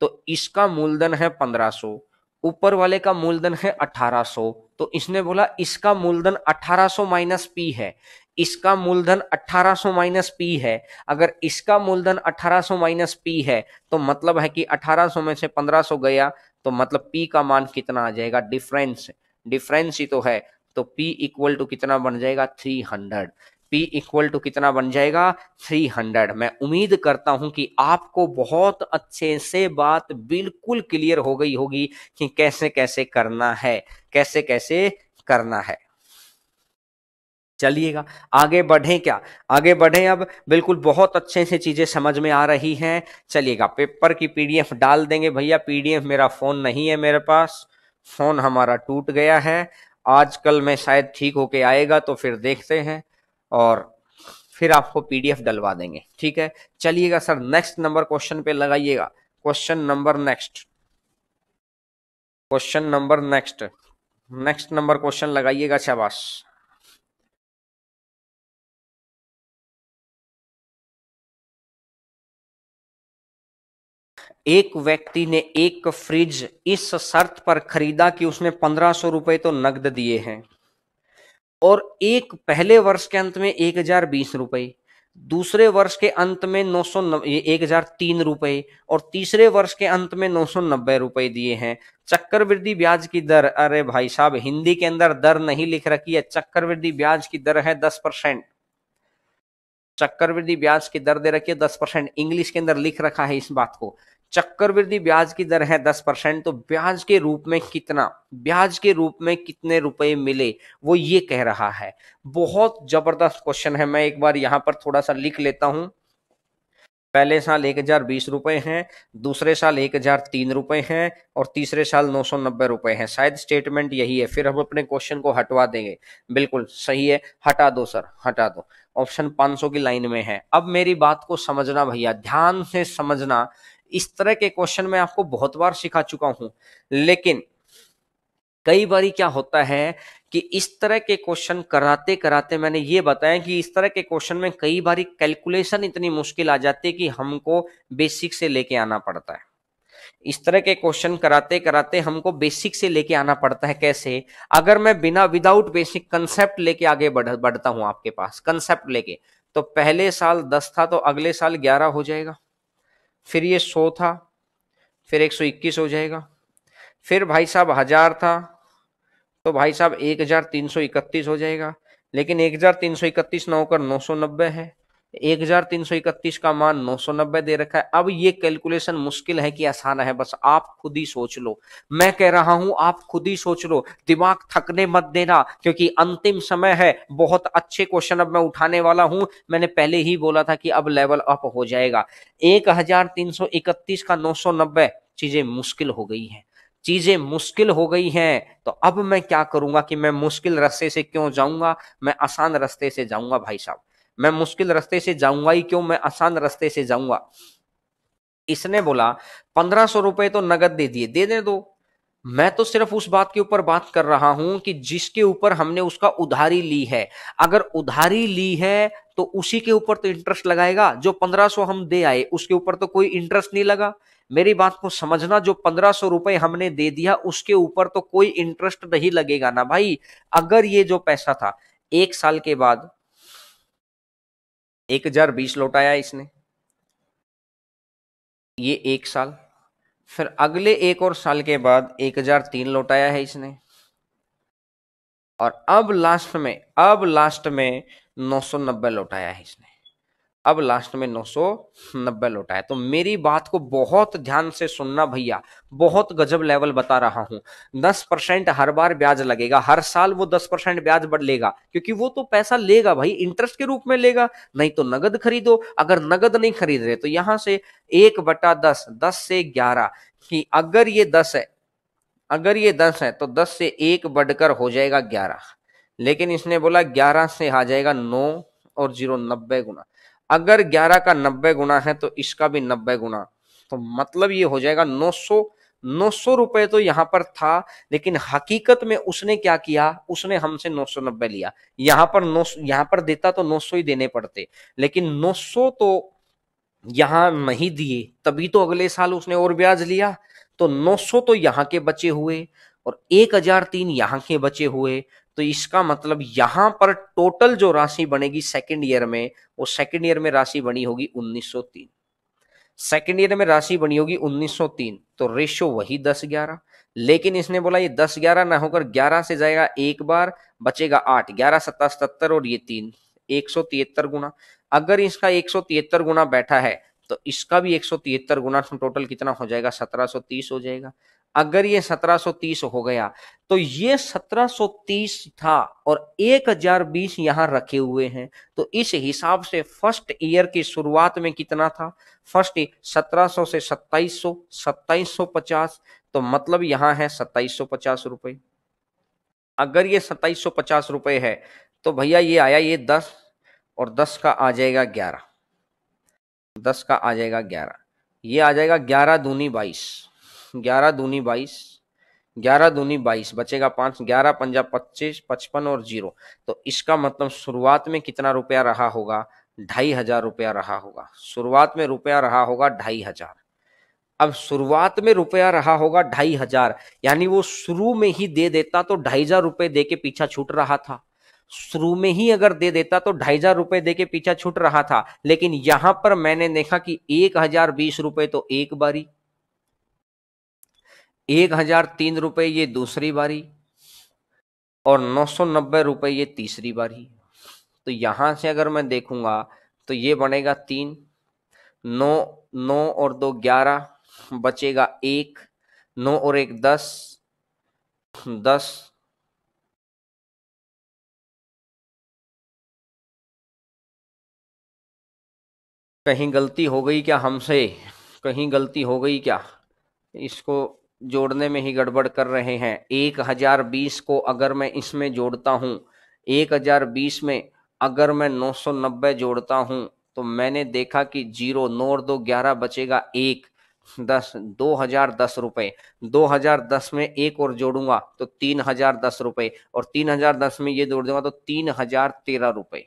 तो इसका मूलधन है पंद्रह सौ ऊपर वाले का मूलधन है अठारह सौ तो इसने बोला इसका मूलधन अठारह सौ माइनस पी है इसका मूलधन 1800 माइनस पी है अगर इसका मूलधन 1800 माइनस पी है तो मतलब है कि 1800 में से 1500 गया तो मतलब पी का मान कितना आ जाएगा डिफरेंस डिफरेंस ही तो है तो पी इक्वल टू कितना बन जाएगा 300 पी इक्वल टू कितना बन जाएगा 300 मैं उम्मीद करता हूं कि आपको बहुत अच्छे से बात बिल्कुल क्लियर हो गई होगी कि कैसे कैसे करना है कैसे कैसे करना है चलिएगा आगे बढ़ें क्या आगे बढ़ें अब बिल्कुल बहुत अच्छे से चीज़ें समझ में आ रही हैं चलिएगा पेपर की पीडीएफ डाल देंगे भैया पीडीएफ मेरा फ़ोन नहीं है मेरे पास फ़ोन हमारा टूट गया है आजकल मैं शायद ठीक होके आएगा तो फिर देखते हैं और फिर आपको पीडीएफ डलवा देंगे ठीक है चलिएगा सर नेक्स्ट नंबर क्वेश्चन पे लगाइएगा question number next question number next next number question लगाइएगा शाबाश एक व्यक्ति ने एक फ्रिज इस शर्त पर खरीदा कि उसने पंद्रह सौ रुपए तो नकद दिए हैं और एक पहले वर्ष के अंत में एक हजार बीस रुपए दूसरे वर्ष के अंत में नौ सौ एक हजार तीन रुपए और तीसरे वर्ष के अंत में नौ सौ नब्बे रुपए दिए हैं चक्रवृद्धि ब्याज की दर अरे भाई साहब हिंदी के अंदर दर नहीं लिख रखी है चक्रवृद्धि ब्याज की दर है दस परसेंट चक्रवृद्धि ब्याज की दर दे रखी है दस परसेंट इंग्लिश के अंदर लिख रखा है इस बात को चक्रवृद्धि ब्याज की दर है दस परसेंट तो ब्याज के रूप में कितना ब्याज के रूप में कितने रुपए मिले वो ये कह रहा है बहुत जबरदस्त क्वेश्चन है मैं एक बार यहाँ पर थोड़ा सा लिख लेता हूँ पहले साल एक हजार बीस रुपए हैं दूसरे साल एक हजार तीन रुपए हैं और तीसरे साल नौ सौ नब्बे रुपए हैं शायद स्टेटमेंट यही है फिर हम अपने क्वेश्चन को हटवा देंगे बिल्कुल सही है हटा दो सर हटा दो ऑप्शन 500 की लाइन में है अब मेरी बात को समझना भैया ध्यान से समझना इस तरह के क्वेश्चन मैं आपको बहुत बार सिखा चुका हूं लेकिन कई बार क्या होता है कि इस तरह के क्वेश्चन कराते कराते मैंने ये बताया कि इस तरह के क्वेश्चन में कई बार कैलकुलेशन इतनी मुश्किल आ जाती है कि हमको बेसिक से लेके आना पड़ता है इस तरह के क्वेश्चन कराते कराते हमको बेसिक से लेके आना पड़ता है कैसे अगर मैं बिना विदाउट बेसिक कंसेप्ट लेके आगे बढ़ बढ़ता हूं आपके पास कंसेप्ट लेके तो पहले साल दस था तो अगले साल ग्यारह हो जाएगा फिर ये सौ था फिर एक सौ इक्कीस हो जाएगा फिर भाई साहब हजार था तो भाई साहब एक हजार तीन सौ इकतीस हो जाएगा लेकिन एक हजार तीन सौ इकतीस नौकर होकर नौ सौ नब्बे है एक हजार तीन सौ इकतीस का मान नौ सौ नब्बे दे रखा है अब ये कैलकुलेशन मुश्किल है कि आसान है बस आप खुद ही सोच लो मैं कह रहा हूं आप खुद ही सोच लो दिमाग थकने मत देना क्योंकि अंतिम समय है बहुत अच्छे क्वेश्चन अब मैं उठाने वाला हूं मैंने पहले ही बोला था कि अब लेवल अप हो जाएगा एक हजार तीन सौ इकतीस का नौ सौ नब्बे चीजें मुश्किल हो गई है चीजें मुश्किल हो गई हैं तो अब मैं क्या करूंगा कि मैं मुश्किल रास्ते से क्यों जाऊंगा मैं आसान रास्ते से जाऊंगा भाई साहब मैं मुश्किल रास्ते से जाऊंगा ही क्यों मैं आसान रास्ते से जाऊंगा इसने बोला पंद्रह सौ रुपए तो नगद दे दिए दे दे दो मैं तो सिर्फ उस बात के ऊपर बात कर रहा हूं कि जिसके ऊपर हमने उसका उधारी ली है अगर उधारी ली है तो उसी के ऊपर तो इंटरेस्ट लगाएगा जो पंद्रह सौ हम दे आए उसके ऊपर तो कोई इंटरेस्ट नहीं लगा मेरी बात को समझना जो पंद्रह सौ रुपए हमने दे दिया उसके ऊपर तो कोई इंटरेस्ट नहीं लगेगा ना भाई अगर ये जो पैसा था एक साल के बाद एक हजार बीस लौटाया इसने ये एक साल फिर अगले एक और साल के बाद एक हजार तीन लौटाया है इसने और अब लास्ट में अब लास्ट में नौ सौ नब्बे लौटाया है इसने अब लास्ट में नौ सौ नब्बे लौटा है तो मेरी बात को बहुत ध्यान से सुनना भैया बहुत गजब लेवल बता रहा हूं दस परसेंट हर बार ब्याज लगेगा हर साल वो दस परसेंट ब्याज बढ़ लेगा क्योंकि वो तो पैसा लेगा भाई इंटरेस्ट के रूप में लेगा नहीं तो नगद खरीदो अगर नगद नहीं खरीद रहे तो यहां से एक बटा दस दस से ग्यारह कि अगर ये दस है अगर ये दस है तो दस से एक बढ़कर हो जाएगा ग्यारह लेकिन इसने बोला ग्यारह से आ जाएगा नौ और जीरो नब्बे गुना अगर 11 का 90 गुना है तो इसका भी 90 गुना तो मतलब ये हो जाएगा 900 नौ सौ रुपए तो यहां पर था लेकिन हकीकत में उसने क्या किया उसने हमसे नौ सौ नब्बे लिया यहां पर नौ यहां पर देता तो नौ सौ ही देने पड़ते लेकिन नौ सौ तो यहां नहीं दिए तभी तो अगले साल उसने और ब्याज लिया तो नौ तो यहां के बचे हुए और एक हजार तीन यहाँ के बचे हुए तो इसका मतलब यहां पर टोटल जो राशि बनेगी सेकेंड ईयर में वो सेकेंड ईयर में राशि बनी होगी 1903 सेकेंड ईयर में राशि बनी होगी 1903 तो रेशियो वही 10 11 लेकिन इसने बोला ये 10 11 ना होकर 11 से जाएगा एक बार बचेगा आठ ग्यारह सत्ता सतर और ये तीन एक सौ तिहत्तर गुना अगर इसका एक सौ तिहत्तर गुना बैठा है तो इसका भी एक सौ तिहत्तर गुना टोटल कितना हो जाएगा सत्रह तीस हो जाएगा अगर ये 1730 हो गया तो ये 1730 था और 1020 यहां रखे हुए हैं तो इस हिसाब से फर्स्ट ईयर की शुरुआत में कितना था फर्स्ट 1700 से 2700 2750 तो मतलब यहां है 2750 रुपए अगर ये 2750 रुपए है तो भैया ये आया ये 10 और 10 का आ जाएगा 11 10 का आ जाएगा 11 ये आ जाएगा 11 दूनी 22 ग्यारह दूनी बाईस ग्यारह दूनी बाईस बचेगा पांच ग्यारह पंजा पच्चीस पचपन और जीरो तो इसका मतलब शुरुआत में कितना रुपया रहा होगा ढाई हजार रुपया रहा होगा शुरुआत में रुपया रहा होगा ढाई हजार अब शुरुआत में रुपया रहा होगा ढाई हजार यानी वो शुरू में ही दे देता तो ढाई हजार रुपये दे के पीछा छूट रहा था शुरू में ही अगर दे देता तो ढाई हजार रुपए दे के पीछा छूट रहा था लेकिन यहां पर मैंने देखा कि एक हजार बीस रुपए तो एक बारी एक हजार तीन रुपये ये दूसरी बारी और नौ सौ नब्बे रुपये ये तीसरी बारी तो यहाँ से अगर मैं देखूंगा तो ये बनेगा तीन नौ नौ और दो ग्यारह बचेगा एक नौ और एक दस दस कहीं गलती हो गई क्या हमसे कहीं गलती हो गई क्या इसको जोड़ने में ही गड़बड़ कर रहे हैं एक हजार बीस को अगर मैं इसमें जोड़ता हूँ एक हजार बीस में अगर मैं नौ सौ नब्बे जोड़ता हूँ तो मैंने देखा कि जीरो नौ और दो ग्यारह बचेगा एक दस दो हजार दस रुपये दो हजार दस में एक और जोड़ूंगा तो तीन हजार दस रुपये और तीन हजार दस में ये जोड़ दूंगा तो तीन हजार तेरह रुपये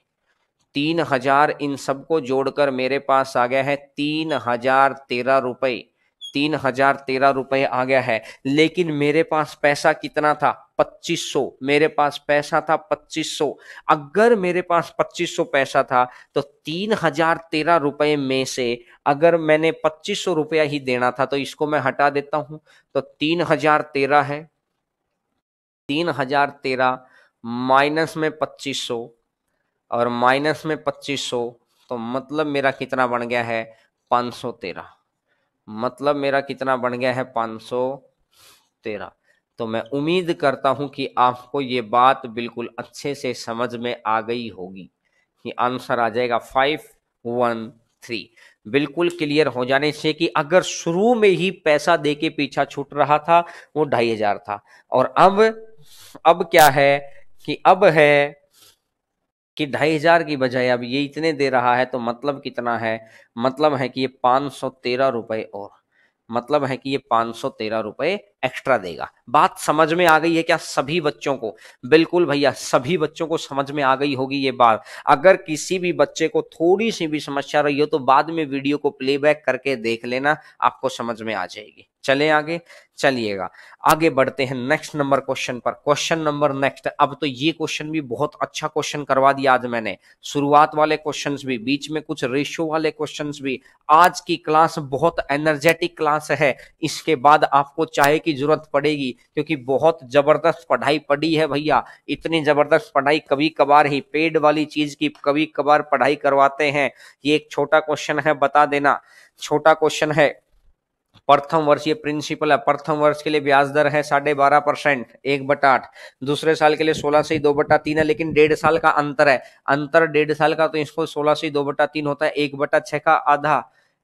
तीन हजार इन सबको जोड़कर मेरे पास आ गया है तीन हजार तेरह रुपये तीन हजार तेरह रुपये आ गया है लेकिन मेरे पास पैसा कितना था पच्चीस सौ मेरे पास पैसा था पच्चीस सौ अगर मेरे पास पच्चीस सौ पैसा था तो तीन हजार तेरह रुपये में से अगर मैंने पच्चीस सौ रुपया ही देना था तो इसको मैं हटा देता हूं तो तीन हजार तेरह है तीन हजार तेरह माइनस में पच्चीस सौ और माइनस में पच्चीस सौ तो मतलब मेरा कितना बन गया है पाँच सौ तेरह मतलब मेरा कितना बन गया है पाँच सौ तेरह तो मैं उम्मीद करता हूं कि आपको ये बात बिल्कुल अच्छे से समझ में आ गई होगी कि आंसर आ जाएगा फाइव वन थ्री बिल्कुल क्लियर हो जाने से कि अगर शुरू में ही पैसा दे के पीछा छूट रहा था वो ढाई हजार था और अब अब क्या है कि अब है कि ढाई हजार की बजाय अब ये इतने दे रहा है तो मतलब कितना है मतलब है कि ये पाँच सौ तेरह रुपये और मतलब है कि ये पाँच सौ तेरह रुपये एक्स्ट्रा देगा बात समझ में आ गई है क्या सभी बच्चों को बिल्कुल भैया सभी बच्चों को समझ में आ गई होगी ये बात अगर किसी भी बच्चे को थोड़ी सी भी समस्या रही हो तो बाद में वीडियो को प्लेबैक करके देख लेना आपको समझ में आ जाएगी चले आगे चलिएगा आगे बढ़ते हैं नेक्स्ट नंबर क्वेश्चन पर क्वेश्चन नंबर नेक्स्ट अब तो ये क्वेश्चन भी बहुत अच्छा क्वेश्चन करवा दिया आज मैंने शुरुआत वाले क्वेश्चंस भी बीच में कुछ रेशियो वाले क्वेश्चंस भी आज की क्लास बहुत एनर्जेटिक क्लास है इसके बाद आपको चाय की जरूरत पड़ेगी क्योंकि बहुत जबरदस्त पढ़ाई पड़ी है भैया इतनी जबरदस्त पढ़ाई कभी कभार ही पेड वाली चीज की कभी कभार पढ़ाई करवाते हैं ये एक छोटा क्वेश्चन है बता देना छोटा क्वेश्चन है प्रथम वर्ष ये प्रिंसिपल है प्रथम वर्ष के लिए ब्याज दर है साढ़े बारह परसेंट एक बटा आठ दूसरे साल के लिए सोलह से ही दो बटा तीन है लेकिन डेढ़ साल का अंतर है अंतर डेढ़ साल का तो इसको सोलह से ही दो बटा तीन होता है एक बटा छह का आधा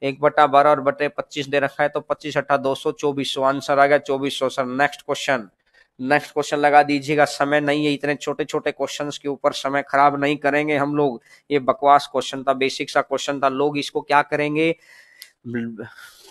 एक बटा बारह और बटे पच्चीस दे रखा है तो पच्चीस अट्ठा दो सौ चौबीस सौ आंसर आ गया चौबीस सौ sir next question next question लगा दीजिएगा समय नहीं है इतने छोटे छोटे क्वेश्चन के ऊपर समय खराब नहीं करेंगे हम लोग ये बकवास क्वेश्चन था बेसिक सा क्वेश्चन था लोग इसको क्या करेंगे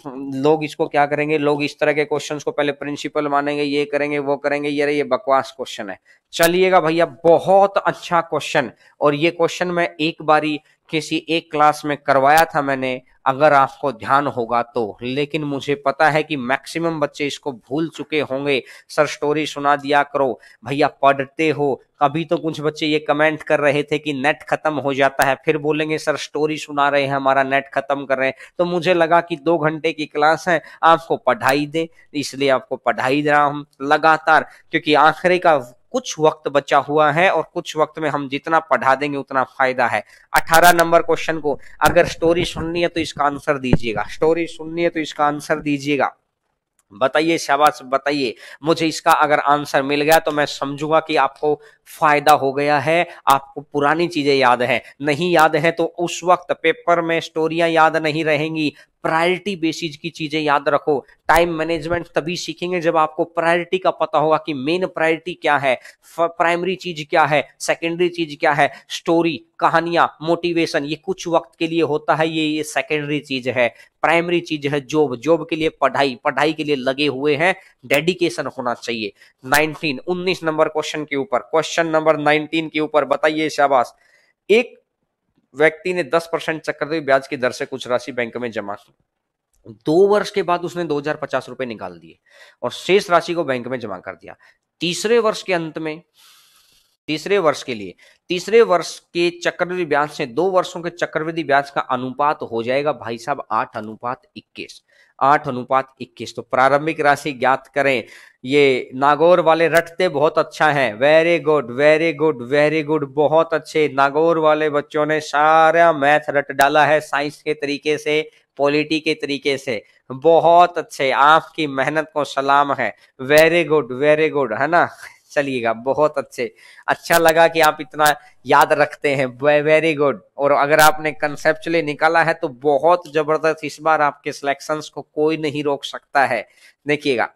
लोग इसको क्या करेंगे लोग इस तरह के क्वेश्चंस को पहले प्रिंसिपल मानेंगे ये करेंगे वो करेंगे ये ये बकवास क्वेश्चन है चलिएगा भैया बहुत अच्छा क्वेश्चन और ये क्वेश्चन मैं एक बारी किसी एक क्लास में करवाया था मैंने अगर आपको ध्यान होगा तो लेकिन मुझे पता है कि मैक्सिमम बच्चे इसको भूल चुके होंगे सर स्टोरी सुना दिया करो भैया पढ़ते हो अभी तो कुछ बच्चे ये कमेंट कर रहे थे कि नेट खत्म हो जाता है फिर बोलेंगे सर स्टोरी सुना रहे हैं हमारा नेट खत्म कर रहे हैं तो मुझे लगा कि दो घंटे की क्लास है आपको पढ़ाई दे इसलिए आपको पढ़ाई दे रहा हूँ लगातार क्योंकि आखिरी का कुछ वक्त बचा हुआ है और कुछ वक्त में हम जितना पढ़ा देंगे उतना फायदा है अठारह नंबर क्वेश्चन को अगर स्टोरी सुननी है तो इसका आंसर दीजिएगा स्टोरी सुननी है तो इसका आंसर दीजिएगा बताइए शाबाश बताइए मुझे इसका अगर आंसर मिल गया तो मैं समझूंगा कि आपको फायदा हो गया है आपको पुरानी चीजें याद है नहीं याद है तो उस वक्त पेपर में स्टोरियां याद नहीं रहेंगी प्रायोरिटी बेसिस की चीजें याद रखो टाइम मैनेजमेंट तभी सीखेंगे जब आपको प्रायोरिटी का पता होगा कि मेन प्रायोरिटी क्या है प्राइमरी चीज क्या है सेकेंडरी चीज क्या है स्टोरी कहानियां मोटिवेशन ये कुछ वक्त के लिए होता है ये ये सेकेंडरी चीज है प्राइमरी चीज है जॉब जॉब के लिए पढ़ाई पढ़ाई के लिए लगे हुए हैं डेडिकेशन होना चाहिए 19 19 नंबर क्वेश्चन के ऊपर क्वेश्चन नंबर 19 के ऊपर बताइए शाबाश एक व्यक्ति ने 10 परसेंट चक्रवृद्धि ब्याज की दर से कुछ राशि बैंक में जमा की दो वर्ष के बाद उसने दो हजार पचास रुपए निकाल दिए और शेष राशि को बैंक में जमा कर दिया तीसरे वर्ष के अंत में तीसरे वर्ष के लिए तीसरे वर्ष के चक्रवृद्धि ब्याज से दो वर्षों के चक्रवृद्धि ब्याज का अनुपात हो जाएगा भाई साहब आठ अनुपात इक्कीस आठ अनुपात इक्कीस तो प्रारंभिक राशि ज्ञात करें ये नागौर वाले रटते बहुत अच्छा है very good very good very good बहुत अच्छे नागौर वाले बच्चों ने सारा मैथ रट डाला है साइंस के तरीके से पॉलिटी के तरीके से बहुत अच्छे आपकी मेहनत को सलाम है वेरी गुड वेरी गुड है ना चलिएगा बहुत अच्छे अच्छा लगा कि आप इतना याद रखते हैं वेरी गुड और अगर आपने कंसेप्चुअली निकाला है तो बहुत जबरदस्त इस बार आपके सिलेक्शंस को कोई नहीं रोक सकता है देखिएगा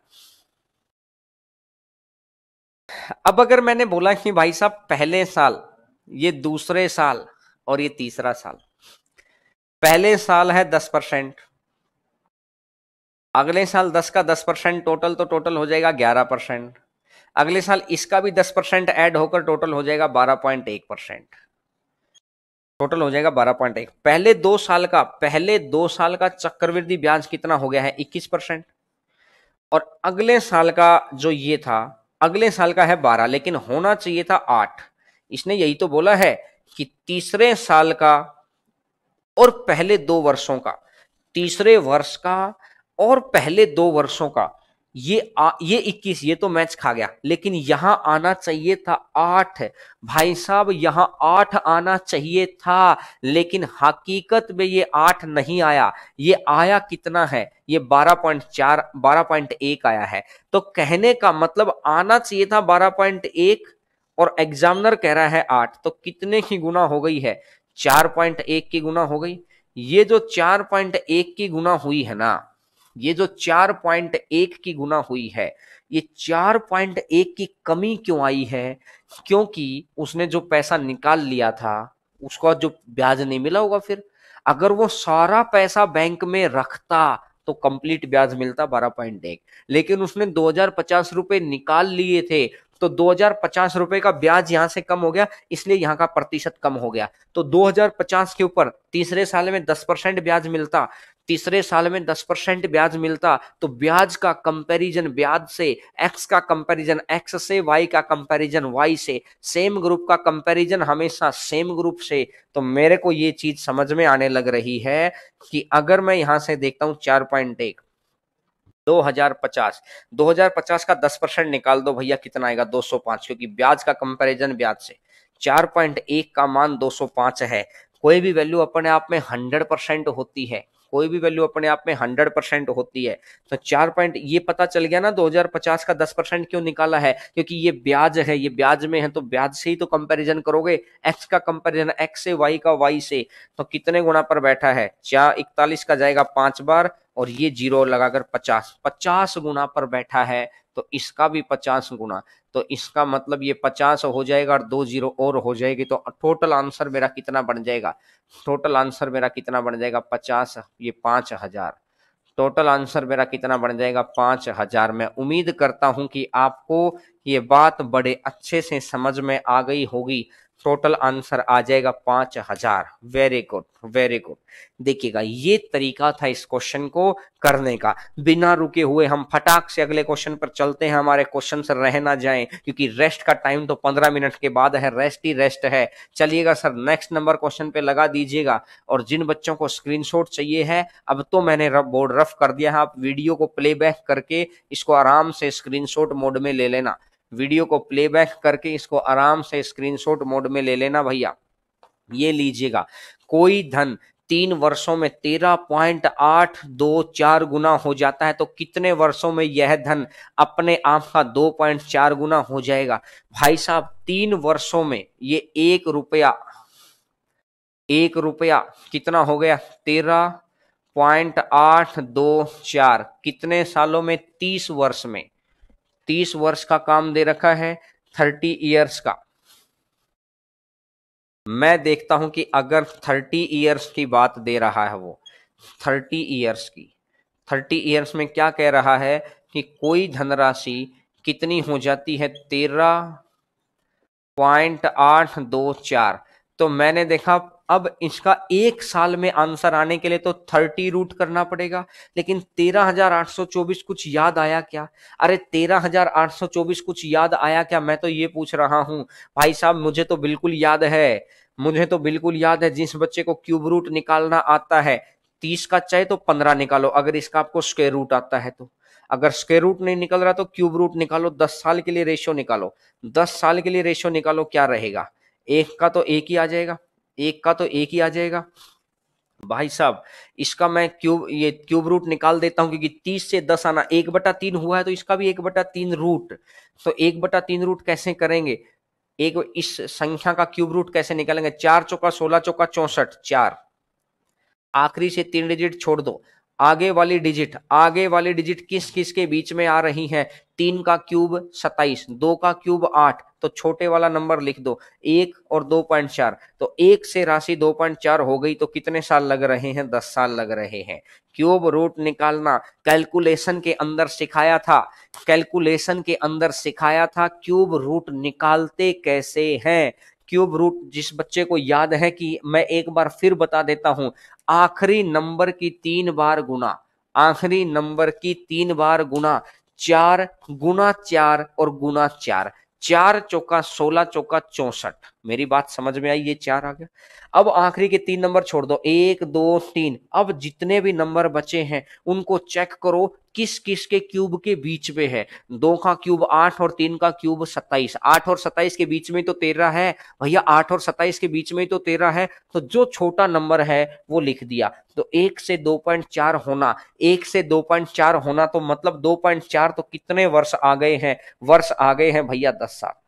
अब अगर मैंने बोला कि भाई साहब पहले साल ये दूसरे साल और ये तीसरा साल पहले साल है दस परसेंट अगले साल दस का दस परसेंट टोटल तो टोटल हो जाएगा ग्यारह परसेंट अगले साल इसका भी दस परसेंट एड होकर टोटल हो जाएगा बारह पॉइंट एक परसेंट टोटल हो जाएगा बारह पॉइंट एक पहले दो साल का पहले दो साल का चक्रवृद्धि ब्याज कितना हो गया है इक्कीस परसेंट और अगले साल का जो ये था अगले साल का है बारह लेकिन होना चाहिए था आठ इसने यही तो बोला है कि तीसरे साल का और पहले दो वर्षों का तीसरे वर्ष का और पहले दो वर्षों का ये आ, ये इक्कीस ये तो मैच खा गया लेकिन यहाँ आना चाहिए था आठ भाई साहब यहाँ आठ आना चाहिए था लेकिन हकीकत में ये आठ नहीं आया ये आया कितना है ये बारह बारह पॉइंट चार पॉइंट एक आया है तो कहने का मतलब आना चाहिए था बारह पॉइंट एक और एग्जामिनर कह रहा है आठ तो कितने की गुना हो गई है चार पॉइंट एक की गुना हो गई ये जो चार पॉइंट एक की गुना हुई है ना ये जो चार पॉइंट एक की गुना हुई है ये चार पॉइंट एक की कमी क्यों आई है क्योंकि उसने जो पैसा निकाल लिया था उसका जो ब्याज नहीं मिला होगा फिर अगर वो सारा पैसा बैंक में रखता तो कंप्लीट ब्याज मिलता बारह पॉइंट एक लेकिन उसने दो हजार पचास रुपए निकाल लिए थे तो दो हजार का ब्याज यहाँ से कम हो गया इसलिए यहाँ का प्रतिशत कम हो गया तो 2050 के ऊपर तीसरे साल में 10 परसेंट ब्याज मिलता तीसरे साल में 10 परसेंट ब्याज मिलता तो ब्याज का कंपैरिजन ब्याज से एक्स का कंपैरिजन एक्स से वाई का कंपैरिजन वाई से सेम ग्रुप का कंपैरिजन हमेशा सेम ग्रुप से तो मेरे को ये चीज समझ में आने लग रही है कि अगर मैं यहां से देखता हूं चार पॉइंट एक 2050 2050 का 10 परसेंट निकाल दो भैया कितना आएगा 205 क्योंकि ब्याज का कंपैरिजन ब्याज से 4.1 का मान 205 है कोई भी वैल्यू अपने आप में 100 परसेंट होती है कोई भी वैल्यू अपने आप में हंड्रेड परसेंट होती है तो चार पॉइंट ये पता चल गया ना दो हजार पचास का दस परसेंट क्यों निकाला है क्योंकि ये ब्याज है ये ब्याज में है तो ब्याज से ही तो कंपेरिजन करोगे एक्स का कंपेरिजन एक्स से वाई का वाई से तो कितने गुणा पर बैठा है चार इकतालीस का जाएगा पांच बार और ये जीरो लगाकर पचास पचास गुना पर बैठा है तो इसका भी पचास गुना तो इसका मतलब ये पचास हो जाएगा और दो जीरो और हो जाएगी तो टोटल आंसर मेरा कितना बन जाएगा टोटल आंसर मेरा कितना बन जाएगा पचास ये पाँच हजार टोटल आंसर मेरा कितना बन जाएगा पाँच हजार मैं उम्मीद करता हूं कि आपको ये बात बड़े अच्छे से समझ में आ गई होगी टोटल आंसर आ जाएगा पांच हजार वेरी गुड वेरी गुड देखिएगा ये तरीका था इस क्वेश्चन को करने का बिना रुके हुए हम फटाक से अगले क्वेश्चन पर चलते हैं हमारे क्वेश्चन सर रह ना जाए क्योंकि रेस्ट का टाइम तो पंद्रह मिनट के बाद है रेस्ट ही रेस्ट है चलिएगा सर नेक्स्ट नंबर क्वेश्चन पे लगा दीजिएगा और जिन बच्चों को स्क्रीन चाहिए है अब तो मैंने रफ बोर्ड रफ कर दिया है आप वीडियो को प्ले करके इसको आराम से स्क्रीन मोड में ले लेना वीडियो को प्लेबैक करके इसको आराम से स्क्रीनशॉट मोड में ले लेना भैया ये लीजिएगा कोई धन तीन वर्षों में तेरह पॉइंट आठ दो चार गुना हो जाता है तो कितने वर्षों में यह धन अपने आप का दो पॉइंट चार गुना हो जाएगा भाई साहब तीन वर्षों में ये एक रुपया एक रुपया कितना हो गया तेरह पॉइंट आठ दो चार कितने सालों में तीस वर्ष में तीस वर्ष का काम दे रखा है थर्टी ईयर्स का मैं देखता हूं कि अगर थर्टी ईयर्स की बात दे रहा है वो थर्टी ईयर्स की थर्टी ईयर्स में क्या कह रहा है कि कोई धनराशि कितनी हो जाती है तेरह पॉइंट आठ दो चार तो मैंने देखा अब इसका एक साल में आंसर आने के लिए तो थर्टी रूट करना पड़ेगा लेकिन तेरह हजार आठ सौ चौबीस कुछ याद आया क्या अरे तेरह हजार आठ सौ चौबीस कुछ याद आया क्या मैं तो ये पूछ रहा हूं भाई साहब मुझे तो बिल्कुल याद है मुझे तो बिल्कुल याद है जिस बच्चे को क्यूब रूट निकालना आता है तीस का चाहे तो पंद्रह निकालो अगर इसका आपको स्क्वेयर रूट आता है तो अगर स्क्वेयर रूट नहीं निकल रहा तो क्यूब रूट निकालो दस साल के लिए रेशियो निकालो दस साल के लिए रेशियो निकालो क्या रहेगा एक का तो एक ही आ जाएगा एक का तो एक ही आ जाएगा भाई साहब इसका मैं क्यूब ये क्यूब रूट निकाल देता हूं क्योंकि तीस से दस आना एक बटा तीन हुआ है तो इसका भी एक बटा तीन रूट तो एक बटा तीन रूट कैसे करेंगे एक इस संख्या का क्यूब रूट कैसे निकालेंगे चार चौका सोलह चौका चौसठ चार आखिरी से तीन डिजिट छोड़ दो आगे वाली डिजिट आगे वाली डिजिट किस किस के बीच में आ रही है तीन का क्यूब सताइस दो का क्यूब आठ तो छोटे वाला नंबर लिख दो एक और दो पॉइंट चार तो एक से राशि दो पॉइंट चार हो गई तो कितने साल लग रहे हैं दस साल लग रहे हैं क्यूब रूट निकालना कैलकुलेशन के अंदर सिखाया था कैलकुलेशन के अंदर सिखाया था क्यूब रूट निकालते कैसे हैं क्यूब रूट जिस बच्चे को याद है कि मैं एक बार फिर बता देता हूं आखिरी नंबर की तीन बार गुना आखिरी नंबर की तीन बार गुना चार गुना चार और गुना चार चार चौका सोलह चौका चौसठ मेरी बात समझ में आई ये चार आ गया अब आखिरी के तीन नंबर छोड़ दो एक दो तीन अब जितने भी नंबर बचे हैं उनको चेक करो किस किस के क्यूब के बीच में है दो का क्यूब आठ और तीन का क्यूब सत्ताईस आठ और सत्ताईस के बीच में तो तेरह है भैया आठ और सत्ताईस के बीच में तो तेरह है तो जो छोटा नंबर है वो लिख दिया तो एक से दो पॉइंट चार होना एक से दो पॉइंट चार होना तो मतलब दो पॉइंट चार तो कितने वर्ष आ गए हैं वर्ष आ गए हैं भैया दस साल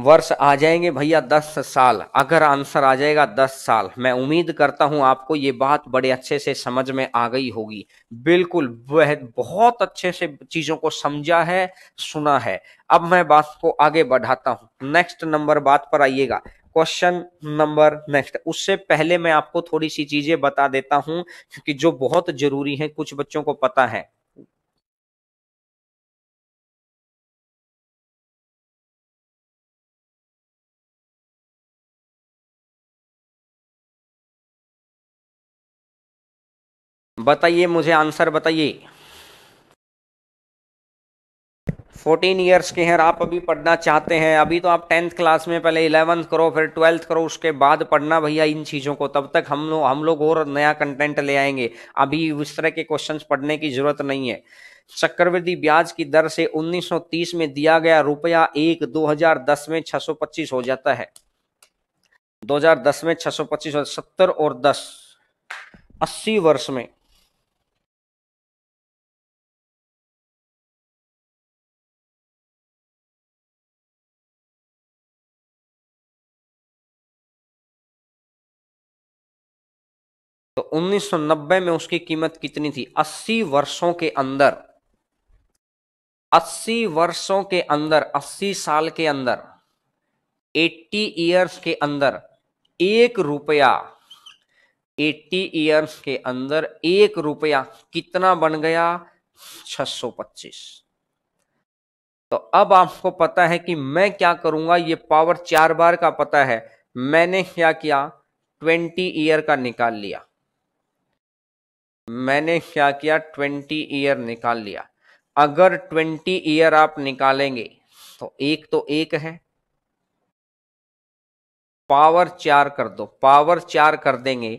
वर्ष आ जाएंगे भैया दस साल अगर आंसर आ जाएगा दस साल मैं उम्मीद करता हूं आपको ये बात बड़े अच्छे से समझ में आ गई होगी बिल्कुल वह बहुत अच्छे से चीजों को समझा है सुना है अब मैं बात को आगे बढ़ाता हूं नेक्स्ट नंबर बात पर आइएगा क्वेश्चन नंबर नेक्स्ट उससे पहले मैं आपको थोड़ी सी चीजें बता देता हूं क्योंकि जो बहुत जरूरी है कुछ बच्चों को पता है बताइए मुझे आंसर बताइए फोर्टीन ईयर्स के हैं आप अभी पढ़ना चाहते हैं अभी तो आप टेंथ क्लास में पहले इलेवंथ करो फिर ट्वेल्थ करो उसके बाद पढ़ना भैया इन चीज़ों को तब तक हम लोग हम लोग और नया कंटेंट ले आएंगे अभी उस तरह के क्वेश्चंस पढ़ने की जरूरत नहीं है चक्रवृद्धि ब्याज की दर से 1930 में दिया गया रुपया एक 2010 में 625 हो जाता है 2010 में 625 सौ पच्चीस सत्तर और 10 80 वर्ष में तो 1990 में उसकी कीमत कितनी थी 80 वर्षों के अंदर 80 वर्षों के अंदर 80 साल के अंदर 80 ईयर्स के अंदर एक रुपया 80 ईयर्स के अंदर एक रुपया कितना बन गया 625 तो अब आपको पता है कि मैं क्या करूंगा ये पावर चार बार का पता है मैंने क्या किया 20 ईयर का निकाल लिया मैंने क्या किया ट्वेंटी ईयर निकाल लिया अगर ट्वेंटी ईयर आप निकालेंगे तो एक तो एक है पावर चार कर दो पावर चार कर देंगे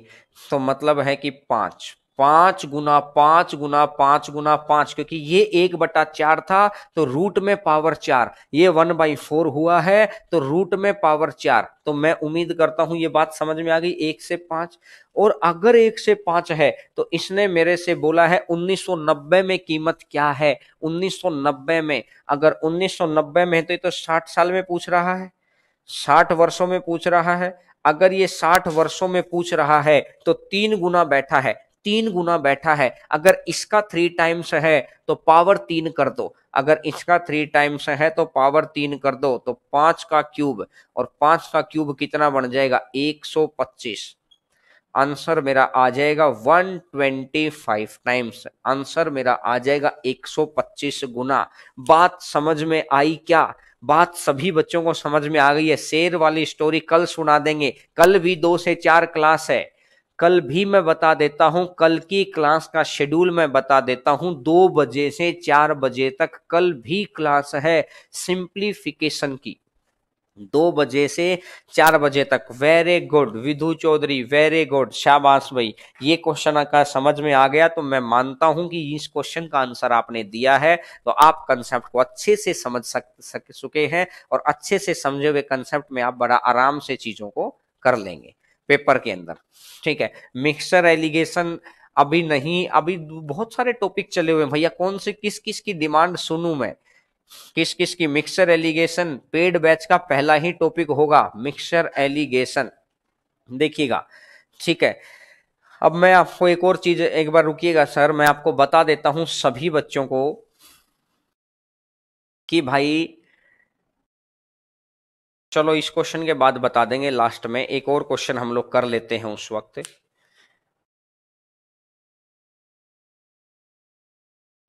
तो मतलब है कि पांच पांच गुना पांच गुना पांच गुना पांच क्योंकि ये एक बटा चार था तो रूट में पावर चार ये वन बाई फोर हुआ है तो रूट में पावर चार तो मैं उम्मीद करता हूं ये बात समझ में आ गई एक से पांच और अगर एक से पांच है तो इसने मेरे से बोला है 1990 में कीमत क्या है 1990 में अगर 1990 में तो ये तो 60 साल में पूछ रहा है 60 वर्षों में पूछ रहा है अगर ये 60 वर्षों में पूछ रहा है तो तीन गुना बैठा है तीन गुना बैठा है अगर इसका थ्री टाइम्स है तो पावर तीन कर दो अगर इसका थ्री टाइम्स है तो पावर तीन कर दो तो पांच का क्यूब और पांच का क्यूब कितना बन जाएगा एक सौ पच्चीस आंसर मेरा आ जाएगा 125 टाइम्स आंसर मेरा आ जाएगा 125 गुना बात समझ में आई क्या बात सभी बच्चों को समझ में आ गई है शेर वाली स्टोरी कल सुना देंगे कल भी दो से चार क्लास है कल भी मैं बता देता हूं कल की क्लास का शेड्यूल मैं बता देता हूं दो बजे से चार बजे तक कल भी क्लास है सिंप्लीफिकेशन की दो बजे से चार बजे तक very good Vidhu Chaudhary very good शाबाश भाई ये क्वेश्चन का समझ में आ गया तो मैं मानता हूं कि इस क्वेश्चन का आंसर आपने दिया है तो आप कंसेप्ट को अच्छे से समझ सक, सक चुके हैं और अच्छे से समझे हुए कंसेप्ट में आप बड़ा आराम से चीजों को कर लेंगे पेपर के अंदर ठीक है मिक्सर एलिगेशन अभी नहीं अभी बहुत सारे टॉपिक चले हुए हैं भैया कौन से किस किस की डिमांड सुनू मैं किस किस की मिक्सर एलिगेशन पेड बैच का पहला ही टॉपिक होगा मिक्सर एलिगेशन देखिएगा ठीक है अब मैं आपको एक और चीज एक बार रुकिएगा सर मैं आपको बता देता हूं सभी बच्चों को कि भाई चलो इस क्वेश्चन के बाद बता देंगे लास्ट में एक और क्वेश्चन हम लोग कर लेते हैं उस वक्त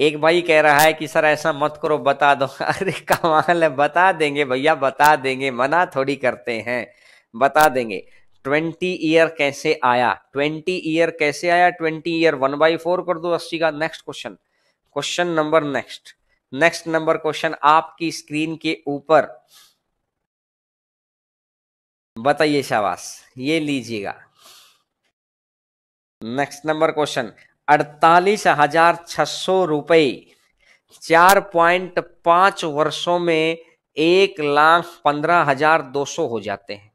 एक भाई कह रहा है कि सर ऐसा मत करो बता दो अरे कमाल है बता देंगे भैया बता देंगे मना थोड़ी करते हैं बता देंगे ट्वेंटी ईयर कैसे आया ट्वेंटी ईयर कैसे आया twenty year one by four कर दो अस्सी का next question question number next next number question आपकी स्क्रीन के ऊपर बताइए शाबाश ये लीजिएगा नेक्स्ट नंबर क्वेश्चन अड़तालीस हजार छह सौ रुपये चार पॉइंट पांच वर्षों में एक लाख पंद्रह हजार दो सौ हो जाते हैं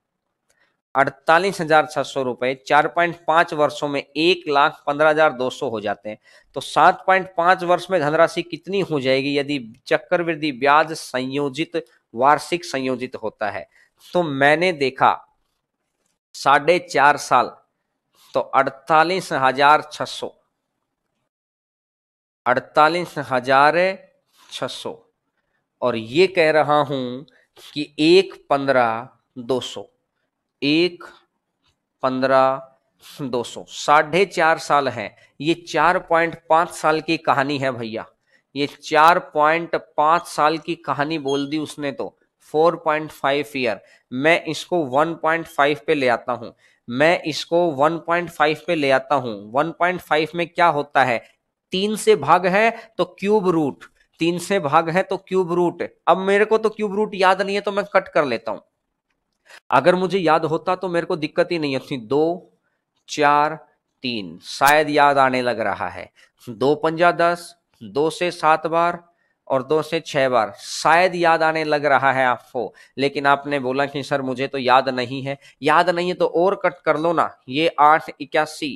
अड़तालीस हजार छह सौ रुपए चार पॉइंट पांच वर्षो में एक लाख पंद्रह हजार दो सौ हो जाते हैं तो सात पॉइंट पांच वर्ष में धनराशि कितनी हो जाएगी यदि चक्रवृद्धि ब्याज संयोजित वार्षिक संयोजित होता है तो मैंने देखा साढ़े चार साल तो अड़तालीस हजार छ सौ अड़तालीस हजार छ सौ और ये कह रहा हूं कि एक पंद्रह दो सौ एक पंद्रह दो सौ साढ़े चार साल है ये चार पॉइंट पांच साल की कहानी है भैया ये चार पॉइंट पांच साल की कहानी बोल दी उसने तो 4.5 ईयर मैं इसको 1.5 पे ले आता हूँ मैं इसको 1.5 पे ले आता हूँ 1.5 में क्या होता है तीन से भाग है तो क्यूब रूट तीन से भाग है तो क्यूब रूट अब मेरे को तो क्यूब रूट याद नहीं है तो मैं कट कर लेता हूं अगर मुझे याद होता तो मेरे को दिक्कत ही नहीं होती दो चार तीन शायद याद आने लग रहा है दो पंजा दस दो से सात बार और दो से छह बार शायद याद आने लग रहा है आपको लेकिन आपने बोला कि सर मुझे तो याद नहीं है याद नहीं है तो और कट कर लो ना ये आठ इक्यासी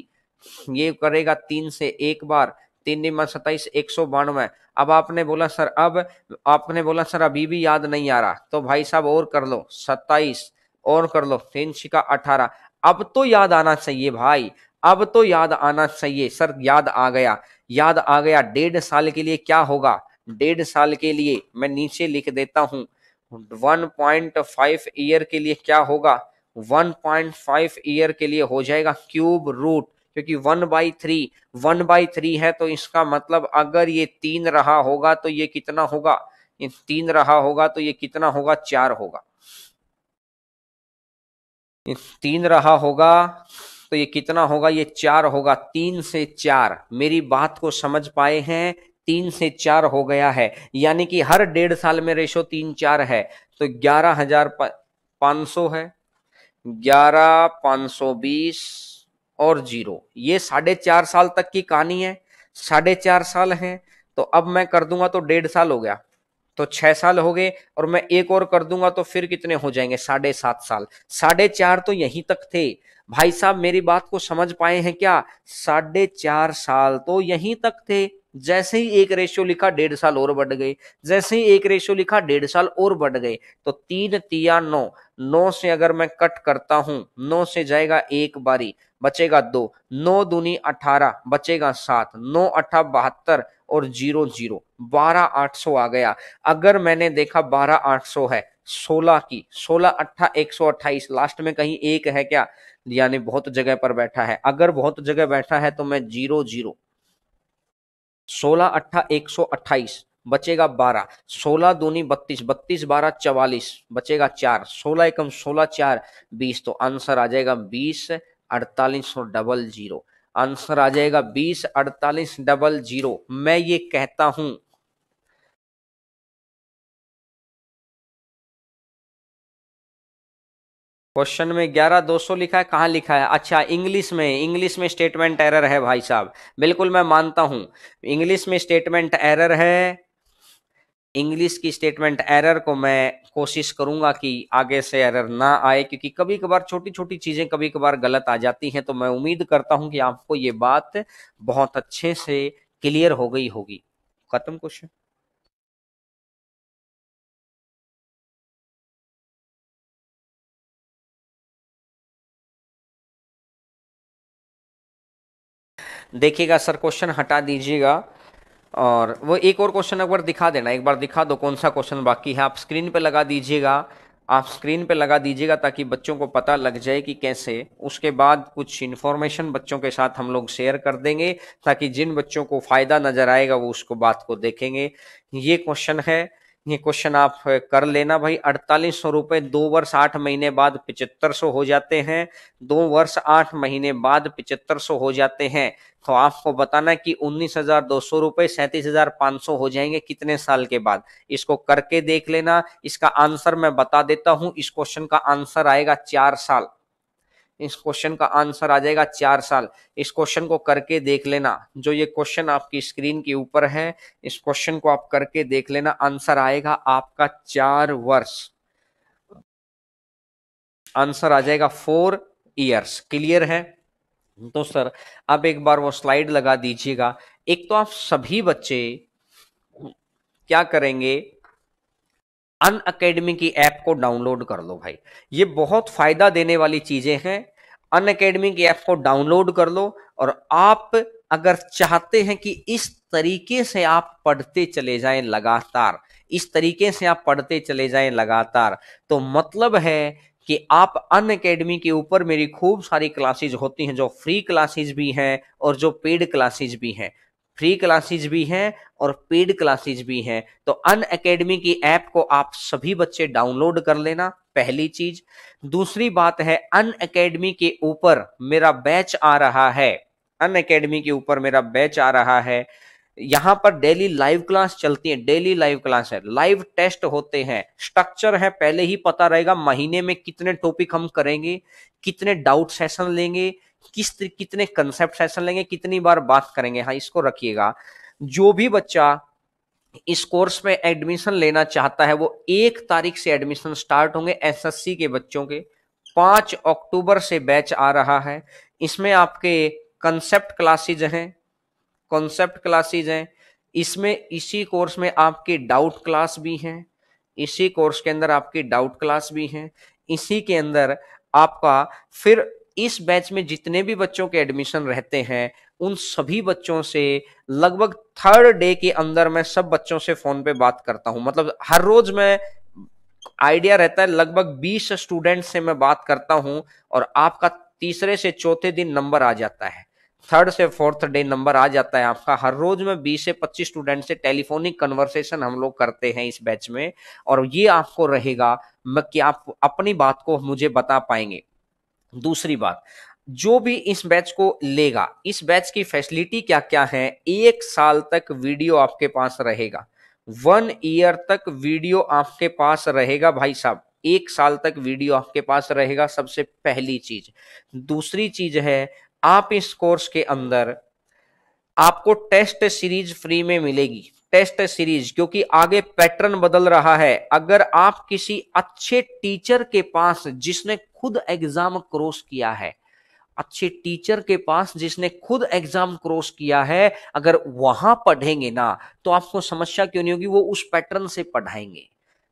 ये करेगा तीन से एक बार तीन निम्न सत्ताईस एक सौ बानवे अब आपने बोला सर अब आपने बोला सर अभी भी याद नहीं आ रहा तो भाई साहब और कर लो सत्ताईस और कर लो तीन छिका अठारह अब तो याद आना चाहिए भाई अब तो याद आना चाहिए सर याद आ गया याद आ गया डेढ़ साल के लिए क्या होगा डेढ़ साल के लिए मैं नीचे लिख देता हूँ फाइव ईयर के लिए क्या होगा वन पॉइंट फाइव ईयर के लिए हो जाएगा क्यूब रूट क्योंकि one by three one by three है तो इसका मतलब अगर ये तीन रहा होगा तो ये कितना होगा ये तीन रहा होगा तो ये कितना होगा चार होगा ये तीन रहा होगा तो ये कितना होगा ये चार होगा तीन से चार मेरी बात को समझ पाए हैं तीन से चार हो गया है यानी कि हर डेढ़ साल में रेशो तीन चार है तो ग्यारह हजार पांच सौ है ग्यारह पांच सौ बीस और जीरो ये साढ़े चार साल तक की कहानी है साढ़े चार साल है तो अब मैं कर दूंगा तो डेढ़ साल हो गया तो छह साल हो गए और मैं एक और कर दूंगा तो फिर कितने हो जाएंगे साढ़े सात साल साढ़े चार तो यहीं तक थे भाई साहब मेरी बात को समझ पाए हैं क्या साढ़े चार साल तो यहीं तक थे जैसे ही एक रेशियो लिखा डेढ़ साल और बढ़ गए जैसे ही एक रेशियो लिखा डेढ़ साल और बढ़ गए तो तीन तिया नौ नौ से अगर मैं कट करता हूं नौ से जाएगा एक बारी बचेगा दो नौ दूनी अठारह बचेगा सात नौ अठा बहत्तर और जीरो जीरो बारह आठ सौ आ गया अगर मैंने देखा बारह आठ सौ है सोलह की सोलह अट्ठा एक सौ अट्ठाईस लास्ट में कहीं एक है क्या यानी बहुत जगह पर बैठा है अगर बहुत जगह बैठा है तो मैं जीरो जीरो सोलह अट्ठा एक सौ अट्ठाईस बचेगा बारह सोलह दूनी बत्तीस बत्तीस बारह चवालीस बचेगा चार सोलह एकम सोलह चार बीस तो आंसर आ जाएगा बीस अड़तालीस सौ डबल जीरो आंसर आ जाएगा बीस अड़तालीस डबल जीरो मैं ये कहता हूं क्वेश्चन में ग्यारह दो सौ लिखा है कहाँ लिखा है अच्छा इंग्लिश में इंग्लिश में स्टेटमेंट एरर है भाई साहब बिल्कुल मैं मानता हूँ इंग्लिश में स्टेटमेंट एरर है इंग्लिश की स्टेटमेंट एरर को मैं कोशिश करूंगा कि आगे से एरर ना आए क्योंकि कभी कभार छोटी छोटी चीज़ें कभी कभार गलत आ जाती हैं तो मैं उम्मीद करता हूं कि आपको ये बात बहुत अच्छे से क्लियर हो गई होगी खत्म क्वेश्चन देखिएगा सर क्वेश्चन हटा दीजिएगा और वो एक और क्वेश्चन एक बार दिखा देना एक बार दिखा दो कौन सा क्वेश्चन बाकी है आप स्क्रीन पे लगा दीजिएगा आप स्क्रीन पे लगा दीजिएगा ताकि बच्चों को पता लग जाए कि कैसे उसके बाद कुछ इन्फॉर्मेशन बच्चों के साथ हम लोग शेयर कर देंगे ताकि जिन बच्चों को फ़ायदा नज़र आएगा वो उसको बात को देखेंगे ये क्वेश्चन है ये क्वेश्चन आप कर लेना भाई अड़तालीस सौ रुपए दो वर्ष आठ महीने बाद पिचहत्तर सौ हो जाते हैं दो वर्ष आठ महीने बाद पिचहत्तर सौ हो जाते हैं तो आपको बताना कि उन्नीस हजार दो सौ रुपए सैंतीस हजार पांच सौ हो जाएंगे कितने साल के बाद इसको करके देख लेना इसका आंसर मैं बता देता हूं इस क्वेश्चन का आंसर आएगा चार साल इस क्वेश्चन का आंसर आ जाएगा चार साल इस क्वेश्चन को करके देख लेना जो ये क्वेश्चन आपकी स्क्रीन के ऊपर है इस क्वेश्चन को आप करके देख लेना आंसर आएगा आपका चार वर्ष आंसर आ जाएगा फोर ईयर्स क्लियर है तो सर अब एक बार वो स्लाइड लगा दीजिएगा एक तो आप सभी बच्चे क्या करेंगे अन अकेडमी की ऐप को डाउनलोड कर लो भाई ये बहुत फायदा देने वाली चीजें हैं अन अकेडमी की ऐप को डाउनलोड कर लो और आप अगर चाहते हैं कि इस तरीके से आप पढ़ते चले जाएं लगातार इस तरीके से आप पढ़ते चले जाएं लगातार तो मतलब है कि आप अन अकेडमी के ऊपर मेरी खूब सारी क्लासेज होती हैं जो फ्री क्लासेज भी हैं और जो पेड क्लासेज भी हैं फ्री क्लासेज भी हैं और पेड क्लासेज भी हैं तो अन अकेडमी की ऐप को आप सभी बच्चे डाउनलोड कर लेना पहली चीज दूसरी बात है अन अकेडमी के ऊपर मेरा बैच आ रहा है अन अकेडमी के ऊपर मेरा बैच आ रहा है यहां पर डेली लाइव क्लास चलती है डेली लाइव क्लास है लाइव टेस्ट होते हैं स्ट्रक्चर है पहले ही पता रहेगा महीने में कितने टॉपिक हम करेंगे कितने डाउट सेशन लेंगे किस कितने कंसेप्ट सेशन लेंगे कितनी बार बात करेंगे हाँ इसको रखिएगा जो भी बच्चा इस कोर्स में एडमिशन लेना चाहता है वो एक तारीख से एडमिशन स्टार्ट होंगे एसएससी के बच्चों के पांच अक्टूबर से बैच आ रहा है इसमें आपके कंसेप्ट क्लासेज हैं कॉन्सेप्ट क्लासेज हैं इसमें इसी कोर्स में आपके डाउट क्लास भी हैं इसी कोर्स के अंदर आपकी डाउट क्लास भी हैं इसी के अंदर आपका फिर इस बैच में जितने भी बच्चों के एडमिशन रहते हैं उन सभी बच्चों से लगभग थर्ड डे के अंदर मैं सब बच्चों से फोन पे बात करता हूं मतलब हर रोज मैं आइडिया रहता है लगभग 20 स्टूडेंट से मैं बात करता हूं और आपका तीसरे से चौथे दिन नंबर आ जाता है थर्ड से फोर्थ डे नंबर आ जाता है आपका हर रोज में 20 से 25 स्टूडेंट से टेलीफोनिक कन्वर्सेशन हम लोग करते हैं इस बैच में और ये आपको रहेगा कि आप अपनी बात को मुझे बता पाएंगे दूसरी बात जो भी इस बैच को लेगा इस बैच की फैसिलिटी क्या क्या है एक साल तक वीडियो आपके पास रहेगा वन ईयर तक वीडियो आपके पास रहेगा भाई साहब एक साल तक वीडियो आपके पास रहेगा सबसे पहली चीज दूसरी चीज है आप इस कोर्स के अंदर आपको टेस्ट सीरीज फ्री में मिलेगी टेस्ट सीरीज क्योंकि आगे पैटर्न बदल रहा है अगर आप किसी अच्छे टीचर के पास जिसने खुद एग्जाम क्रॉस किया है अच्छे टीचर के पास जिसने खुद एग्जाम क्रॉस किया है अगर वहां पढ़ेंगे ना तो आपको समस्या क्यों नहीं होगी वो उस पैटर्न से पढ़ाएंगे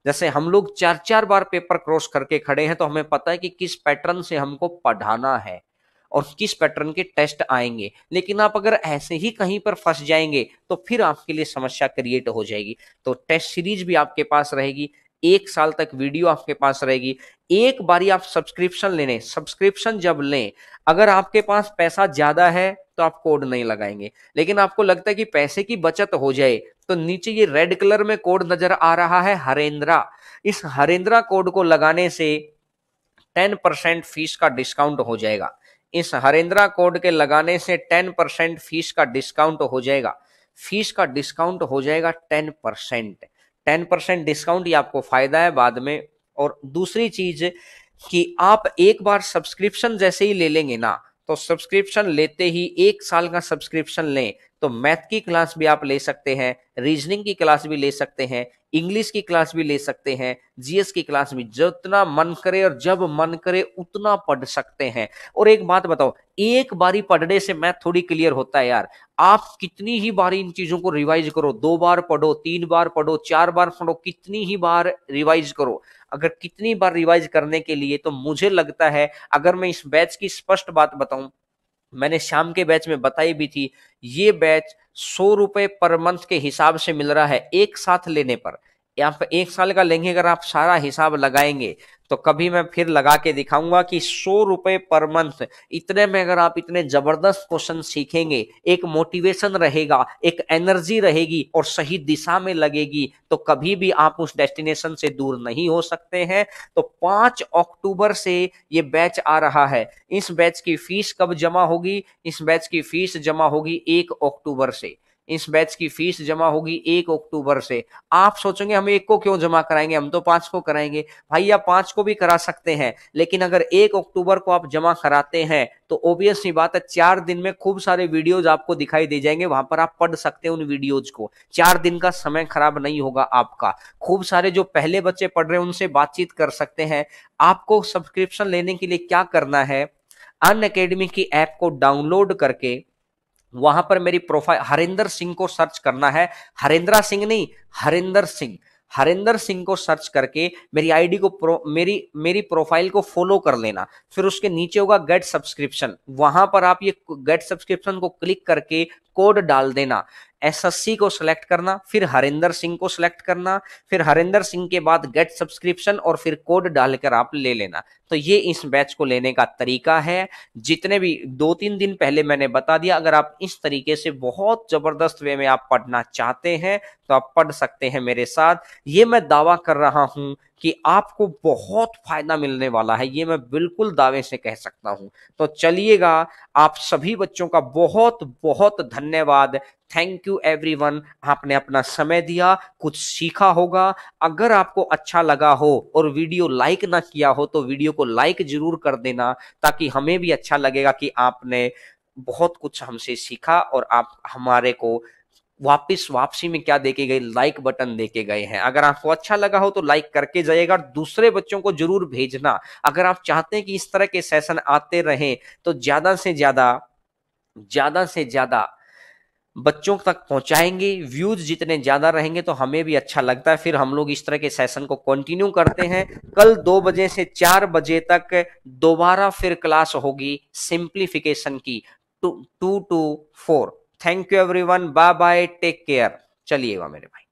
जैसे हम लोग चार चार बार पेपर क्रॉस करके खड़े हैं तो हमें पता है कि किस पैटर्न से हमको पढ़ाना है और किस पैटर्न के टेस्ट आएंगे लेकिन आप अगर ऐसे ही कहीं पर फंस जाएंगे तो फिर आपके लिए समस्या क्रिएट हो जाएगी तो टेस्ट सीरीज भी आपके पास रहेगी एक साल तक वीडियो आपके पास रहेगी एक बारी आप सब्सक्रिप्शन लेने सब्सक्रिप्शन जब लें अगर आपके पास पैसा ज्यादा है तो आप कोड नहीं लगाएंगे लेकिन आपको लगता है कि पैसे की बचत हो जाए तो नीचे ये रेड कलर में कोड नजर आ रहा है हरेंद्रा इस हरेंद्रा कोड को लगाने से टेन परसेंट फीस का डिस्काउंट हो जाएगा इस हरेंद्रा कोड के लगाने से टेन परसेंट फीस का डिस्काउंट हो जाएगा फीस का डिस्काउंट हो जाएगा ten percent ten percent discount ही आपको फायदा है बाद में और दूसरी चीज कि आप एक बार सब्सक्रिप्शन जैसे ही ले लेंगे ना तो सब्सक्रिप्शन लेते ही एक साल का सब्सक्रिप्शन लें तो मैथ की क्लास भी आप ले सकते हैं रीजनिंग की क्लास भी ले सकते हैं इंग्लिश की क्लास भी ले सकते हैं जीएस की क्लास भी जितना मन करे और जब मन करे उतना पढ़ सकते हैं और एक बात बताओ एक बारी पढ़ने से मैथ थोड़ी क्लियर होता है यार आप कितनी ही बार इन चीजों को रिवाइज करो दो बार पढ़ो तीन बार पढ़ो चार बार पढ़ो कितनी ही बार रिवाइज करो अगर कितनी बार रिवाइज करने के लिए तो मुझे लगता है अगर मैं इस बैच की स्पष्ट बात बताऊं मैंने शाम के बैच में बताई भी थी ये बैच सौ रुपये पर मंथ के हिसाब से मिल रहा है एक साथ लेने पर यहाँ पर एक साल का लेंगे अगर आप सारा हिसाब लगाएंगे तो कभी मैं फिर लगा के दिखाऊंगा कि सौ रुपए पर मंथ इतने में अगर आप इतने जबरदस्त क्वेश्चन सीखेंगे एक मोटिवेशन रहेगा एक एनर्जी रहेगी और सही दिशा में लगेगी तो कभी भी आप उस डेस्टिनेशन से दूर नहीं हो सकते हैं तो पांच अक्टूबर से ये बैच आ रहा है इस बैच की फीस कब जमा होगी इस बैच की फीस जमा होगी एक अक्टूबर से इस बैच की फीस जमा होगी एक अक्टूबर से आप सोचेंगे हम एक को क्यों जमा कराएंगे हम तो पांच को कराएंगे भाई आप पांच को भी करा सकते हैं लेकिन अगर एक अक्टूबर को आप जमा कराते हैं तो ओबियस बात है चार दिन में खूब सारे वीडियोज आपको दिखाई दे जाएंगे वहां पर आप पढ़ सकते हैं उन वीडियोज को चार दिन का समय खराब नहीं होगा आपका खूब सारे जो पहले बच्चे पढ़ रहे हैं उनसे बातचीत कर सकते हैं आपको सब्सक्रिप्शन लेने के लिए क्या करना है अन अकेडमी की ऐप को डाउनलोड करके वहां पर मेरी प्रोफाइल हरिंदर सिंह को सर्च करना है हरिंद्रा सिंह नहीं हरिंदर सिंह हरिंदर सिंह को सर्च करके मेरी आईडी को प्रो, मेरी मेरी प्रोफाइल को फॉलो कर लेना फिर उसके नीचे होगा गेट सब्सक्रिप्शन वहां पर आप ये गेट सब्सक्रिप्शन को क्लिक करके कोड डाल देना एसएससी को सिलेक्ट करना फिर हरिंदर सिंह को सिलेक्ट करना फिर हरिंदर सिंह के बाद गेट सब्सक्रिप्शन और फिर कोड डालकर आप ले लेना तो ये इस बैच को लेने का तरीका है जितने भी दो तीन दिन पहले मैंने बता दिया अगर आप इस तरीके से बहुत जबरदस्त वे में आप पढ़ना चाहते हैं तो आप पढ़ सकते हैं मेरे साथ ये मैं दावा कर रहा हूं कि आपको बहुत फायदा मिलने वाला है ये मैं बिल्कुल दावे से कह सकता हूँ तो चलिएगा आप सभी बच्चों का बहुत बहुत धन्यवाद थैंक यू एवरीवन आपने अपना समय दिया कुछ सीखा होगा अगर आपको अच्छा लगा हो और वीडियो लाइक ना किया हो तो वीडियो को लाइक जरूर कर देना ताकि हमें भी अच्छा लगेगा कि आपने बहुत कुछ हमसे सीखा और आप हमारे को वापिस वापसी में क्या देखे गए लाइक बटन देखे गए हैं अगर आपको अच्छा लगा हो तो लाइक करके जाइएगा और दूसरे बच्चों को जरूर भेजना अगर आप चाहते हैं कि इस तरह के सेशन आते रहें तो ज्यादा से ज्यादा ज्यादा से ज्यादा बच्चों तक पहुंचाएंगे व्यूज जितने ज्यादा रहेंगे तो हमें भी अच्छा लगता है फिर हम लोग इस तरह के सेशन को कंटिन्यू करते हैं कल दो बजे से चार बजे तक दोबारा फिर क्लास होगी सिंप्लीफिकेशन की two two two four thank you everyone bye bye take care चलिएगा मेरे भाई